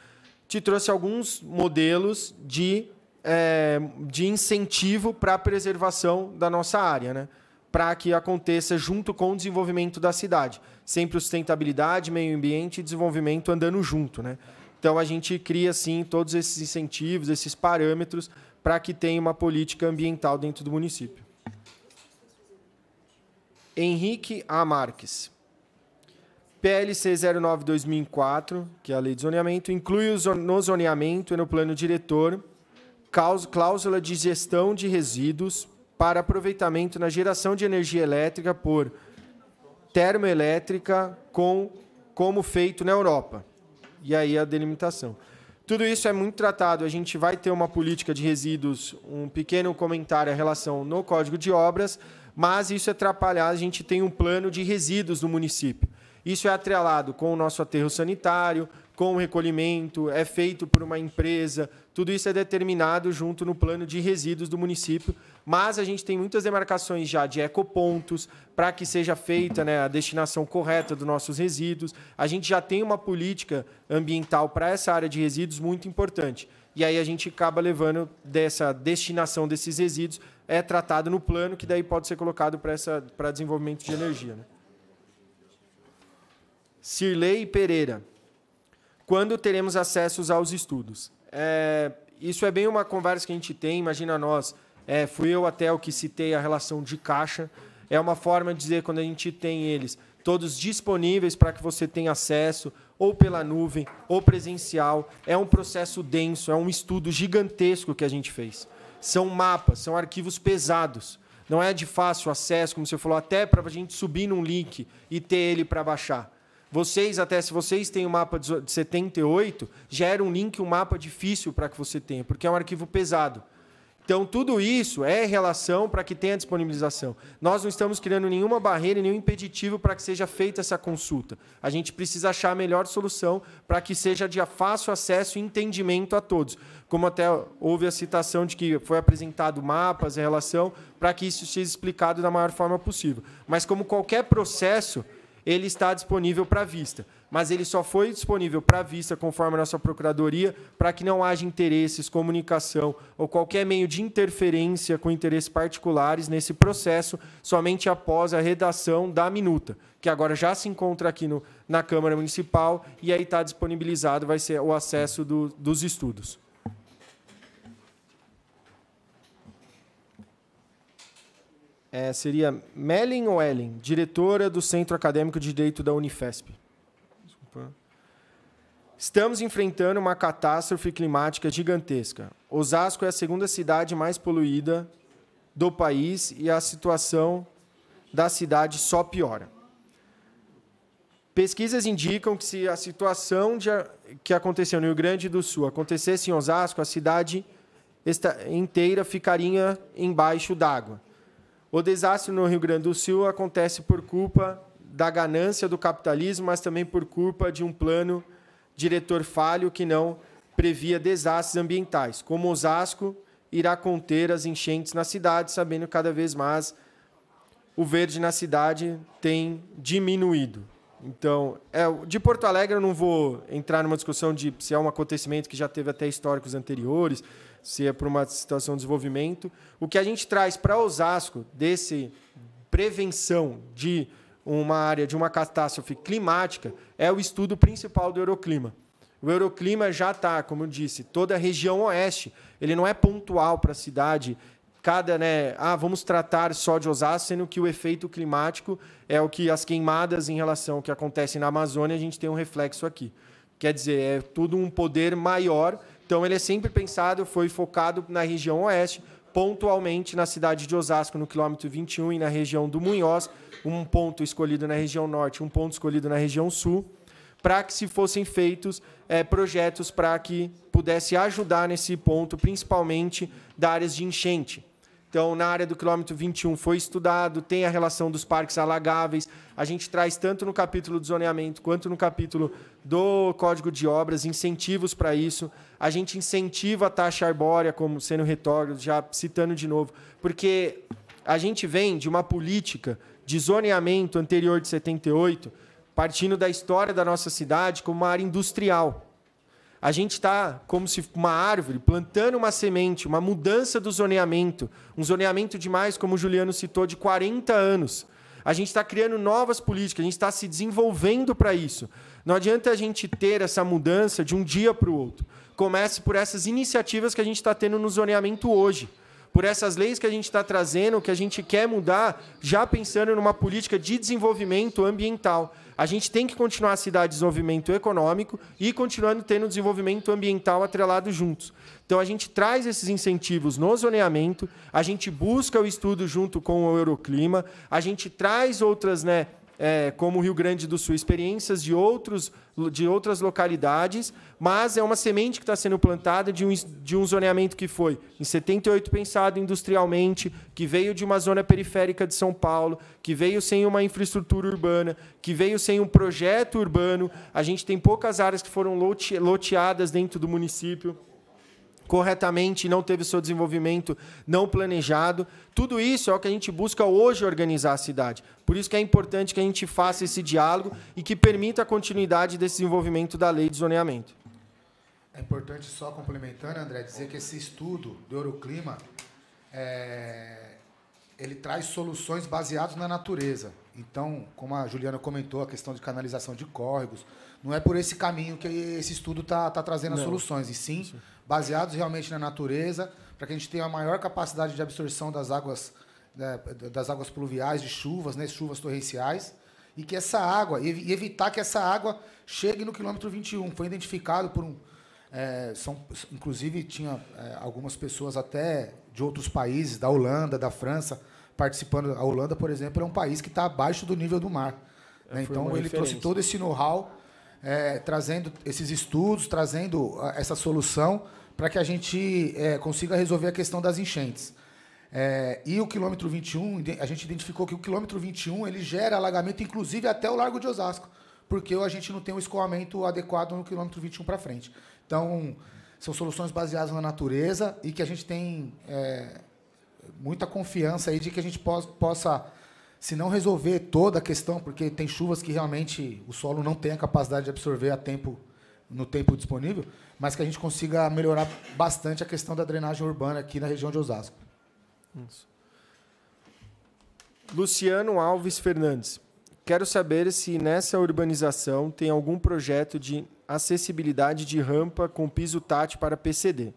Te trouxe alguns modelos de é, de incentivo para a preservação da nossa área, né? para que aconteça junto com o desenvolvimento da cidade. Sempre sustentabilidade, meio ambiente e desenvolvimento andando junto. Né? Então, a gente cria, sim, todos esses incentivos, esses parâmetros, para que tenha uma política ambiental dentro do município. Henrique A. Marques. PLC 09-2004, que é a Lei de Zoneamento, inclui no zoneamento e no plano diretor cláusula de gestão de resíduos para aproveitamento na geração de energia elétrica por termoelétrica com como feito na Europa. E aí a delimitação. Tudo isso é muito tratado. A gente vai ter uma política de resíduos, um pequeno comentário a relação no Código de Obras, mas isso é atrapalhar. A gente tem um plano de resíduos no município. Isso é atrelado com o nosso aterro sanitário, com o recolhimento, é feito por uma empresa, tudo isso é determinado junto no plano de resíduos do município, mas a gente tem muitas demarcações já de ecopontos para que seja feita né, a destinação correta dos nossos resíduos. A gente já tem uma política ambiental para essa área de resíduos muito importante. E aí a gente acaba levando dessa destinação desses resíduos, é tratado no plano, que daí pode ser colocado para, essa, para desenvolvimento de energia. Né? Cirlei Pereira. Quando teremos acessos aos estudos? é, isso é bem uma conversa que a gente tem, imagina nós. É, fui eu até o que citei a relação de caixa. É uma forma de dizer quando a gente tem eles todos disponíveis para que você tenha acesso, ou pela nuvem, ou presencial. É um processo denso, é um estudo gigantesco que a gente fez. São mapas, são arquivos pesados. Não é de fácil acesso, como você falou, até para a gente subir num link e ter ele para baixar. Vocês, até se vocês têm o um mapa de 78, era um link, um mapa difícil para que você tenha, porque é um arquivo pesado. Então, tudo isso é relação para que tenha disponibilização. Nós não estamos criando nenhuma barreira, nenhum impeditivo para que seja feita essa consulta. A gente precisa achar a melhor solução para que seja de fácil acesso e entendimento a todos. Como até houve a citação de que foi apresentado mapas em relação, para que isso seja explicado da maior forma possível. Mas, como qualquer processo ele está disponível para vista. Mas ele só foi disponível para vista, conforme a nossa procuradoria, para que não haja interesses, comunicação ou qualquer meio de interferência com interesses particulares nesse processo, somente após a redação da minuta, que agora já se encontra aqui no, na Câmara Municipal e aí está disponibilizado, vai ser o acesso do, dos estudos. É, seria Melin Oellen, diretora do Centro Acadêmico de Direito da Unifesp. Desculpa. Estamos enfrentando uma catástrofe climática gigantesca. Osasco é a segunda cidade mais poluída do país e a situação da cidade só piora. Pesquisas indicam que se a situação de, que aconteceu no Rio Grande do Sul acontecesse em Osasco, a cidade inteira ficaria embaixo d'água. O desastre no Rio Grande do Sul acontece por culpa da ganância do capitalismo, mas também por culpa de um plano diretor falho que não previa desastres ambientais, como Osasco irá conter as enchentes na cidade, sabendo cada vez mais o verde na cidade tem diminuído. Então, é, de Porto Alegre eu não vou entrar numa discussão de se é um acontecimento que já teve até históricos anteriores, se é para uma situação de desenvolvimento. O que a gente traz para Osasco desse prevenção de uma área de uma catástrofe climática é o estudo principal do Euroclima. O Euroclima já está, como eu disse, toda a região oeste. Ele não é pontual para a cidade. Cada, né, ah, vamos tratar só de Osasco, sendo que o efeito climático é o que as queimadas em relação ao que acontece na Amazônia, a gente tem um reflexo aqui. Quer dizer, é tudo um poder maior então ele é sempre pensado, foi focado na região oeste, pontualmente na cidade de Osasco, no quilômetro 21, e na região do Munhoz, um ponto escolhido na região norte, um ponto escolhido na região sul, para que se fossem feitos é, projetos para que pudesse ajudar nesse ponto, principalmente da áreas de enchente. Então, na área do quilômetro 21 foi estudado, tem a relação dos parques alagáveis. A gente traz tanto no capítulo do zoneamento quanto no capítulo do Código de Obras incentivos para isso. A gente incentiva a taxa arbórea como sendo retórico, já citando de novo, porque a gente vem de uma política de zoneamento anterior de 78, partindo da história da nossa cidade como uma área industrial a gente está como se uma árvore plantando uma semente, uma mudança do zoneamento, um zoneamento de mais, como o Juliano citou, de 40 anos. A gente está criando novas políticas, a gente está se desenvolvendo para isso. Não adianta a gente ter essa mudança de um dia para o outro. Comece por essas iniciativas que a gente está tendo no zoneamento hoje por essas leis que a gente está trazendo, que a gente quer mudar, já pensando numa política de desenvolvimento ambiental. A gente tem que continuar a cidade de desenvolvimento econômico e continuando tendo desenvolvimento ambiental atrelado juntos. Então a gente traz esses incentivos no zoneamento, a gente busca o estudo junto com o Euroclima, a gente traz outras, né, é, como o Rio Grande do Sul, experiências de, outros, de outras localidades, mas é uma semente que está sendo plantada de um, de um zoneamento que foi em 78 pensado industrialmente, que veio de uma zona periférica de São Paulo, que veio sem uma infraestrutura urbana, que veio sem um projeto urbano. A gente tem poucas áreas que foram lote, loteadas dentro do município corretamente, não teve seu desenvolvimento não planejado. Tudo isso é o que a gente busca hoje organizar a cidade. Por isso que é importante que a gente faça esse diálogo e que permita a continuidade desse desenvolvimento da lei de zoneamento. É importante só complementando, André, dizer que esse estudo de Euroclima é, ele traz soluções baseadas na natureza. Então, como a Juliana comentou, a questão de canalização de córregos, não é por esse caminho que esse estudo está tá trazendo não. as soluções, e sim, sim baseados realmente na natureza, para que a gente tenha a maior capacidade de absorção das águas, né, das águas pluviais, de chuvas, né, chuvas torrenciais, e que essa água, e evitar que essa água chegue no quilômetro 21. Foi identificado por um. É, são, inclusive, tinha é, algumas pessoas até de outros países, da Holanda, da França, participando. A Holanda, por exemplo, é um país que está abaixo do nível do mar. Né? É, então, ele referência. trouxe todo esse know-how, é, trazendo esses estudos, trazendo ah, essa solução para que a gente é, consiga resolver a questão das enchentes. É, e o quilômetro 21, a gente identificou que o quilômetro 21 ele gera alagamento, inclusive até o Largo de Osasco, porque a gente não tem um escoamento adequado no quilômetro 21 para frente. Então, são soluções baseadas na natureza e que a gente tem é, muita confiança aí de que a gente possa, se não resolver toda a questão, porque tem chuvas que realmente o solo não tem a capacidade de absorver a tempo, no tempo disponível, mas que a gente consiga melhorar bastante a questão da drenagem urbana aqui na região de Osasco. Isso. Luciano Alves Fernandes. Quero saber se nessa urbanização tem algum projeto de acessibilidade de rampa com piso tátil para PCD.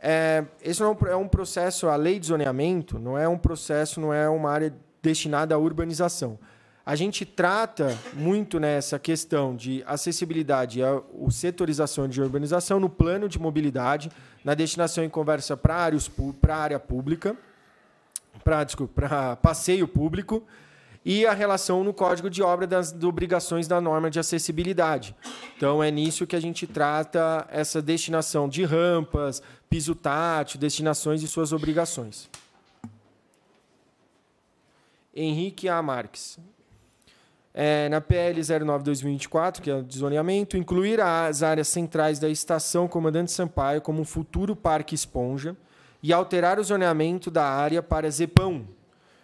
É, esse não é, é um processo, a lei de zoneamento não é um processo, não é uma área destinada à urbanização. A gente trata muito nessa questão de acessibilidade e a setorização de urbanização no plano de mobilidade, na destinação em conversa para a área pública, para passeio público, e a relação no código de obra das obrigações da norma de acessibilidade. Então, é nisso que a gente trata essa destinação de rampas, piso tátil, destinações e suas obrigações. Henrique A. Marques. É, na PL 09-2024, que é o desoneamento, incluir as áreas centrais da estação Comandante Sampaio como um futuro parque esponja e alterar o zoneamento da área para Zepão.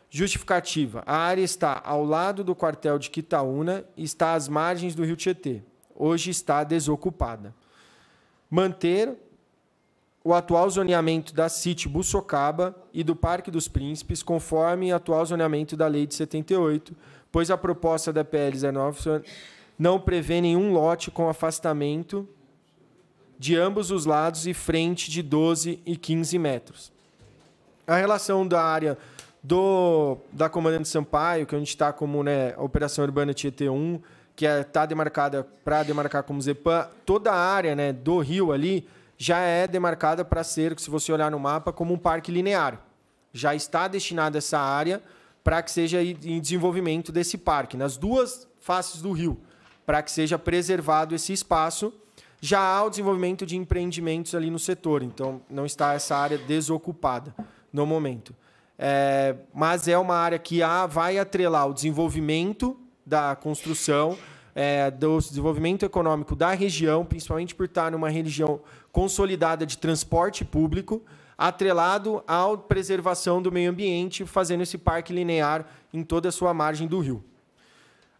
Justificativa: a área está ao lado do quartel de Quitaúna e está às margens do rio Tietê. Hoje está desocupada. Manter o atual zoneamento da City Bussocaba e do Parque dos Príncipes, conforme o atual zoneamento da Lei de 78, pois a proposta da PL 19 não prevê nenhum lote com afastamento de ambos os lados e frente de 12 e 15 metros. A relação da área do da Comandante Sampaio, que a gente está como né, Operação Urbana Tietê 1, que está é, tá demarcada para demarcar como ZEPAN, toda a área né, do rio ali já é demarcada para ser, se você olhar no mapa, como um parque linear. Já está destinada essa área para que seja em desenvolvimento desse parque, nas duas faces do rio, para que seja preservado esse espaço. Já há o desenvolvimento de empreendimentos ali no setor, então não está essa área desocupada no momento. É, mas é uma área que há, vai atrelar o desenvolvimento da construção, é, do desenvolvimento econômico da região, principalmente por estar numa região consolidada de transporte público atrelado à preservação do meio ambiente, fazendo esse parque linear em toda a sua margem do rio.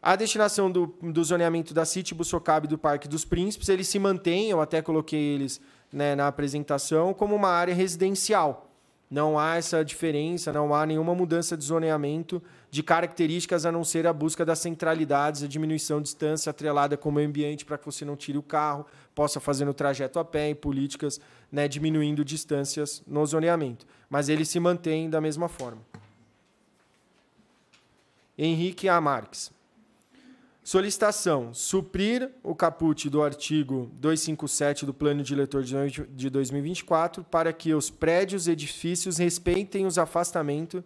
A destinação do, do zoneamento da City Bussocabe do Parque dos Príncipes, eles se mantém, eu até coloquei eles né, na apresentação, como uma área residencial. Não há essa diferença, não há nenhuma mudança de zoneamento de características, a não ser a busca das centralidades, a diminuição de distância atrelada com o meio ambiente para que você não tire o carro, possa fazer no trajeto a pé e políticas né, diminuindo distâncias no zoneamento. Mas ele se mantém da mesma forma. Henrique A. Marques. Solicitação: suprir o caput do artigo 257 do Plano Diretor de 2024 para que os prédios e edifícios respeitem os afastamentos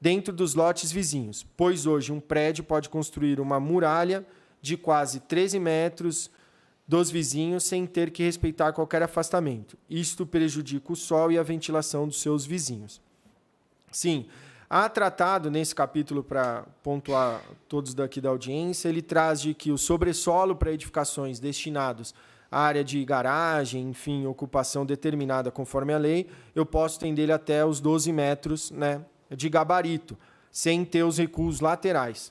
dentro dos lotes vizinhos, pois hoje um prédio pode construir uma muralha de quase 13 metros dos vizinhos sem ter que respeitar qualquer afastamento. Isto prejudica o sol e a ventilação dos seus vizinhos. Sim, há tratado nesse capítulo, para pontuar todos daqui da audiência, ele traz de que o sobressolo para edificações destinados à área de garagem, enfim, ocupação determinada conforme a lei, eu posso estender ele até os 12 metros né, de gabarito, sem ter os recuos laterais.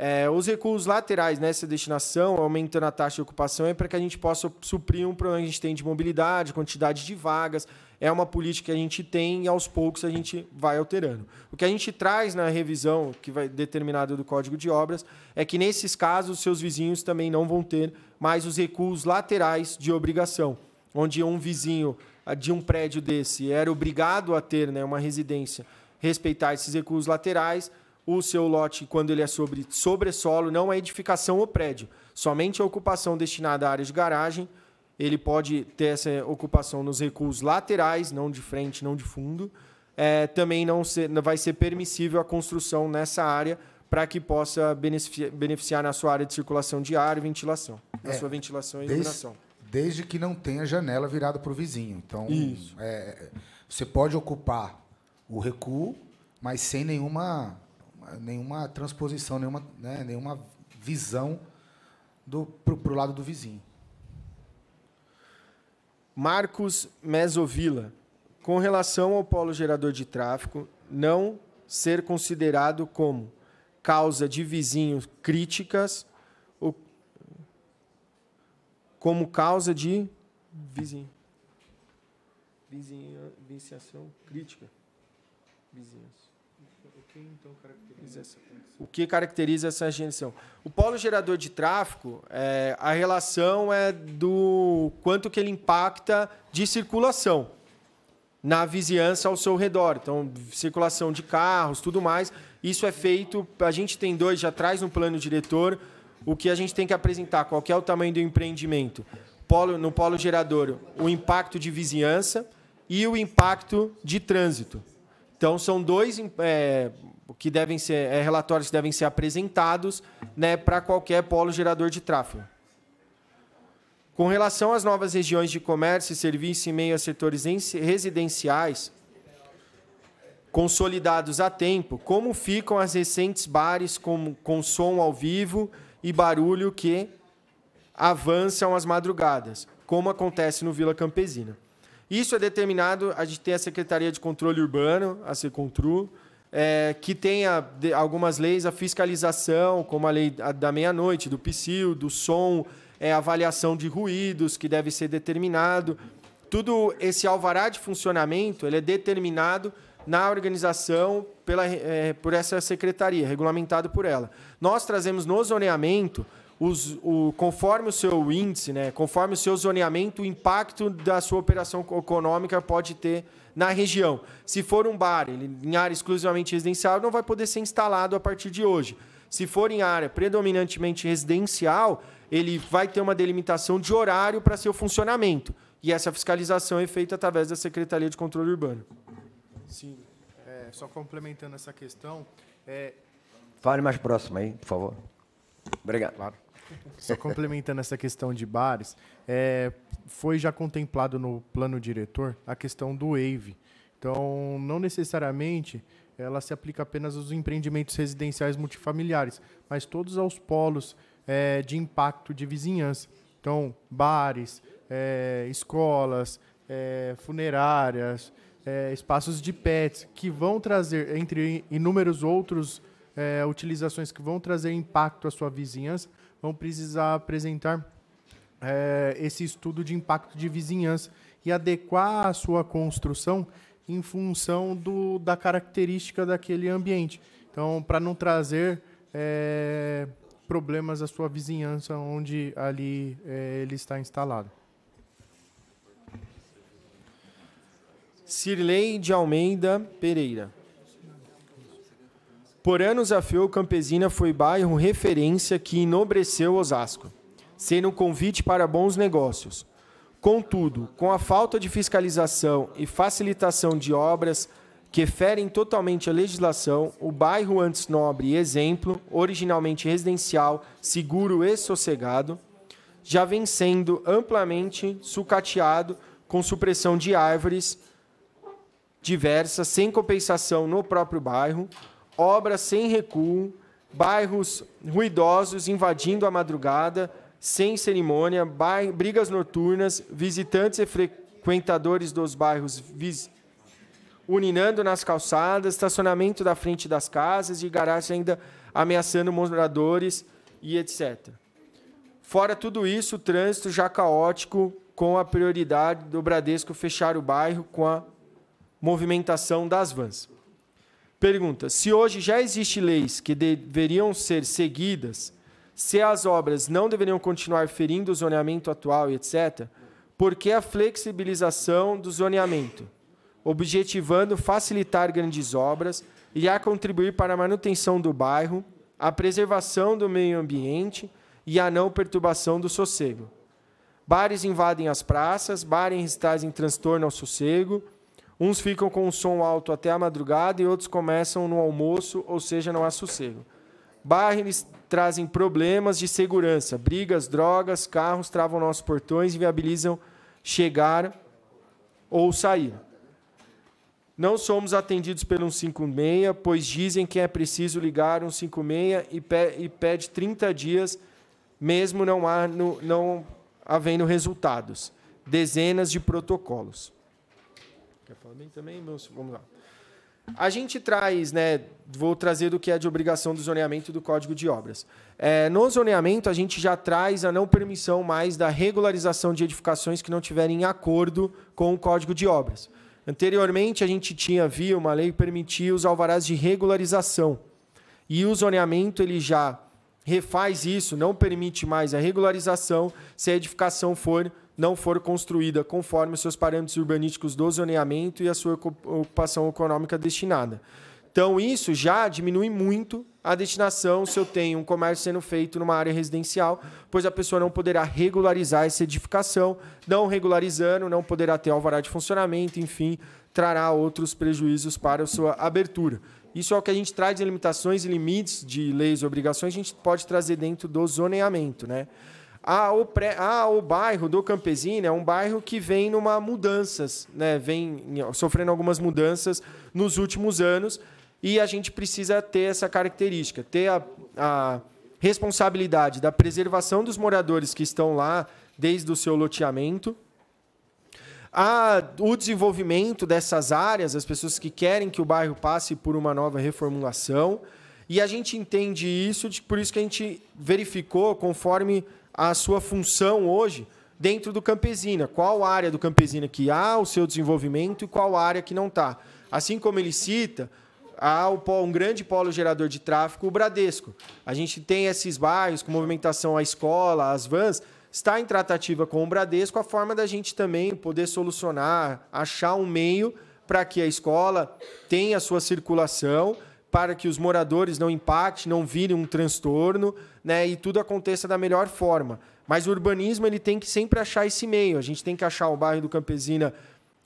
É, os recuos laterais nessa né, destinação, aumentando a taxa de ocupação, é para que a gente possa suprir um problema que a gente tem de mobilidade, quantidade de vagas. É uma política que a gente tem e aos poucos a gente vai alterando. O que a gente traz na revisão, que vai determinada do Código de Obras, é que nesses casos seus vizinhos também não vão ter mais os recuos laterais de obrigação, onde um vizinho ah, de um prédio desse era obrigado a ter né, uma residência, respeitar esses recuos laterais o seu lote quando ele é sobre sobressolo, não é edificação ou prédio, somente a ocupação destinada à área de garagem. Ele pode ter essa ocupação nos recuos laterais, não de frente, não de fundo. É, também não ser, vai ser permissível a construção nessa área para que possa beneficiar, beneficiar, na sua área de circulação de ar e ventilação, na é, sua ventilação e iluminação. Desde que não tenha janela virada para o vizinho. Então, é, você pode ocupar o recuo, mas sem nenhuma nenhuma transposição, nenhuma, né, nenhuma visão para o lado do vizinho. Marcos Mesovila, com relação ao polo gerador de tráfego, não ser considerado como causa de vizinhos críticas, ou como causa de vizinho. vizinhança crítica. Vizinhos então, caracteriza essa O que caracteriza essa geração? O polo gerador de tráfego, é, a relação é do quanto que ele impacta de circulação na vizinhança ao seu redor. Então, circulação de carros, tudo mais. Isso é feito, a gente tem dois já atrás no plano diretor, o que a gente tem que apresentar, qual que é o tamanho do empreendimento. Polo, no polo gerador, o impacto de vizinhança e o impacto de trânsito. Então, são dois, é, que devem ser é, relatórios que devem ser apresentados né, para qualquer polo gerador de tráfego. Com relação às novas regiões de comércio, serviço e meio a setores residenciais consolidados a tempo, como ficam as recentes bares com, com som ao vivo e barulho que avançam às madrugadas, como acontece no Vila Campesina. Isso é determinado, a gente tem a Secretaria de Controle Urbano, a Secontru, é, que tenha algumas leis, a fiscalização, como a lei da meia-noite, do psil, do som, é, avaliação de ruídos que deve ser determinado. Tudo esse alvará de funcionamento ele é determinado na organização pela, é, por essa secretaria, regulamentado por ela. Nós trazemos no zoneamento, os, o, conforme o seu índice, né, conforme o seu zoneamento, o impacto da sua operação econômica pode ter na região. Se for um bar em área exclusivamente residencial, não vai poder ser instalado a partir de hoje. Se for em área predominantemente residencial, ele vai ter uma delimitação de horário para seu funcionamento. E essa fiscalização é feita através da Secretaria de Controle Urbano. Sim. É, só complementando essa questão. É... Fale mais próximo aí, por favor. Obrigado. Claro. Só complementando essa questão de bares, é, foi já contemplado no plano diretor a questão do WAVE. Então, não necessariamente ela se aplica apenas aos empreendimentos residenciais multifamiliares, mas todos aos polos é, de impacto de vizinhança. Então, bares, é, escolas, é, funerárias, é, espaços de pets, que vão trazer, entre inúmeros outros é, utilizações que vão trazer impacto à sua vizinhança, vão precisar apresentar é, esse estudo de impacto de vizinhança e adequar a sua construção em função do, da característica daquele ambiente. Então, para não trazer é, problemas à sua vizinhança onde ali é, ele está instalado. Cirlei de Almeida Pereira. Por anos a fio, Campesina foi bairro referência que enobreceu Osasco, sendo um convite para bons negócios. Contudo, com a falta de fiscalização e facilitação de obras que ferem totalmente a legislação, o bairro antes nobre e exemplo, originalmente residencial, seguro e sossegado, já vem sendo amplamente sucateado com supressão de árvores diversas, sem compensação no próprio bairro, obras sem recuo, bairros ruidosos invadindo a madrugada, sem cerimônia, brigas noturnas, visitantes e frequentadores dos bairros uninando nas calçadas, estacionamento da frente das casas e garagens ainda ameaçando moradores e etc. Fora tudo isso, o trânsito já caótico, com a prioridade do Bradesco fechar o bairro com a movimentação das vans. Pergunta: se hoje já existem leis que deveriam ser seguidas, se as obras não deveriam continuar ferindo o zoneamento atual e etc., por que a flexibilização do zoneamento, objetivando facilitar grandes obras, e a contribuir para a manutenção do bairro, a preservação do meio ambiente e a não perturbação do sossego? Bares invadem as praças, bares em transtorno ao sossego Uns ficam com o som alto até a madrugada e outros começam no almoço, ou seja, não há sossego. Barres trazem problemas de segurança, brigas, drogas, carros travam nossos portões e viabilizam chegar ou sair. Não somos atendidos pelo 156, pois dizem que é preciso ligar 156 e, pe e pede 30 dias, mesmo não, há no, não havendo resultados. Dezenas de protocolos quer falar bem também, vamos lá. A gente traz, né? Vou trazer do que é de obrigação do zoneamento do Código de Obras. É, no zoneamento, a gente já traz a não permissão mais da regularização de edificações que não tiverem acordo com o Código de Obras. Anteriormente, a gente tinha, via uma lei que permitia os alvarás de regularização. E o zoneamento ele já refaz isso, não permite mais a regularização se a edificação for não for construída conforme os seus parâmetros urbanísticos do zoneamento e a sua ocupação econômica destinada. Então, isso já diminui muito a destinação se eu tenho um comércio sendo feito numa área residencial, pois a pessoa não poderá regularizar essa edificação, não regularizando, não poderá ter alvará de funcionamento, enfim, trará outros prejuízos para a sua abertura. Isso é o que a gente traz de limitações e limites de leis e obrigações, a gente pode trazer dentro do zoneamento, né? Ah, o, pré, ah, o bairro do Campesino é um bairro que vem numa mudanças, né? Vem sofrendo algumas mudanças nos últimos anos e a gente precisa ter essa característica, ter a, a responsabilidade da preservação dos moradores que estão lá desde o seu loteamento, a, o desenvolvimento dessas áreas, as pessoas que querem que o bairro passe por uma nova reformulação. E a gente entende isso, por isso que a gente verificou, conforme a sua função hoje dentro do Campesina. É qual área do Campesina que há o seu desenvolvimento e qual área que não está. Assim como ele cita, há um grande polo gerador de tráfego, o Bradesco. A gente tem esses bairros com movimentação à escola, às vans. Está em tratativa com o Bradesco a forma da gente também poder solucionar, achar um meio para que a escola tenha a sua circulação para que os moradores não empate, não virem um transtorno, né, e tudo aconteça da melhor forma. Mas o urbanismo ele tem que sempre achar esse meio. A gente tem que achar o bairro do Campesina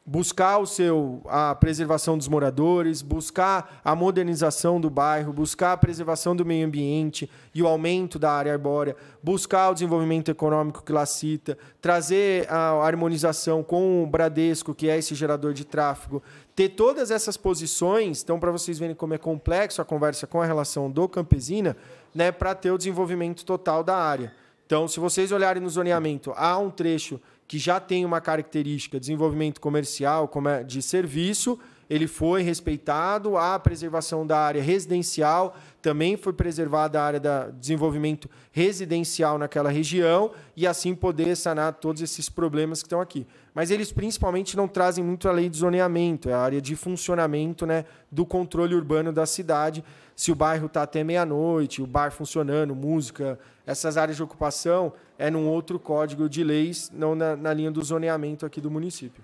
buscar o seu a preservação dos moradores, buscar a modernização do bairro, buscar a preservação do meio ambiente e o aumento da área arbórea, buscar o desenvolvimento econômico que lá cita, trazer a harmonização com o Bradesco, que é esse gerador de tráfego, ter todas essas posições, então para vocês verem como é complexo a conversa com a relação do campesina, né, para ter o desenvolvimento total da área. Então, se vocês olharem no zoneamento, há um trecho que já tem uma característica de desenvolvimento comercial, é de serviço, ele foi respeitado, a preservação da área residencial, também foi preservada a área de desenvolvimento residencial naquela região, e assim poder sanar todos esses problemas que estão aqui. Mas eles principalmente não trazem muito a lei de zoneamento, é a área de funcionamento né, do controle urbano da cidade, se o bairro está até meia-noite, o bar funcionando, música, essas áreas de ocupação, é num outro código de leis, não na, na linha do zoneamento aqui do município.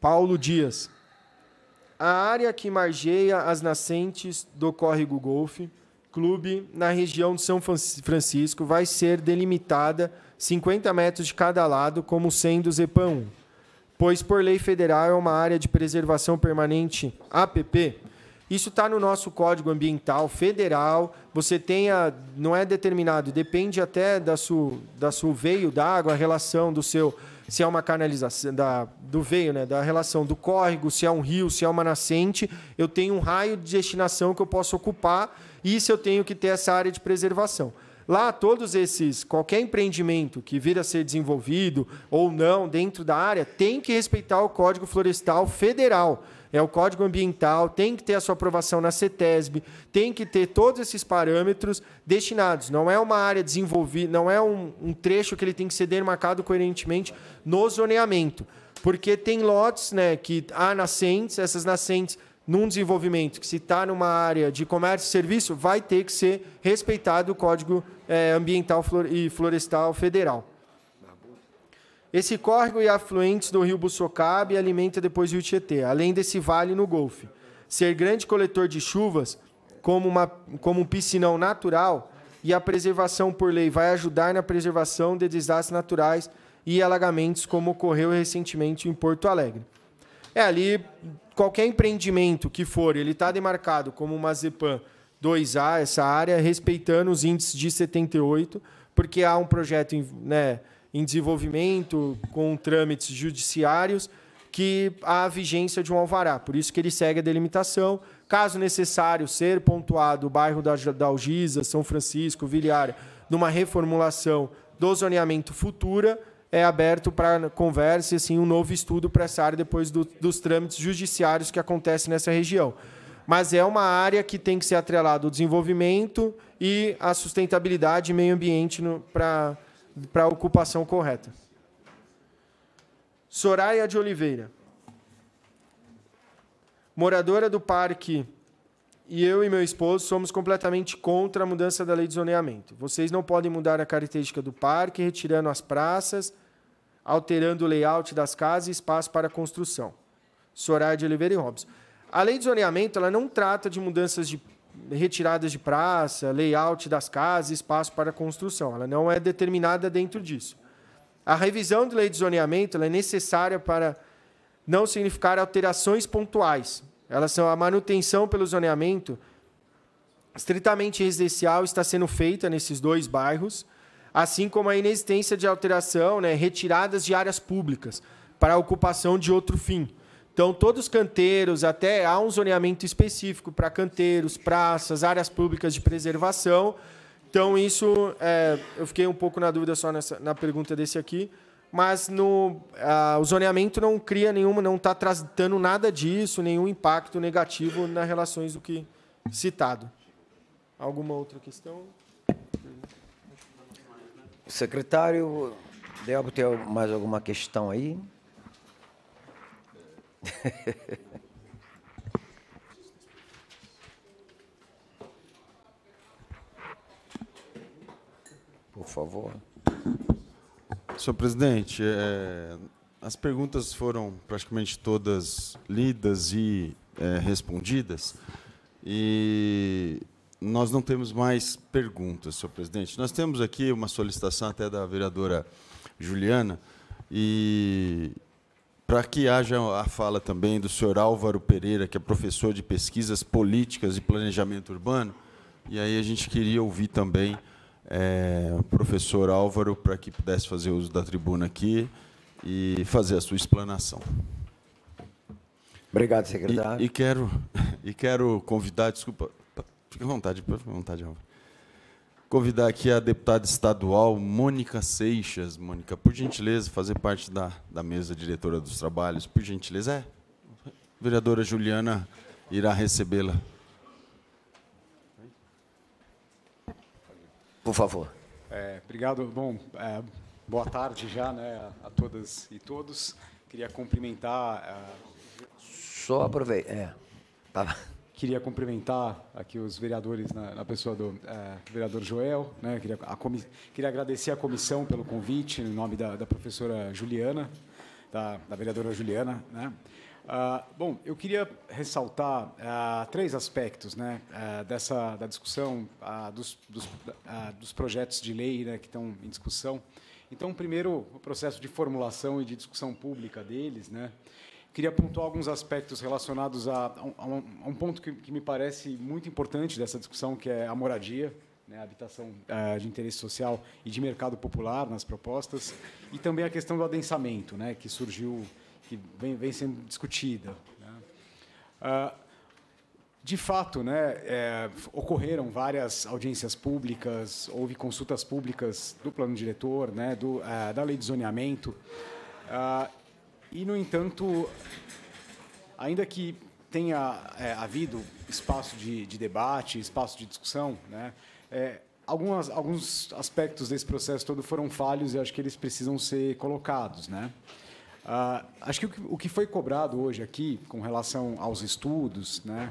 Paulo Dias. A área que margeia as nascentes do córrego Golfe, clube na região de São Francisco, vai ser delimitada 50 metros de cada lado como sendo ZEPAM 1, pois por lei federal é uma área de preservação permanente APP. Isso está no nosso Código Ambiental Federal. Você tem a, não é determinado, depende até da sua da seu veio d'água, a relação do seu se é uma canalização da, do veio, né, da relação do córrego, se é um rio, se é uma nascente, eu tenho um raio de destinação que eu posso ocupar e isso eu tenho que ter essa área de preservação. Lá, todos esses, qualquer empreendimento que vir a ser desenvolvido ou não dentro da área, tem que respeitar o Código Florestal Federal é o código ambiental, tem que ter a sua aprovação na CETESB, tem que ter todos esses parâmetros destinados. Não é uma área desenvolvida, não é um, um trecho que ele tem que ser demarcado coerentemente no zoneamento. Porque tem lotes né, que há nascentes, essas nascentes num desenvolvimento que se está numa área de comércio e serviço, vai ter que ser respeitado o Código é, Ambiental e Florestal Federal. Esse córrego e afluentes do rio Bussocabe alimenta depois o rio Tietê, além desse vale no Golfe. Ser grande coletor de chuvas, como, uma, como um piscinão natural, e a preservação por lei vai ajudar na preservação de desastres naturais e alagamentos, como ocorreu recentemente em Porto Alegre. É ali, qualquer empreendimento que for, ele está demarcado como uma ZEPAM 2A, essa área, respeitando os índices de 78, porque há um projeto né, em desenvolvimento com trâmites judiciários que a vigência de um alvará. Por isso que ele segue a delimitação. Caso necessário ser pontuado o bairro da, Algisa, São Francisco, Vilhara, numa reformulação do zoneamento futura, é aberto para conversa e assim, um novo estudo para essa área depois do, dos trâmites judiciários que acontecem nessa região. Mas é uma área que tem que ser atrelada ao desenvolvimento e à sustentabilidade e meio ambiente para para a ocupação correta. Soraya de Oliveira. Moradora do parque e eu e meu esposo somos completamente contra a mudança da lei de zoneamento. Vocês não podem mudar a característica do parque, retirando as praças, alterando o layout das casas e espaço para construção. Soraya de Oliveira e Robson. A lei de zoneamento ela não trata de mudanças de retiradas de praça, layout das casas, espaço para construção. Ela não é determinada dentro disso. A revisão de lei de zoneamento é necessária para não significar alterações pontuais. Elas são a manutenção pelo zoneamento estritamente residencial está sendo feita nesses dois bairros, assim como a inexistência de alteração, né, retiradas de áreas públicas para ocupação de outro fim então, todos os canteiros, até há um zoneamento específico para canteiros, praças, áreas públicas de preservação. Então, isso, é, eu fiquei um pouco na dúvida só nessa, na pergunta desse aqui, mas no, a, o zoneamento não cria nenhuma, não está tratando nada disso, nenhum impacto negativo nas relações do que citado. Alguma outra questão? Secretário, Delbo, tem mais alguma questão aí? Não. Por favor. Senhor presidente, é, as perguntas foram praticamente todas lidas e é, respondidas. E nós não temos mais perguntas, senhor presidente. Nós temos aqui uma solicitação até da vereadora Juliana, e para que haja a fala também do senhor Álvaro Pereira, que é professor de pesquisas políticas e planejamento urbano, e aí a gente queria ouvir também é, o professor Álvaro para que pudesse fazer uso da tribuna aqui e fazer a sua explanação. Obrigado, secretário. E, e quero, e quero convidar, desculpa, fique à vontade, fique à vontade, Álvaro convidar aqui a deputada estadual Mônica Seixas. Mônica, por gentileza, fazer parte da, da mesa diretora dos trabalhos. Por gentileza, é. A vereadora Juliana irá recebê-la. Por favor. É, obrigado. Bom, é, boa tarde já né, a todas e todos. Queria cumprimentar. É, Só aproveito. É. Tá. Queria cumprimentar aqui os vereadores, na, na pessoa do é, vereador Joel. Né? Queria, a, queria, agradecer à comissão pelo convite, em nome da, da professora Juliana, da, da vereadora Juliana. Né? Ah, bom, eu queria ressaltar ah, três aspectos né, ah, dessa, da discussão dos, dos, dos, projetos de lei né, que estão em discussão. Então, primeiro, o processo de formulação e de discussão pública deles, né? queria pontuar alguns aspectos relacionados a, a, um, a um, ponto que, que, me parece muito importante dessa discussão, que é a moradia, né, a habitação uh, de interesse social e de mercado popular nas propostas, e também a questão do adensamento, né, que surgiu, que vem, vem sendo discutida. Né. Uh, de fato, né, é, ocorreram várias audiências públicas, houve consultas públicas do plano diretor, né, do, uh, da lei de zoneamento, ah, e, no entanto, ainda que tenha é, havido espaço de, de, debate, espaço de discussão, né, é, algumas, alguns aspectos desse processo todo foram falhos e acho que eles precisam ser colocados. Né? Ah, acho que o, que o, que foi cobrado hoje aqui, com relação aos estudos, né,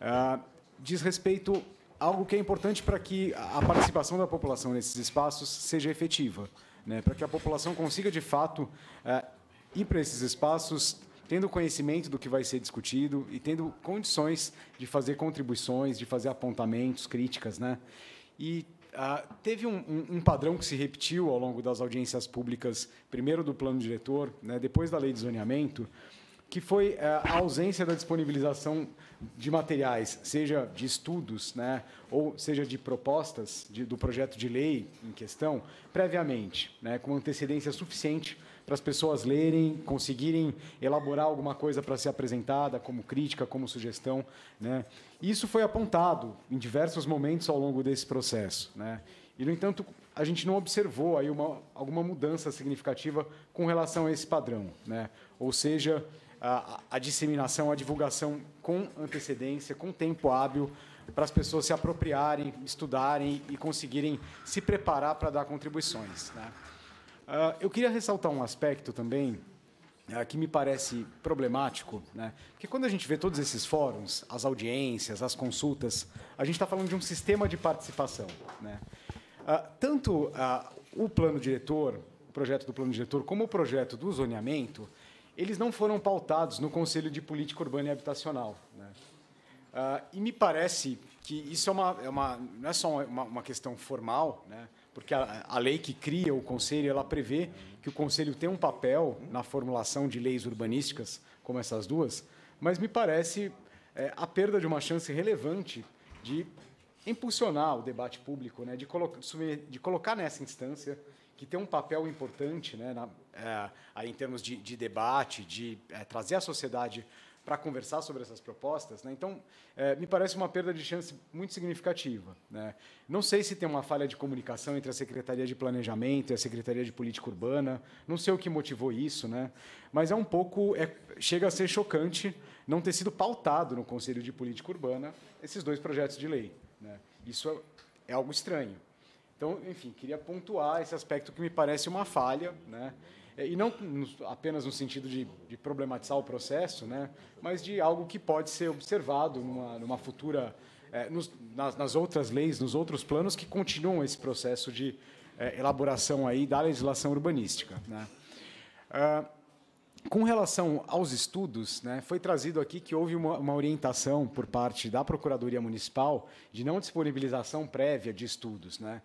ah, diz respeito a algo que é importante para que a participação da população nesses espaços seja efetiva. Né, para que a população consiga de fato é, ir para esses espaços tendo conhecimento do que vai ser discutido e tendo condições de fazer contribuições, de fazer apontamentos, críticas, né? E ah, teve um, um, padrão que se repetiu ao longo das audiências públicas, primeiro do plano diretor, né, depois da lei de zoneamento, que foi eh, a ausência da disponibilização de materiais, seja de estudos, né, ou seja de propostas de, do projeto de lei em questão, previamente, né, com antecedência suficiente para as pessoas lerem, conseguirem elaborar alguma coisa para ser apresentada como crítica, como sugestão. Né. Isso foi apontado em diversos momentos ao longo desse processo. Né. E, no entanto, a gente não observou aí uma, alguma mudança significativa com relação a esse padrão. Né? Ou seja, a, a disseminação, a divulgação com antecedência, com tempo hábil, para as pessoas se apropriarem, estudarem e conseguirem se preparar para dar contribuições. Né? Uh, eu queria ressaltar um aspecto também uh, que me parece problemático, né? que quando a gente vê todos esses fóruns, as audiências, as consultas, a gente está falando de um sistema de participação. Né? Uh, tanto o plano diretor, o projeto do plano diretor, como o projeto do zoneamento, eles não foram pautados no Conselho de Política Urbana e Habitacional. Né? Ah, e me parece que isso é uma, é uma não é só uma, uma questão formal, né? porque a, a, lei que cria o Conselho ela prevê que o Conselho tem um papel na formulação de leis urbanísticas como essas duas, mas me parece é, a perda de uma chance relevante de impulsionar o debate público, né? de, colo de colocar nessa instância que tem um papel importante né? na é, aí em termos de, de debate, de é, trazer a sociedade para conversar sobre essas propostas. Né? Então, é, me parece uma perda de chance muito significativa. Né? Não sei se tem uma falha de comunicação entre a Secretaria de Planejamento e a Secretaria de Política Urbana, não sei o que motivou isso, né? mas é um pouco. É, chega a ser chocante não ter sido pautado no Conselho de Política Urbana esses dois projetos de lei. Né? Isso é, é algo estranho. Então, enfim, queria pontuar esse aspecto que me parece uma falha. Né? É, e não apenas no sentido de, de, problematizar o processo, né, mas de algo que pode ser observado numa, numa futura é, nos, nas, nas, outras leis, nos outros planos que continuam esse processo de é, elaboração aí da legislação urbanística. Né. Ah, com relação aos estudos, né, foi trazido aqui que houve uma, uma, orientação por parte da Procuradoria Municipal de não disponibilização prévia de estudos. Né.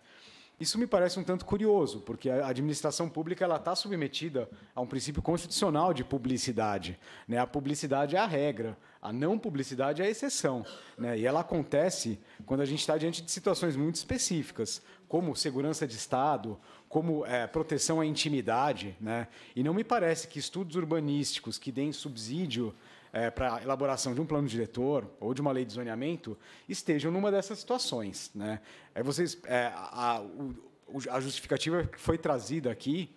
Isso me parece um tanto curioso, porque a administração pública ela está submetida a um princípio constitucional de publicidade. Né? A publicidade é a regra, a não publicidade é a exceção. Né? E ela acontece quando a gente está diante de situações muito específicas, como segurança de Estado, como é, proteção à intimidade. Né? E não me parece que estudos urbanísticos que deem subsídio é, para a elaboração de um plano diretor ou de uma lei de zoneamento estejam numa dessas situações. Né? É vocês, é, a, a, justificativa que foi trazida aqui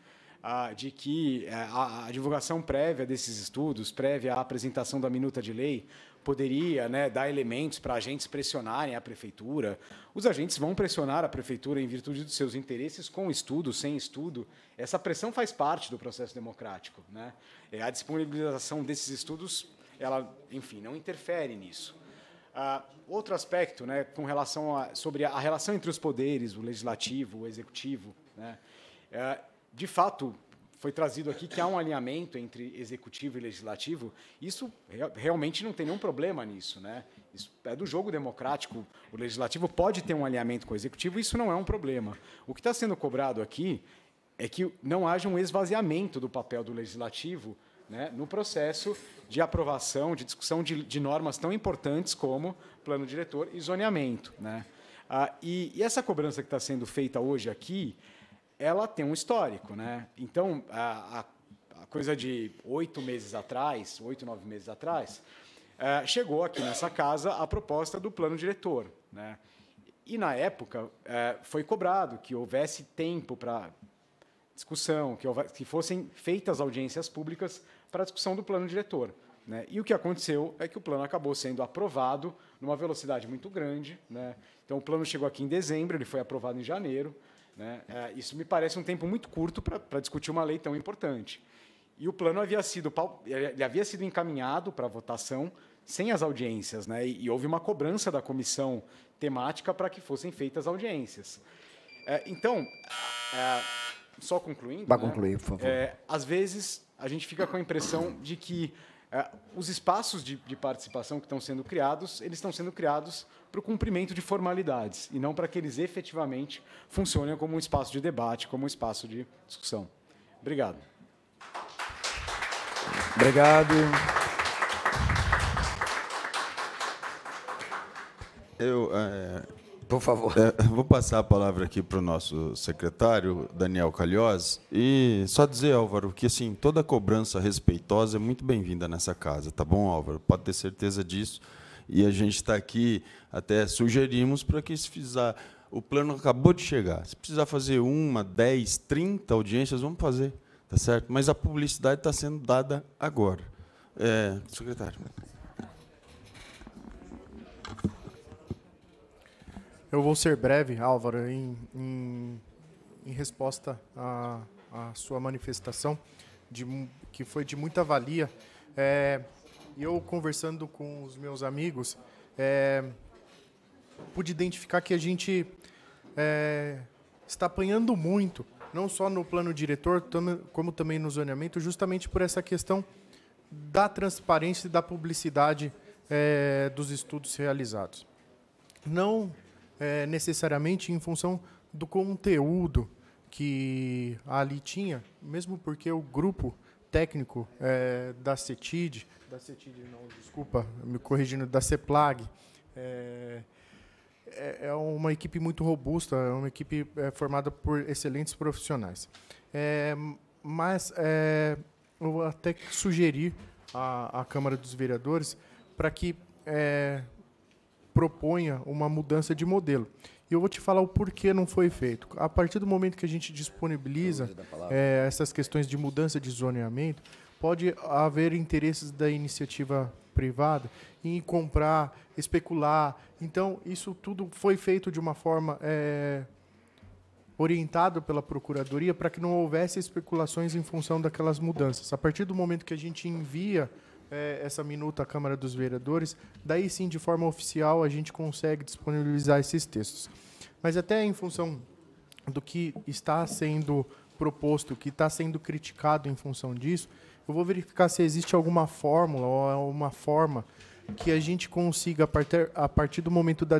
a, de que é, a, a, divulgação prévia desses estudos, prévia à apresentação da minuta de lei, poderia né, dar elementos para agentes pressionarem a prefeitura. Os agentes vão pressionar a prefeitura em virtude dos seus interesses, com estudo, sem estudo. Essa pressão faz parte do processo democrático. Né? É, a disponibilização desses estudos ela, enfim, não interfere nisso. Uh, outro aspecto, né, com relação a, sobre a relação entre os poderes, o legislativo, o executivo, né, uh, de fato foi trazido aqui que há um alinhamento entre executivo e legislativo. Isso re realmente não tem nenhum problema nisso, né? Isso é do jogo democrático. O legislativo pode ter um alinhamento com o executivo. Isso não é um problema. O que está sendo cobrado aqui é que não haja um esvaziamento do papel do legislativo né, no processo de aprovação, de discussão de, de, normas tão importantes como plano diretor e zoneamento. Né? Ah, e, e, essa cobrança que está sendo feita hoje aqui, ela tem um histórico. Né? Então, a, a, a coisa de oito meses atrás, oito, nove meses atrás, ah, chegou aqui nessa casa a proposta do plano diretor. Né? E, na época, ah, foi cobrado que houvesse tempo para discussão, que, houvesse, que fossem feitas audiências públicas para a discussão do plano diretor. Né? E o que aconteceu é que o plano acabou sendo aprovado numa velocidade muito grande. Né? Então, o plano chegou aqui em dezembro, ele foi aprovado em janeiro. Né? É, isso me parece um tempo muito curto para discutir uma lei tão importante. E o plano havia sido, ele havia sido encaminhado para votação sem as audiências, né? E, e, houve uma cobrança da comissão temática para que fossem feitas audiências. É, então, é, só concluindo. Vai né? concluir, por favor. É, às vezes, a gente fica com a impressão de que é, os espaços de, de participação que estão sendo criados, eles estão sendo criados para o cumprimento de formalidades e não para que eles efetivamente funcionem como um espaço de debate, como um espaço de discussão. Obrigado. Obrigado. Eu, é, por favor. É, vou passar a palavra aqui para o nosso secretário, Daniel Calhós, e só dizer, Álvaro, que assim, toda cobrança respeitosa é muito bem-vinda nessa casa, tá bom, Álvaro? Pode ter certeza disso. E a gente está aqui, até sugerimos para que se fizer. O plano acabou de chegar. Se precisar fazer uma, dez, trinta audiências, vamos fazer, tá certo? Mas a publicidade está sendo dada agora. É, secretário. Eu vou ser breve, Álvaro, em, em, em resposta à, à, sua manifestação, de, que foi de muita valia. É, eu, conversando com os meus amigos, é, pude identificar que a gente é, está apanhando muito, não só no plano diretor, como também no zoneamento, justamente por essa questão da transparência e da publicidade é, dos estudos realizados. Não é, necessariamente em função do conteúdo que ali tinha, mesmo porque o grupo técnico é, da CETID, da CETID não, desculpa, me corrigindo, da CEPLAG, é, é, é uma equipe muito robusta, é uma equipe é, formada por excelentes profissionais. É, mas é, eu até sugerir à, à Câmara dos Vereadores para que é, proponha uma mudança de modelo. E eu vou te falar o porquê não foi feito. A partir do momento que a gente disponibiliza é, essas questões de mudança de zoneamento, pode haver interesses da iniciativa privada em comprar, especular. Então, isso tudo foi feito de uma forma é, pela Procuradoria para que não houvesse especulações em função daquelas mudanças. A partir do momento que a gente envia é, essa minuta à Câmara dos Vereadores, daí sim, de forma oficial, a gente consegue disponibilizar esses textos. Mas até em função do que está sendo proposto, que está sendo criticado em função disso, eu vou verificar se existe alguma fórmula ou uma forma que a gente consiga, a partir, a partir do momento da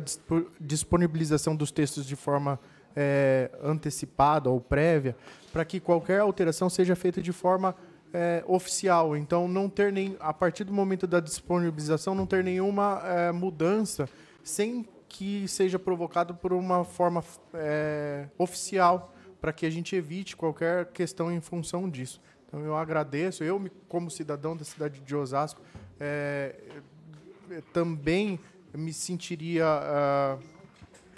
disponibilização dos textos de forma é, antecipada ou prévia, para que qualquer alteração seja feita de forma é, oficial. Então, não ter nem, a partir do momento da disponibilização, não ter nenhuma é, mudança sem que seja provocado por uma forma é, oficial, para que a gente evite qualquer questão em função disso. Então, eu agradeço. Eu, como cidadão da cidade de Osasco, é, é, também me sentiria é,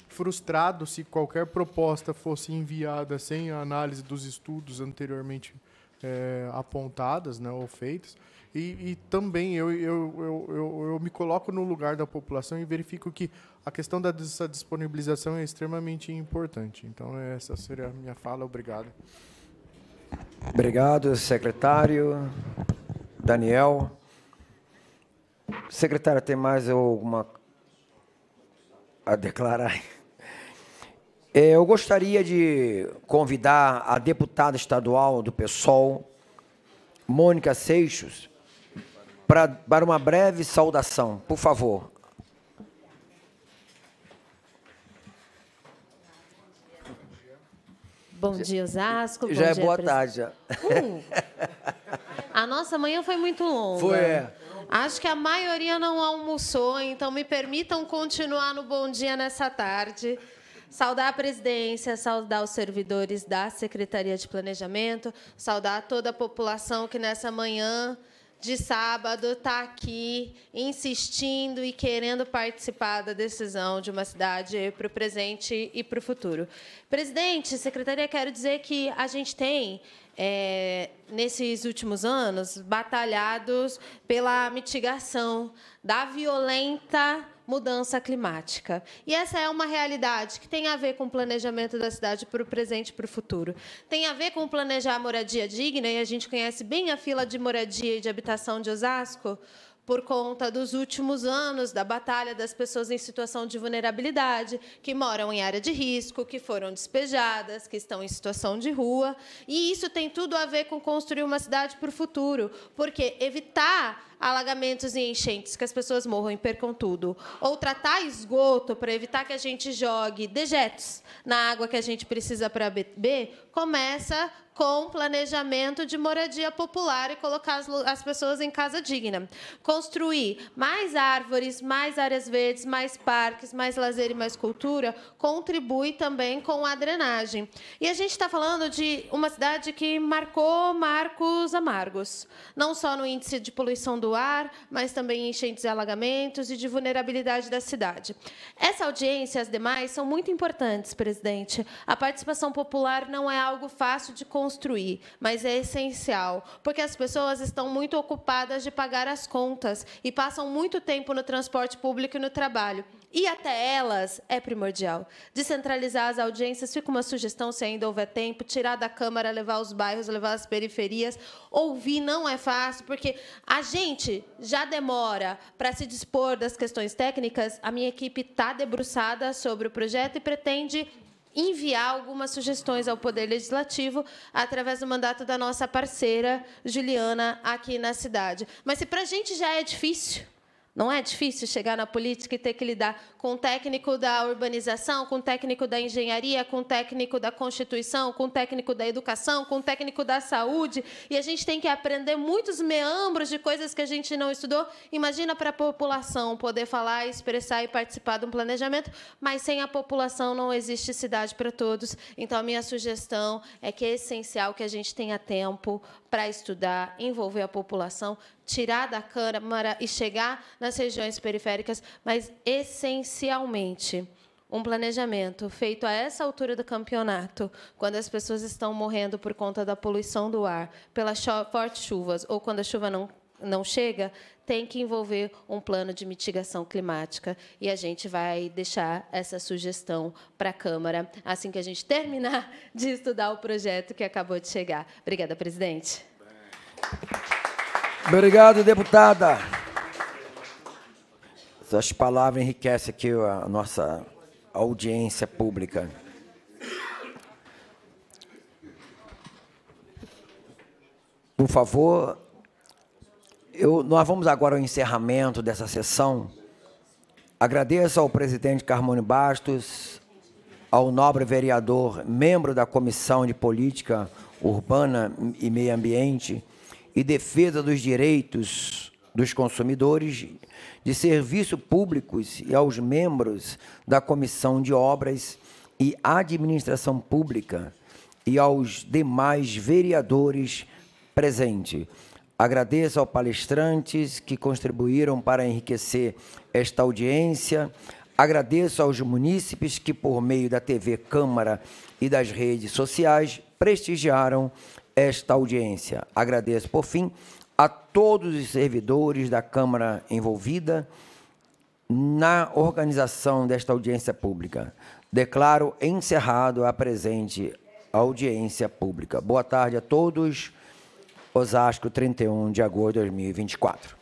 frustrado se qualquer proposta fosse enviada sem a análise dos estudos anteriormente é, apontadas né, ou feitas. E, e também eu, eu, eu, eu, eu me coloco no lugar da população e verifico que a questão da disponibilização é extremamente importante. Então, essa seria a minha fala. Obrigado. Obrigado, secretário. Daniel. Secretária, tem mais alguma a declarar? É, eu gostaria de convidar a deputada estadual do PSOL, Mônica Seixos, para, para uma breve saudação, por favor. Bom dia, Osasco. Já é boa pres... tarde. Já. Uh, a nossa manhã foi muito longa. Foi. É. Acho que a maioria não almoçou, então me permitam continuar no bom dia nessa tarde. Saudar a presidência, saudar os servidores da Secretaria de Planejamento, saudar toda a população que nessa manhã de sábado está aqui insistindo e querendo participar da decisão de uma cidade para o presente e para o futuro. Presidente, secretaria, quero dizer que a gente tem, é, nesses últimos anos, batalhados pela mitigação da violenta mudança climática. E essa é uma realidade que tem a ver com o planejamento da cidade para o presente e para o futuro. Tem a ver com planejar moradia digna, e a gente conhece bem a fila de moradia e de habitação de Osasco, por conta dos últimos anos da batalha das pessoas em situação de vulnerabilidade, que moram em área de risco, que foram despejadas, que estão em situação de rua. E isso tem tudo a ver com construir uma cidade para o futuro, porque evitar alagamentos e enchentes, que as pessoas morram e percam tudo. Ou tratar esgoto para evitar que a gente jogue dejetos na água que a gente precisa para beber, começa com planejamento de moradia popular e colocar as, as, pessoas em casa digna. Construir mais árvores, mais áreas verdes, mais parques, mais lazer e mais cultura contribui também com a drenagem. E a gente está falando de uma cidade que marcou marcos amargos, não só no índice de poluição do do ar, mas também enchentes e alagamentos e de vulnerabilidade da cidade. Essa audiência e as demais são muito importantes, presidente. A participação popular não é algo fácil de construir, mas é essencial, porque as pessoas estão muito ocupadas de pagar as contas e passam muito tempo no transporte público e no trabalho. E até elas é primordial. Descentralizar as audiências, fica uma sugestão se ainda houver tempo, tirar da Câmara, levar os bairros, levar as periferias. Ouvir não é fácil, porque a gente já demora para se dispor das questões técnicas. A minha equipe está debruçada sobre o projeto e pretende enviar algumas sugestões ao Poder Legislativo através do mandato da nossa parceira Juliana aqui na cidade. Mas se para a gente já é difícil, não é difícil chegar na política e ter que lidar com o técnico da urbanização, com o técnico da engenharia, com o técnico da Constituição, com o técnico da educação, com o técnico da saúde. E a gente tem que aprender muitos meandros de coisas que a gente não estudou. Imagina para a população poder falar, expressar e participar de um planejamento, mas sem a população não existe cidade para todos. Então, a minha sugestão é que é essencial que a gente tenha tempo para estudar, envolver a população, tirar da Câmara e chegar nas regiões periféricas, mas essencialmente um planejamento feito a essa altura do campeonato, quando as pessoas estão morrendo por conta da poluição do ar, pelas fortes chuvas ou quando a chuva não não chega, tem que envolver um plano de mitigação climática. E a gente vai deixar essa sugestão para a Câmara assim que a gente terminar de estudar o projeto que acabou de chegar. Obrigada, presidente. Bem. Obrigado, deputada. Suas palavras enriquecem aqui a nossa audiência pública. Por favor, eu, nós vamos agora ao encerramento dessa sessão. Agradeço ao presidente Carmone Bastos, ao nobre vereador, membro da Comissão de Política Urbana e Meio Ambiente, e defesa dos direitos dos consumidores, de serviços públicos e aos membros da Comissão de Obras e Administração Pública e aos demais vereadores presentes. Agradeço aos palestrantes que contribuíram para enriquecer esta audiência. Agradeço aos munícipes que, por meio da TV Câmara e das redes sociais, prestigiaram esta audiência. Agradeço, por fim, a todos os servidores da Câmara envolvida na organização desta audiência pública. Declaro encerrado a presente audiência pública. Boa tarde a todos. Osasco, 31 de agosto de 2024.